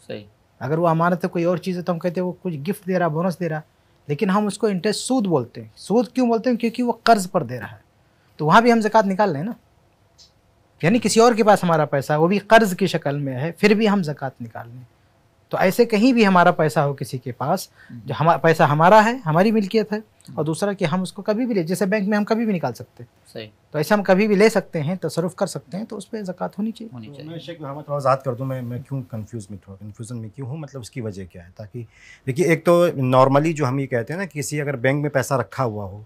सही अगर वो हमारा तो कोई और चीज़ है तो हम कहते हैं वो कुछ गिफ्ट दे रहा बोनस दे रहा लेकिन हम उसको इंटरेस्ट सूद बोलते हैं सूद क्यों बोलते हैं क्योंकि वो कर्ज़ पर दे रहा है तो वहाँ भी हम जक़ात निकाल लें ना यानी किसी और के पास हमारा पैसा वो भी कर्ज़ की शक्ल में है फिर भी हम जक़ात निकाल लें तो ऐसे कहीं भी हमारा पैसा हो किसी के पास जो हम्म। हमारा पैसा हमारा है हमारी मिल्कियत है और हम्म। दूसरा कि हम उसको कभी भी ले जैसे बैंक में हम कभी भी निकाल सकते हैं सही तो ऐसे हम कभी भी ले सकते हैं तसरफ कर सकते हैं तो उस पर जक़ात होनी चाहिए होनी तो चाहिए शेख मैं थोड़ा आज़ाद कर दूँ मैं मैं क्यों कन्फ्यूज में थोड़ा कन्फ्यूज़न में क्यों हूँ मतलब उसकी वजह क्या है ताकि देखिए एक तो नॉर्मली जो हम ये कहते हैं ना किसी अगर बैंक में पैसा रखा हुआ हो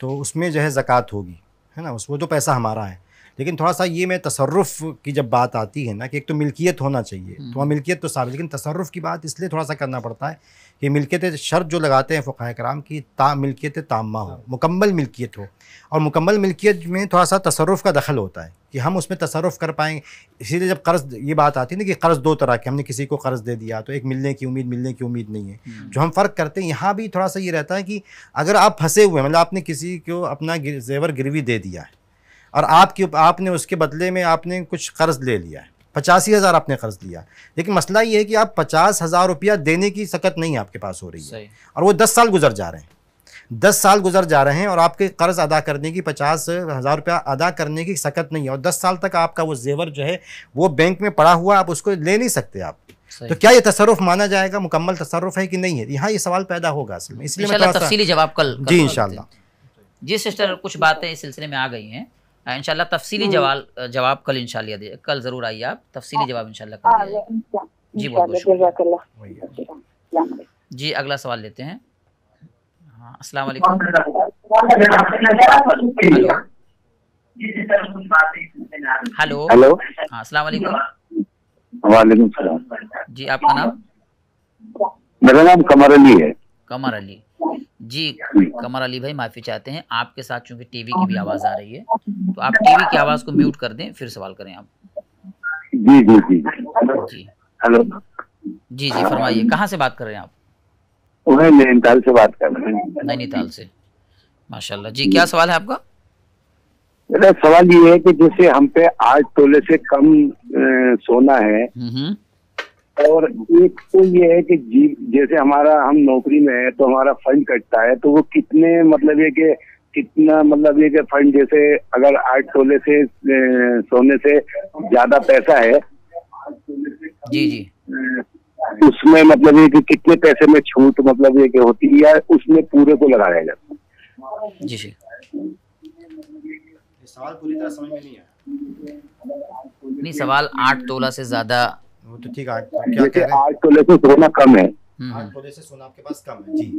तो उसमें जो है ज़क़़त होगी है ना उस वो तो पैसा हमारा है लेकिन थोड़ा सा ये मैं तसरफ़ की जब बात आती है ना कि एक तो मिल्कियत होना चाहिए हम्म। तो वहाँ मिल्कियत तो साबित लेकिन तसरफ़ की बात इसलिए थोड़ा सा करना पड़ता है कि मिल्कियत शर्त जो लगाते हैं फ़ाह कराम की ता मिल्कियत तामा हो हाँ। मुकम्मल मिल्कियत हो और मुकम्मल मिल्कियत में थोड़ा सा तसरफ़ का दखल होता है कि हम उसमें तसरफ़ कर पाएँ इसीलिए जब कर्ज़ ये बात आती है ना कि कर्ज़ दो तरह के हमने किसी को कर्ज़ दे दिया तो एक मिलने की उम्मीद मिलने की उम्मीद नहीं है हम्म। जो हम फ़र्क करते हैं यहाँ भी थोड़ा सा ये रहता है कि अगर आप फंसे हुए मतलब आपने किसी को अपना जेवर गिरवी दे दिया है और आपके आपने उसके बदले में आपने कुछ कर्ज़ ले लिया है पचासी हज़ार आपने कर्ज लिया लेकिन मसला ये है कि आप पचास हज़ार रुपया देने की सकत नहीं आपके पास हो रही है और वो दस साल गुजर जा रहे हैं दस साल गुजर जा रहे हैं और आपके कर्ज अदा करने की पचास हज़ार रुपया अदा करने की सकत नहीं है और दस साल तक आपका वो जेवर जो है वो बैंक में पड़ा हुआ आप उसको ले नहीं सकते आप तो क्या ये तसरफ माना जाएगा मुकम्मल तसरफ है कि नहीं है यहाँ ये सवाल पैदा होगा असल में इसलिए जवाब कल जी इन जी सिस्टर कुछ बातें इस सिलसिले में आ गई हैं हाँ, इनशाला तफसीली हम्म। जवाब जवाब कल इन दिया कल ज़रूर आइए आप तफसीली हाँ। जवाब इन कर हाँ, जी बहुत बहुत शुक्रिया जी अगला सवाल लेते हैं अस्सलाम वालेकुम हेलो हेलो हाँ अस्सलाम वालेकुम जी आपका नाम मेरा नाम कमर अली है कमर अली जी कमर अली भाई माफी चाहते हैं आपके साथ चूंकि टीवी की भी आवाज आ रही है तो आप टीवी की आवाज को म्यूट कर दें फिर सवाल करें आप जी जी जी जी हेलो जी जी फरमाइए कहाँ से बात कर रहे हैं आप नैनीताल से बात कर रहे हैं नैनीताल से माशाल्लाह जी क्या सवाल है आपका मेरा सवाल ये है कि जैसे हम पे आठ तोले से कम सोना है हम्म, हम्म। और एक तो ये है कि जी जैसे हमारा हम नौकरी में है तो हमारा फंड कटता है तो वो कितने मतलब ये कि कितना मतलब ये कि फंड जैसे अगर आठ तोले से सोने से ज्यादा पैसा है जी जी उसमें मतलब ये कि कितने पैसे में छूट मतलब ये कि होती है या उसमें पूरे को लगाया जाता है जी जी सवाल पूरी तरह समझ में नहीं आया नहीं सवाल आठ तोला से ज्यादा वो तो ठीक आठ क्या कह रहे हैं आठ तोले से सोना कम है आठ तोले से सोना आपके पास कम है जी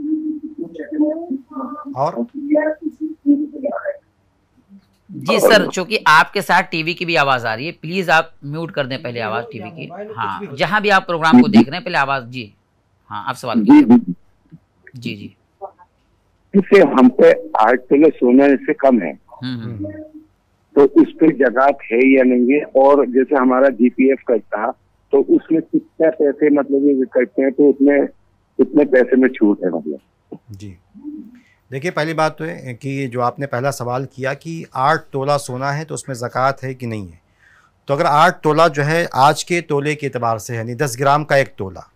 और जी सर चूंकि आपके साथ टीवी की भी आवाज आ रही है प्लीज आप म्यूट कर दें पहले आवाज टीवी की हाँ जहाँ भी आप प्रोग्राम को देख रहे हैं पहले आवाज जी हाँ आप सवाल जी जी जी से हम पे आठ किलो तो सोने से कम है हम्म, हम्म। तो उस पर जगह है या नहीं है और जैसे हमारा जीपीएफ करता तो उसमें कितना पैसे मतलब ये करते हैं तो उसमें कितने पैसे में छूट है मतलब जी देखिए पहली बात तो है कि जो आपने पहला सवाल किया कि आठ तोला सोना है तो उसमें ज़क़़त है कि नहीं है तो अगर आठ तोला जो है आज के तोले के अतबार से है यानी दस ग्राम का एक तोला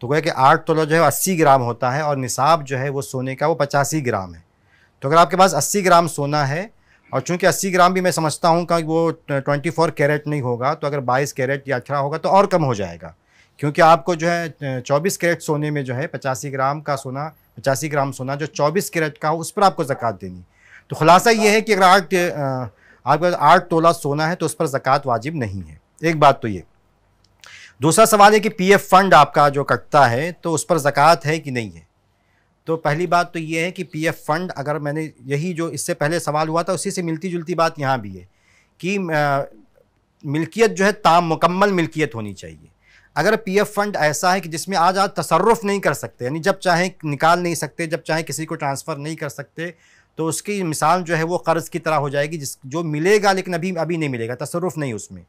तो कहे कि आठ तोला जो है अस्सी ग्राम होता है और निसाब जो है वो सोने का वो पचासी ग्राम है तो अगर आपके पास अस्सी ग्राम सोना है और चूंकि 80 ग्राम भी मैं समझता हूँ कि वो 24 कैरेट नहीं होगा तो अगर 22 कैरेट या अठारह होगा तो और कम हो जाएगा क्योंकि आपको जो है 24 कैरेट सोने में जो है पचासी ग्राम का सोना पचासी ग्राम सोना जो 24 कैरेट का हो उस पर आपको ज़क़़त देनी तो खुलासा ये है कि अगर आठ आपके पास आठ तोला सोना है तो उस पर ज़क़़त वाजिब नहीं है एक बात तो ये दूसरा सवाल है कि पी फंड आपका जो कटता है तो उस पर ज़क़़त है कि नहीं है तो पहली बात तो ये है कि एफ़ फंड अगर मैंने यही जो इससे पहले सवाल हुआ था उसी से मिलती जुलती बात यहाँ भी है कि मिल्कियत जो है ताम मुकम्मल मिल्कियत होनी चाहिए अगर पीएफ फंड ऐसा है कि जिसमें आज आज तसरफ नहीं कर सकते यानी जब चाहे निकाल नहीं सकते जब चाहे किसी को ट्रांसफ़र नहीं कर सकते तो उसकी मिसाल जो है वो कर्ज़ की तरह हो जाएगी जिस जो मिलेगा लेकिन अभी अभी नहीं मिलेगा तसरफ नहीं उसमें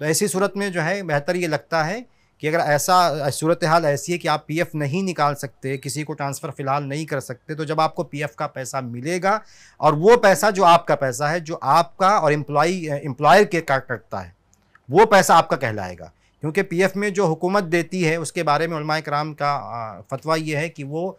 तो ऐसी सूरत में जो है बेहतर ये लगता है कि अगर ऐसा सूरत हाल ऐसी है कि आप पीएफ नहीं निकाल सकते किसी को ट्रांसफ़र फ़िलहाल नहीं कर सकते तो जब आपको पीएफ का पैसा मिलेगा और वो पैसा जो आपका पैसा है जो आपका और एम्प्लॉय एम्प्लॉयर के का कटता है वो पैसा आपका कहलाएगा क्योंकि पीएफ में जो हुकूमत देती है उसके बारे में उलमा कराम का फतवा ये है कि वो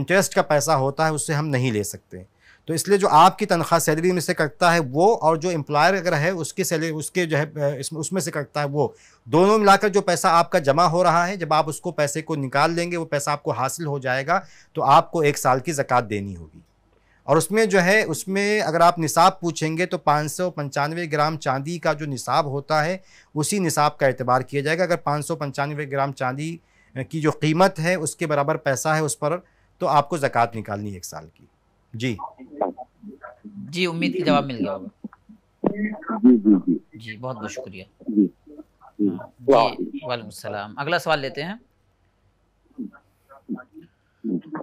इंटरेस्ट का पैसा होता है उससे हम नहीं ले सकते तो इसलिए जो आपकी तनख्वाह सैलरी में से कटता है वो और जो एम्प्लॉयर अगर है उसकी सैलरी उसके जो है इसमें उसमें से कटता है वो दोनों मिलाकर जो पैसा आपका जमा हो रहा है जब आप उसको पैसे को निकाल लेंगे वो पैसा आपको हासिल हो जाएगा तो आपको एक साल की ज़क़़त देनी होगी और उसमें जो है उसमें अगर आप निसाब पूछेंगे तो पाँच सौ पंचानवे ग्राम चांदी का जो निसाब होता है उसी निसाब का एतबार किया जाएगा अगर पाँच सौ पंचानवे ग्राम चांदी की जो कीमत है उसके बराबर पैसा है उस पर तो आपको ज़क़़त निकालनी है एक साल की जी जी उम्मीद की जवाब मिल गया होगा जी बहुत बहुत शुक्रिया वालेकुम सलाम अगला सवाल लेते हैं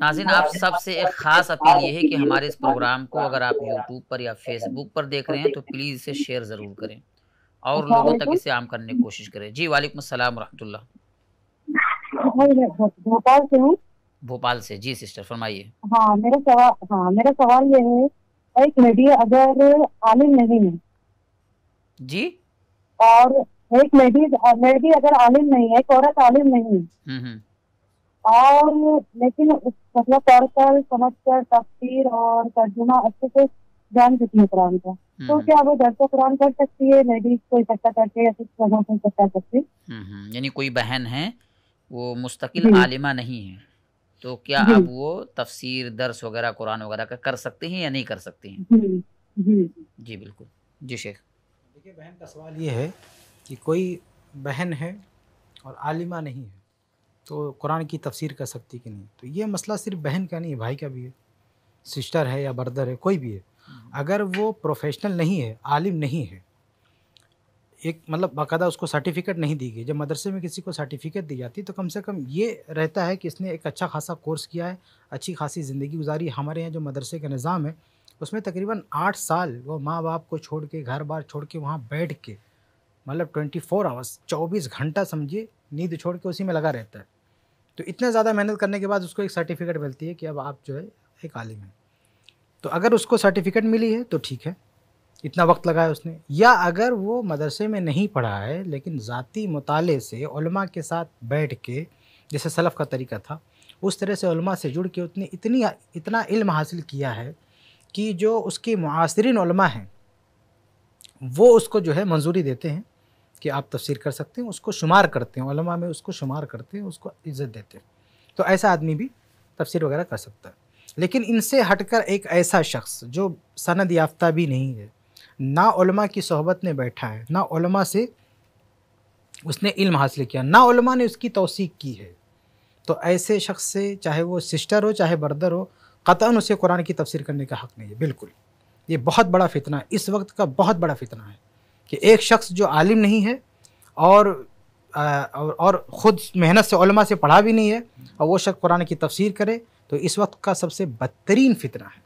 नाजिन आप सबसे एक खास अपील ये है कि हमारे इस प्रोग्राम को अगर आप यूट्यूब पर या फेसबुक पर देख रहे हैं तो प्लीज़ इसे शेयर ज़रूर करें और लोगों तक इसे आम करने की कोशिश करें जी वालेकुम अस्सलाम रहमतुल्लाह भोपाल से हूँ भोपाल से जी सिस्टर फरमाइए हाँ मेरा सवाल हाँ मेरा सवाल ये है एक मीडिया अगर आलिम नहीं है जी और एक लेडी लेडी अगर आलिम नहीं है एक औरत आलिम नहीं है हम्म, हम्म। और लेकिन मतलब तौर पर समझ कर तफसीर और तर्जुमा अच्छे से जान चुकी है कुरान का हम्म, तो क्या वो दर्ज कुरान कर सकती है लेडीज को इकट्ठा करके या कुछ फिर को इकट्ठा करके यानी कोई बहन है वो मुस्तकिल आलिमा नहीं है तो क्या आप वो तफसीर दर्स वगैरह कुरान वगैरह का कर सकते हैं या नहीं कर सकते हैं जी बिल्कुल जी शेख देखिए बहन का सवाल ये है कि कोई बहन है और आलिमा नहीं है तो कुरान की तफसीर कर सकती कि नहीं तो ये मसला सिर्फ बहन का नहीं है भाई का भी है सिस्टर है या ब्रदर है कोई भी है हम्म। अगर वो प्रोफेशनल नहीं है आलिम नहीं है एक मतलब बाकायदा उसको सर्टिफिकेट नहीं दी गई जब मदरसे में किसी को सर्टिफिकेट दी जाती तो कम से कम ये रहता है कि इसने एक अच्छा खासा कोर्स किया है अच्छी खासी ज़िंदगी गुजारी हमारे यहाँ जो मदरसे का निज़ाम है उसमें तकरीबन आठ साल वो माँ बाप को छोड़ के घर बार छोड़ के वहाँ बैठ के मतलब ट्वेंटी फोर आवर्स चौबीस घंटा समझिए नींद छोड़ के उसी में लगा रहता है तो इतना ज़्यादा मेहनत करने के बाद उसको एक सर्टिफिकेट मिलती है कि अब आप जो है एक आलिम हैं तो अगर उसको सर्टिफिकेट मिली है तो ठीक है इतना वक्त लगाया उसने या अगर वो मदरसे में नहीं पढ़ा है लेकिन ज़ाती मताले से के साथ बैठ के जैसे सलफ़ का तरीका था उस तरह से से जुड़ के उसने इतनी इतना इल्म हासिल किया है कि जो उसके मुआसरीन हैं वो उसको जो है मंजूरी देते हैं कि आप तफसीर कर सकते हैं उसको शुमार करते हैं में उसको शुमार करते हैं उसको इज़्ज़त देते हैं तो ऐसा आदमी भी तफसीर वगैरह कर सकता है लेकिन इनसे हटकर एक ऐसा शख्स जो सनद याफ्ता भी नहीं है ना की सोहबत में बैठा है ना से उसने इल्म हासिल किया ना ने उसकी तोसीक की है तो ऐसे शख्स से चाहे वो सिस्टर हो चाहे ब्रदर हो कतान उसे कुरान की तफसीर करने का हक़ नहीं है बिल्कुल ये बहुत बड़ा फितना है इस वक्त का बहुत बड़ा फितना है कि एक शख्स जो आलिम नहीं है और आ, और ख़ुद मेहनत से से पढ़ा भी नहीं है और वो शख्स कुरान की तफसीर करे तो इस वक्त का सबसे बदतरीन फितना है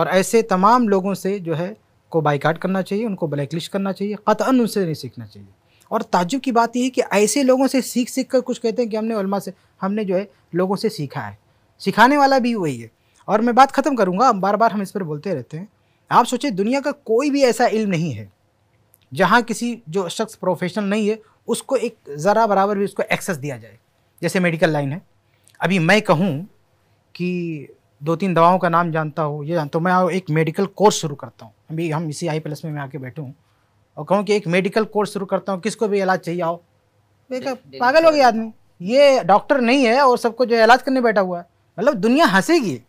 और ऐसे तमाम लोगों से जो है को बाइकाट करना चाहिए उनको ब्लैकलिस्ट करना चाहिए क़तन उनसे नहीं सीखना चाहिए और ताजुब की बात यह है कि ऐसे लोगों से सीख सीख कर कुछ कहते हैं कि हमने उलमा से हमने जो है लोगों से सीखा है सिखाने वाला भी वही है और मैं बात ख़त्म करूँगा बार बार हम इस पर बोलते रहते हैं आप सोचें दुनिया का कोई भी ऐसा इल्म नहीं है जहाँ किसी जो शख्स प्रोफेशनल नहीं है उसको एक ज़रा बराबर भी उसको एक्सेस दिया जाए जैसे मेडिकल लाइन है अभी मैं कहूँ कि दो तीन दवाओं का नाम जानता हूँ ये जानता हूँ मैं एक मेडिकल कोर्स शुरू करता हूँ अभी हम इसी आई प्लस में मैं आके बैठूँ और कहूँ कि एक मेडिकल कोर्स शुरू करता हूँ किसको भी इलाज चाहिए आओ देखा पागल हो गया आदमी ये डॉक्टर नहीं है और सबको जो इलाज करने बैठा हुआ है मतलब दुनिया हंसेगी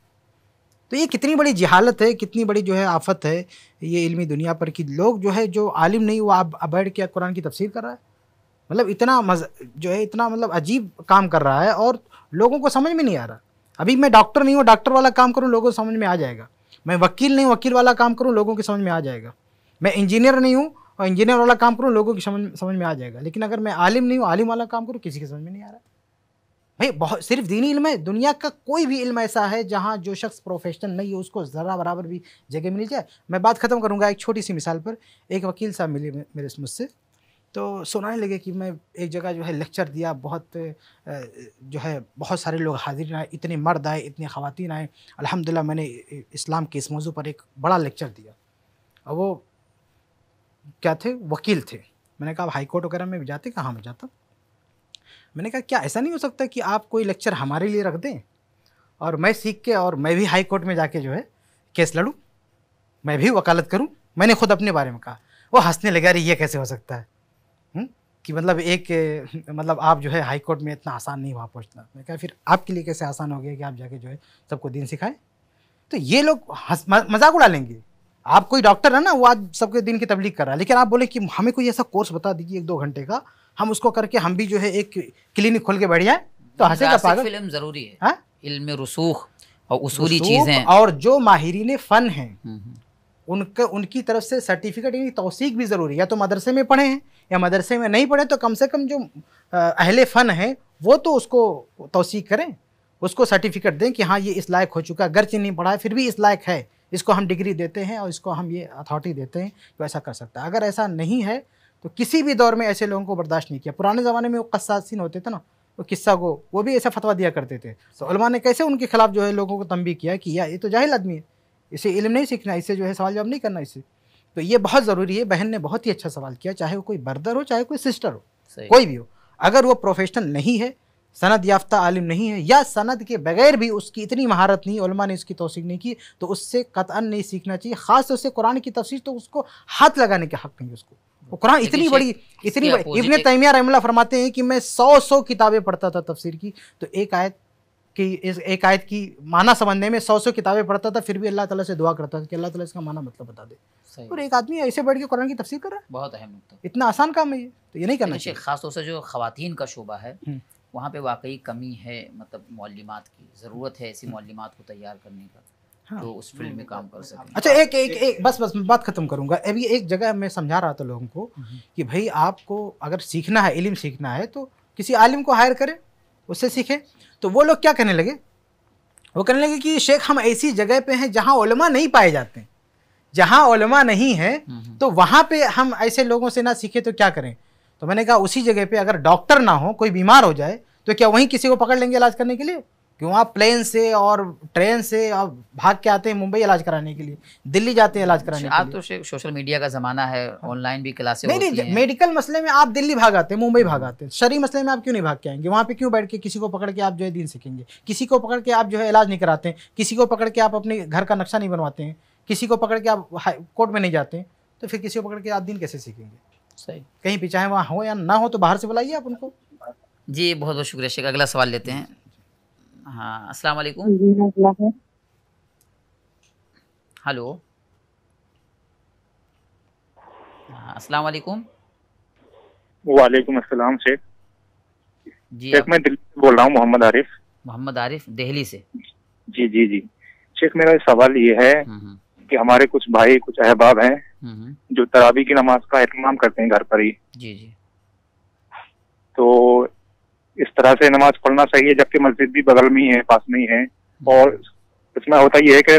तो ये कितनी बड़ी जहालत है कितनी बड़ी जो है आफत है ये इलमी दुनिया पर कि लोग जो है जो आलिम नहीं हुआ अब बैठ के कुरान की तफसीर कर रहा है मतलब इतना मज जो है इतना मतलब अजीब काम कर रहा है और लोगों को समझ में नहीं आ रहा अभी मैं डॉक्टर नहीं हूँ डॉक्टर वाला काम करूँ लोगों को समझ में आ जाएगा मैं वकील नहीं हूँ वकील वाला काम करूँ लोगों की समझ में आ जाएगा मैं इंजीनियर नहीं हूँ और इंजीनियर वाला काम करूँ लोगों की समझ समझ में आ जाएगा लेकिन अगर मैं आलिम नहीं हूँ आलिम वाला काम करूँ किसी की समझ में नहीं आ रहा भाई बहुत सिर्फ दीनी इल्म है दुनिया का कोई भी इल्म ऐसा है जहाँ जो शख्स प्रोफेशनल नहीं है उसको ज़रा बराबर भी जगह मिल जाए मैं बात ख़त्म करूँगा एक छोटी सी मिसाल पर एक वकील साहब मिले मेरे मुझसे तो सुनाने लगे कि मैं एक जगह जो है लेक्चर दिया बहुत जो है बहुत सारे लोग हाजिर आए इतने मर्द आए इतनी ख़वान आए अल्हम्दुलिल्लाह मैंने इस्लाम के इस मौजू पर एक बड़ा लेक्चर दिया और वो क्या थे वकील थे मैंने कहा हाई कोर्ट वगैरह में भी जाते कहाँ में जाता मैंने कहा क्या ऐसा नहीं हो सकता कि आप कोई लेक्चर हमारे लिए रख दें और मैं सीख के और मैं भी हाई कोर्ट में जाके जो है केस लड़ूँ मैं भी वकालत करूँ मैंने खुद अपने बारे में कहा वो हंसने लगे अरे ये कैसे हो सकता है कि मतलब एक मतलब आप जो है हाई कोर्ट में इतना आसान नहीं वहाँ पहुँचना मैं कहा फिर आपके लिए कैसे आसान हो गया कि आप जाके जो है सबको दिन सिखाएं तो ये लोग मजाक उड़ा लेंगे आप कोई डॉक्टर है ना वो आज सबके दिन की तबलीग कर रहा है लेकिन आप बोले कि हमें कोई ऐसा कोर्स बता दीजिए एक दो घंटे का हम उसको करके हम भी जो है एक क्लिनिक खोल के बैठ जाए तो हंसेगा पागल फिल्म जरूरी है हाँ? इल्म रसूख और उसूली चीज़ें और जो माहरीन फ़न हैं हम्म, हम्म। उनका उनकी तरफ से सर्टिफिकेट यानी तोसीक भी ज़रूरी है या तो मदरसे में पढ़े हैं या मदरसे में नहीं पढ़े तो कम से कम जो अहले फ़न हैं वो तो उसको तोसी करें उसको सर्टिफिकेट दें कि हाँ ये इस लायक हो चुका है गर्च नहीं पढ़ा फिर भी इस लायक है इसको हम डिग्री देते हैं और इसको हम ये अथॉरिटी देते हैं कि ऐसा कर सकता है अगर ऐसा नहीं है तो किसी भी दौर में ऐसे लोगों को बर्दाश्त नहीं किया पुराने ज़माने में वो कस्सासीन होते थे ना वो किस्सा को वो भी ऐसा फतवा दिया करते थे तो ने कैसे उनके खिलाफ जो है लोगों को तंबी किया कि या ये तो जाहिल आदमी है इसे इल्म नहीं सीखना इसे जो है सवाल जवाब नहीं करना इसे तो ये बहुत ज़रूरी है बहन ने बहुत ही अच्छा सवाल किया चाहे वो कोई बर्दर हो चाहे कोई सिस्टर हो कोई भी हो अगर वो प्रोफेशनल नहीं है सनद याफ्ता आलिम नहीं है या सनद के बगैर भी उसकी इतनी महारत नहीं उलमा ने इसकी तोसीक नहीं की तो उससे कतअन नहीं सीखना चाहिए ख़ास तौर से कुरान की तफसीर तो उसको हाथ लगाने के हक नहीं उसको वो कुरान इतनी बड़ी इतनी बड़ी इबन तैमिया रहमल्ला फरमाते हैं कि मैं सौ सौ किताबें पढ़ता था तफसीर की तो एक आयत की इस एक आयत की माना समझने में सौ सौ किताबें पढ़ता था फिर भी अल्लाह ताला से दुआ करता था कि अल्लाह ताला इसका माना मतलब बता दे और एक आदमी ऐसे बैठ के कुरान की तफसीर कर रहा है बहुत अहम नुकता तो। इतना आसान काम है ये तो ये नहीं करना चाहिए खासतौर से जो खातन का शोबा है हम्म। वहाँ पे वाकई कमी है मतलब मौलिमात की ज़रूरत है ऐसी मौलिमात हम्म। को तैयार करने का हाँ। तो उस फील्ड में काम कर हाँ। सकें अच्छा एक एक एक बस बस बात ख़त्म करूँगा अभी एक जगह मैं समझा रहा था लोगों को हम्म, कि भाई आपको अगर सीखना है इलम सीखना है तो किसी आलिम को हायर करें उससे सीखें तो वो लोग क्या कहने लगे वो कहने लगे कि शेख हम ऐसी जगह पे हैं जहाँ ओलमा नहीं पाए जाते हैं जहाँ ओलमा नहीं है हम्म। तो वहाँ पे हम ऐसे लोगों से ना सीखे तो क्या करें तो मैंने कहा उसी जगह पे अगर डॉक्टर ना हो कोई बीमार हो जाए तो क्या वहीं किसी को पकड़ लेंगे इलाज करने के लिए क्यों आप प्लेन से और ट्रेन से आप भाग के आते हैं मुंबई इलाज कराने के लिए दिल्ली जाते हैं इलाज अच्छा, कराने आप तो सोशल मीडिया का जमाना है ऑनलाइन हाँ। भी क्लासेस नहीं नहीं मेडिकल मसले में आप दिल्ली भाग आते हैं मुंबई भाग आते हैं शरीर मसले में आप क्यों नहीं भाग के आएंगे वहाँ पे क्यों बैठ के किसी को पकड़ के आप जो है दिन सीखेंगे किसी को पकड़ के आप जो है इलाज नहीं कराते किसी को पकड़ के आप अपने घर का नक्शा नहीं बनवाते हैं किसी को पकड़ के आप कोर्ट में नहीं जाते तो फिर किसी को पकड़ के आप दिन कैसे सीखेंगे सही कहीं भी चाहे वहाँ हो या ना हो तो बाहर से बुलाइए आप उनको जी बहुत बहुत शुक्रिया शेख अगला सवाल लेते हैं हाँ अस्सलाम वालेकुम हाँ हेलो हाँ, अस्सलाम वालेकुम वालेकुम अस्सलाम शेख जी शेख मैं दिल्ली से बोल रहा हूँ मोहम्मद आरिफ मोहम्मद आरिफ दिल्ली से जी जी जी शेख मेरा सवाल ये है हम्म, हम्म। कि हमारे कुछ भाई कुछ अहबाब हैं हम्म, हम्म। जो तरावी की नमाज का एहतमाम करते हैं घर पर ही जी जी तो इस तरह से नमाज पढ़ना सही है जबकि मस्जिद भी बगल में ही है पास में ही है हम्म। और इसमें होता यह है कि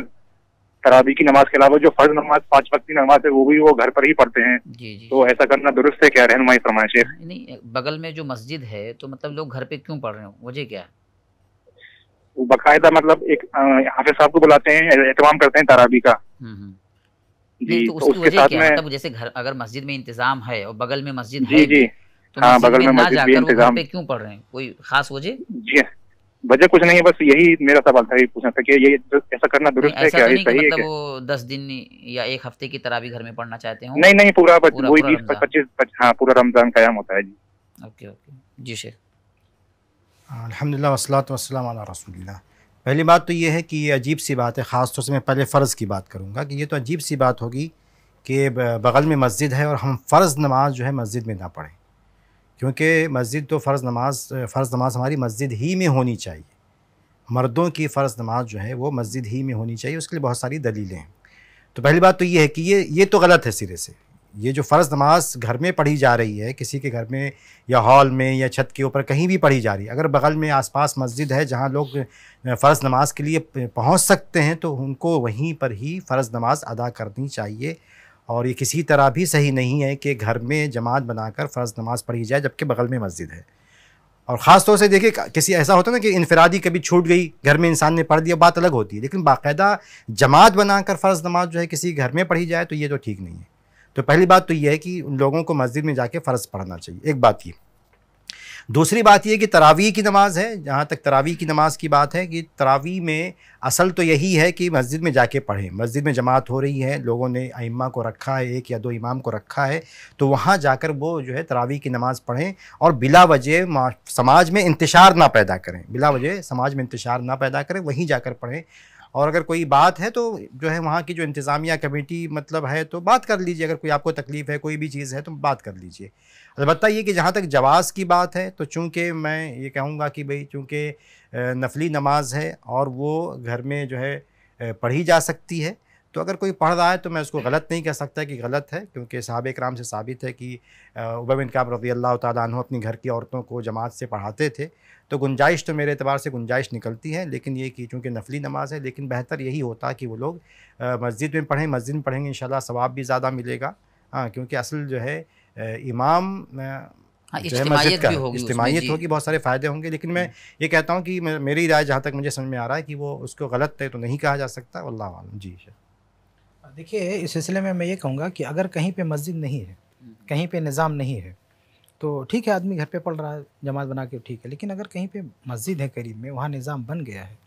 तरावी की नमाज के अलावा जो फर्ज नमाज पांच वक्त की नमाज है वो भी वो घर पर ही पढ़ते हैं जी जी तो ऐसा करना दुरुस्त है क्या रहनुमाई फरमाइश नहीं बगल में जो मस्जिद है तो मतलब लोग घर पे क्यों पढ़ रहे हो वजह क्या है बाकायदा मतलब एक हाफिज साहब को बुलाते हैं एहतमाम करते हैं तराबी का हम्म, हम्म। जी तो, तो उसके साथ में मतलब जैसे घर अगर मस्जिद में इंतजाम है और बगल में मस्जिद जी जी तो हाँ बगल में मस्जिद भी इंतजाम क्यों पढ़ रहे हैं कोई खास वजह जी हाँ। वजह कुछ नहीं है बस यही मेरा सवाल था ये पूछना था कि ये ऐसा करना दुरुस्त है क्या तो सही है मतलब क्या वो दस दिन या एक हफ्ते की तरह भी घर में पढ़ना चाहते हो नहीं नहीं पूरा वही बीस पच्चीस हाँ पूरा रमजान कायम होता है जी ओके ओके जी शेख अल्हम्दुलिल्लाह वसलात वसलाम रसूलिल्लाह पहली बात तो ये है कि ये अजीब सी बात है ख़ास तौर से मैं पहले फ़र्ज़ की बात करूँगा कि ये तो अजीब सी बात होगी कि बगल में मस्जिद है और हम फ़र्ज़ नमाज जो है मस्जिद में ना पढ़ें क्योंकि मस्जिद तो फ़र्ज़ नमाज फ़र्ज़ नमाज हमारी मस्जिद ही में होनी चाहिए मर्दों की फ़र्ज़ नमाज जो है वो मस्जिद ही में होनी चाहिए उसके लिए बहुत सारी दलीलें हैं तो पहली बात तो ये है कि ये ये तो गलत है सिरे से ये जो फ़र्ज़ नमाज घर में पढ़ी जा रही है किसी के घर में या हॉल में या छत के ऊपर कहीं भी पढ़ी जा रही है अगर बगल में आसपास मस्जिद है जहाँ लोग फ़र्ज़ नमाज के लिए पहुँच सकते हैं तो उनको वहीं पर ही फ़र्ज़ नमाज अदा करनी चाहिए और ये किसी तरह भी सही नहीं है कि घर में जमात बनाकर फ़र्ज़ नमाज पढ़ी जाए जबकि बगल में मस्जिद है और ख़ास तौर से देखिए किसी ऐसा होता ना कि इनफरादी कभी छूट गई घर में इंसान ने पढ़ दिया बात अलग होती है लेकिन बाकायदा जमात बनाकर फ़र्ज़ नमाज जो है किसी घर में पढ़ी जाए तो ये तो ठीक नहीं है तो पहली बात तो यह है कि उन लोगों को मस्जिद में जाके फ़र्ज़ पढ़ना चाहिए एक बात ये दूसरी बात यह कि तरावी की नमाज़ है जहाँ तक तरावी की नमाज़ की बात है कि तरावी में असल तो यही है कि मस्जिद में जाके पढ़ें मस्जिद में जमात हो रही है लोगों ने अम्मा को रखा है एक या दो इमाम को रखा है तो वहाँ जाकर वो जो है तरावी की नमाज़ पढ़ें और बिला वजह समाज में इंतशार ना पैदा करें बिला वजह समाज में इंतशार ना पैदा करें वहीं जाकर पढ़ें और अगर कोई बात है तो जो है वहाँ की जो इंतज़ामिया कमेटी मतलब है तो बात कर लीजिए अगर कोई आपको तकलीफ़ है कोई भी चीज़ है तो बात कर लीजिए अलबत् ये कि जहाँ तक जवाज़ की बात है तो चूँकि मैं ये कहूँगा कि भाई चूँकि नफली नमाज है और वो घर में जो है पढ़ी जा सकती है तो अगर कोई पढ़ रहा है तो मैं उसको गलत नहीं कह सकता कि गलत है क्योंकि साहब कराम से साबित है कि उबा काब रजी अल्लाह तु अपनी घर की औरतों को जमात से पढ़ाते थे तो गुंजाइश तो मेरे एतबार से गुंजाइश निकलती है लेकिन ये कि चूँकि नफली नमाज है लेकिन बेहतर यही होता कि वो लोग मस्जिद में पढ़ें मस्जिद में पढ़ेंगे इन शवाब भी ज़्यादा मिलेगा हाँ क्योंकि असल जो है इमाम हाँ, जो है मस्जिद का इज्तमाहीत होगी बहुत सारे फ़ायदे होंगे लेकिन मैं हम्म। ये कहता हूँ कि मेरी राय जहाँ तक मुझे समझ में आ रहा है कि वो उसको गलत है तो नहीं कहा जा सकता अल्लाह जी देखिए इस सिलसिले में मैं ये कहूँगा कि अगर कहीं पे मस्जिद नहीं है कहीं पे निज़ाम नहीं है तो ठीक है आदमी घर पे पढ़ रहा है जमात बना के ठीक है लेकिन अगर कहीं पे मस्जिद है करीब में वहाँ निज़ाम बन गया है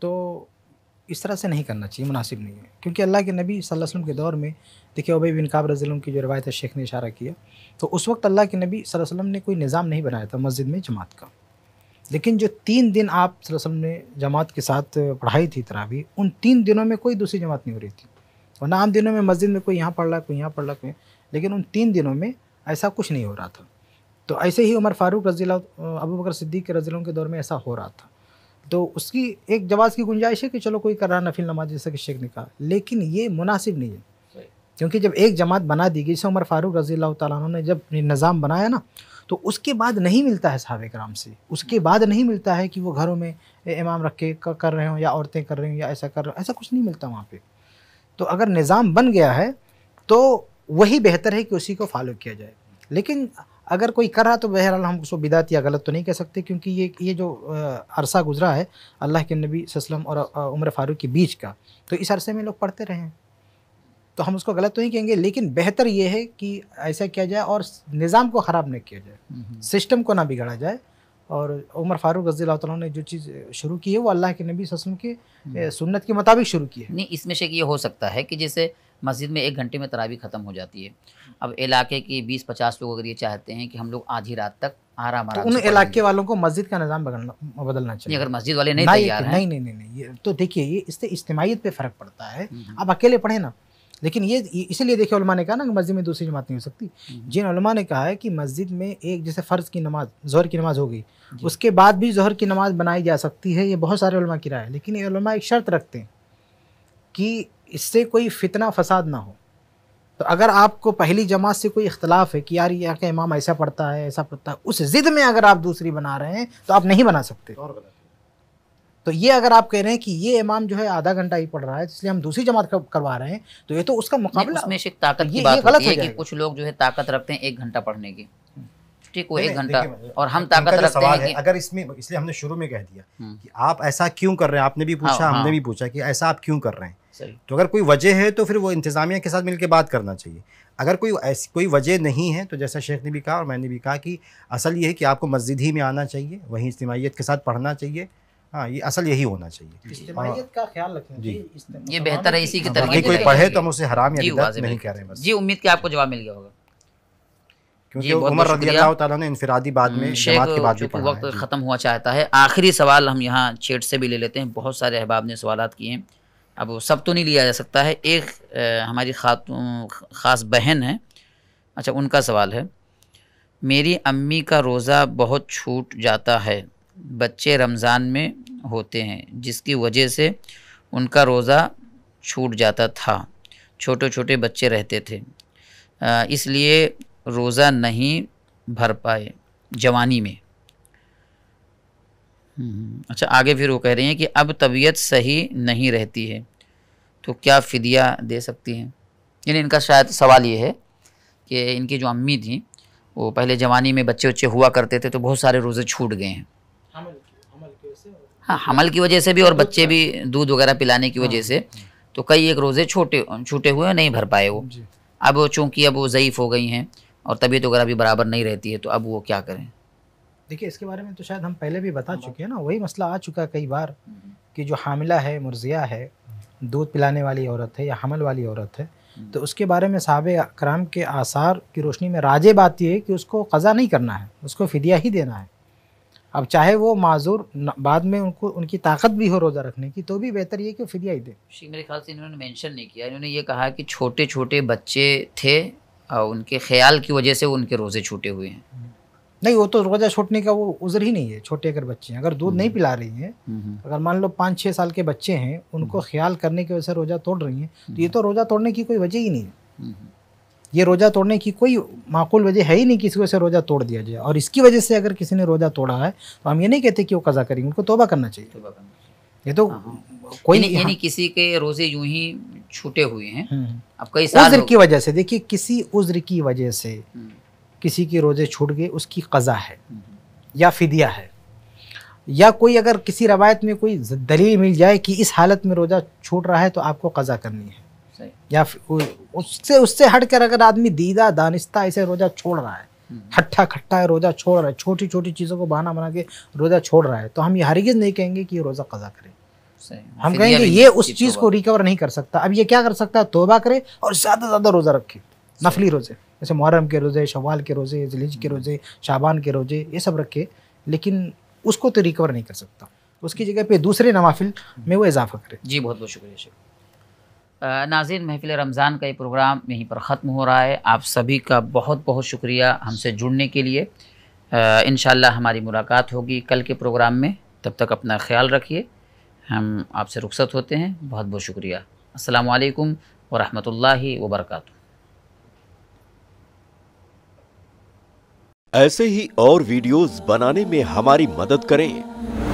तो इस तरह से नहीं करना चाहिए मुनासिब नहीं है क्योंकि अल्लाह के नबी वसल्लम के दौर में देखिए उबई बिन काब रज़ीम की जो रवायत है शेख ने इशारा किया तो उस वक्त अल्लाह के नबी वसल्लम ने कोई निज़ाम नहीं बनाया था मस्जिद में जमात का लेकिन जो तीन दिन आप वसल्लम ने जमात के साथ पढ़ाई थी तरावी उन तीन दिनों में कोई दूसरी जमात नहीं हो रही थी वरना आम दिनों में मस्जिद में कोई यहाँ पढ़ रहा कोई यहाँ पढ़ रहा कोई लेकिन उन तीन दिनों में ऐसा कुछ नहीं हो रहा था तो ऐसे ही उमर फारूक रजील अबू बकर सिद्दीक के रजीलों के दौर में ऐसा हो रहा था तो उसकी एक जवाज़ की गुंजाइश है कि चलो कोई कर रहा नफिल नमाज जैसे कि शेख ने कहा लेकिन ये मुनासिब नहीं है क्योंकि जब एक जमात बना दी गई जैसे उमर फारूक रजील तुम ने जब निज़ाम बनाया ना तो उसके बाद नहीं मिलता है साहब कराम से उसके हम्म। बाद नहीं मिलता है कि वो घरों में इमाम रख के कर रहे हों या औरतें कर रही हों या ऐसा कर रहे हो ऐसा कुछ नहीं मिलता वहाँ पर तो अगर निज़ाम बन गया है तो वही बेहतर है कि उसी को फॉलो किया जाए लेकिन अगर कोई कर रहा तो बहरहाल हम उसको बिदात या गलत तो नहीं कह सकते क्योंकि ये ये जो अरसा गुजरा है अल्लाह के नबी वसलम और उम्र फ़ारूक के बीच का तो इस अरसे में लोग पढ़ते रहे हैं तो हम उसको गलत तो नहीं कहेंगे लेकिन बेहतर ये है कि ऐसा किया जाए और निज़ाम को ख़राब न किया जाए हम्म, हम्म। सिस्टम को ना बिगाड़ा जाए और उमर फारूक तुम ने जो चीज़ शुरू की है वो अल्लाह के नबी वसम के सुन्नत के मुताबिक शुरू की है नहीं इसमें से ये हो सकता है कि जैसे मस्जिद में एक घंटे में तरावी ख़त्म हो जाती है अब इलाके के बीस पचास लोग अगर ये चाहते हैं कि हम लोग आधी रात तक आराम आराम तो उन इलाके वालों को मस्जिद का निज़ाम बदलना बदलना चाहिए अगर मस्जिद वाले नहीं नहीं नहीं नहीं नहीं तो देखिए ये इससे इज्तमाहीत पर फ़र्क पड़ता है हम्म, हम्म। आप अकेले पढ़े ना लेकिन ये इसीलिए देखिए उलमा ने कहा ना कि मस्जिद में दूसरी जमात नहीं हो सकती हम्म। जिन उलमा ने कहा है कि मस्जिद में एक जैसे फ़र्ज़ की नमाज जहर की नमाज हो गई उसके बाद भी जहर की नमाज बनाई जा सकती है ये बहुत सारे उलमा की राय है लेकिन ये उलमा एक शर्त रखते हैं कि इससे कोई फितना फसाद ना हो तो अगर आपको पहली जमात से कोई इख्तलाफ है कि यार यहाँ का इमाम ऐसा पढ़ता है ऐसा पढ़ता है उस ज़िद में अगर आप दूसरी बना रहे हैं तो आप नहीं बना सकते और गलत तो ये अगर आप कह रहे हैं कि ये इमाम जो है आधा घंटा ही पढ़ रहा है इसलिए हम दूसरी जमात करवा रहे हैं तो ये तो उसका मुकाबला उसमें ताकत की बात गलत है कि कुछ लोग जो है ताकत रखते हैं एक घंटा पढ़ने की ठीक है एक घंटा और हम ताकत रखते हैं कि अगर इसमें इसलिए हमने शुरू में कह दिया हम्म। कि आप ऐसा क्यों कर रहे हैं आपने भी हाँ, पूछा हमने हाँ। भी पूछा कि ऐसा आप क्यों कर रहे हैं तो अगर कोई वजह है तो फिर वो इंतज़ामिया के साथ मिलकर बात करना चाहिए अगर कोई ऐसी कोई वजह नहीं है तो जैसा शेख ने भी कहा और मैंने भी कहा कि असल ये है कि आपको मस्जिद ही में आना चाहिए वहीं इज्तमाहीत के साथ पढ़ना चाहिए हाँ ये असल यही होना चाहिए का ख्याल रखें जी ये बेहतर है इसी की हाँ, तरह कोई तो पढ़े तो हम उसे हराम या बिदअत नहीं कह रहे हैं बस जी उम्मीद की आपको जवाब मिल गया होगा क्योंकि उमर रजी अल्लाह ताला ने इनफरादी बाद में जमात हम्म, के बाद जो वक्त ख़त्म हुआ चाहता है आखिरी सवाल हम यहाँ चेट से भी ले लेते हैं बहुत सारे अहबाब ने सवाल किए हैं अब सब तो नहीं लिया जा सकता है एक हमारी खातून ख़ास बहन है अच्छा उनका सवाल है मेरी अम्मी का रोज़ा बहुत छूट जाता है बच्चे रमज़ान में होते हैं जिसकी वजह से उनका रोज़ा छूट जाता था छोटे छोटे बच्चे रहते थे इसलिए रोज़ा नहीं भर पाए जवानी में हम्म, अच्छा आगे फिर वो कह रहे हैं कि अब तबीयत सही नहीं रहती है तो क्या फ़दिया दे सकती हैं यानी इनका शायद सवाल ये है कि इनकी जो अम्मी थी वो पहले जवानी में बच्चे उच्चे हुआ करते थे तो बहुत सारे रोज़े छूट गए हैं हाँ हमल की वजह से भी और बच्चे अच्छा। भी दूध वगैरह पिलाने की वजह हाँ। से तो कई एक रोज़े छोटे छूटे हुए नहीं भर पाए वो अब चूँकि अब वो ज़यीफ़ हो गई हैं और तबीयत वगैरह भी बराबर नहीं रहती है तो अब वो क्या करें देखिए इसके बारे में तो शायद हम पहले भी बता हाँ। चुके हैं ना वही मसला आ चुका है कई बार हम्म। कि जो हामिला है मुर्जिया है दूध पिलाने वाली औरत है या हमल वाली औरत है हम्म। तो उसके बारे में साहब कराम के आसार की रोशनी में बात यह है कि उसको कज़ा नहीं करना है उसको फ़िदिया ही देना है अब चाहे वो माजूर बाद में उनको उनकी ताकत भी हो रोज़ा रखने की तो भी बेहतर ये कि फिर ही दे मेरे ख्याल से इन्होंने मेंशन नहीं किया इन्होंने ये कहा कि छोटे छोटे बच्चे थे और उनके ख्याल की वजह से उनके रोज़े छूटे हुए हैं हम्म। नहीं वो तो रोज़ा छूटने का वो उज़र ही नहीं है छोटे अगर बच्चे हैं अगर दूध नहीं हम्म। पिला रही हैं हम्म, अगर मान लो पाँच छः साल के बच्चे हैं उनको ख्याल करने की वजह से रोज़ा तोड़ रही हैं तो ये तो रोज़ा तोड़ने की कोई वजह ही नहीं है ये रोज़ा तोड़ने की कोई माकूल वजह है ही नहीं किसी को से रोज़ा तोड़ दिया जाए और इसकी वजह से अगर किसी ने रोज़ा तोड़ा है तो हम ये नहीं कहते कि वो कज़ा करेंगे उनको तोबा करना चाहिए ये तो हाँ, हाँ। कोई नहीं नहीं किसी के रोज़े यूं ही छूटे हुए हैं हम्म, हम्म। अब कई साल उज्र की वजह से देखिए किसी उज्र की वजह से हम्म। किसी के रोज़े छूट गए उसकी कज़ा है या फिदिया है या कोई अगर किसी रवायत में कोई दलील मिल जाए कि इस हालत में रोज़ा छूट रहा है तो आपको कज़ा करनी है या उससे उससे हट कर अगर आदमी दीदा दानिस्ता ऐसे रोज़ा छोड़ रहा है हम्म। हट्ठा खट्टा है रोज़ा छोड़ रहा है छोटी छोटी चीज़ों को बहाना बना के रोज़ा छोड़ रहा है तो हम ये हरगिज़ नहीं कहेंगे कि ये रोज़ा कज़ा करे हम कहेंगे ये उस चीज़ तो को रिकवर नहीं कर सकता अब ये क्या कर सकता है तोबा करे और ज़्यादा से ज़्यादा रोज़ा रखे नफली रोज़े जैसे मुहर्रम के रोज़े शवाल के रोज़े जलीज के हम्म। रोज़े शाबान के रोज़े ये सब रखे लेकिन उसको तो रिकवर नहीं कर सकता उसकी जगह पे दूसरे नवाफिल हम्म। में वो इजाफा करे जी बहुत बहुत शुक्रिया नाजिन महफिल रमज़ान का ये प्रोग्राम यहीं पर ख़त्म हो रहा है आप सभी का बहुत बहुत शुक्रिया हमसे जुड़ने के लिए इन हमारी मुलाकात होगी कल के प्रोग्राम में तब तक अपना ख्याल रखिए हम आपसे रुख्सत होते हैं बहुत बहुत शुक्रिया असलकम ला वरक ऐसे ही और वीडियोस बनाने में हमारी मदद करें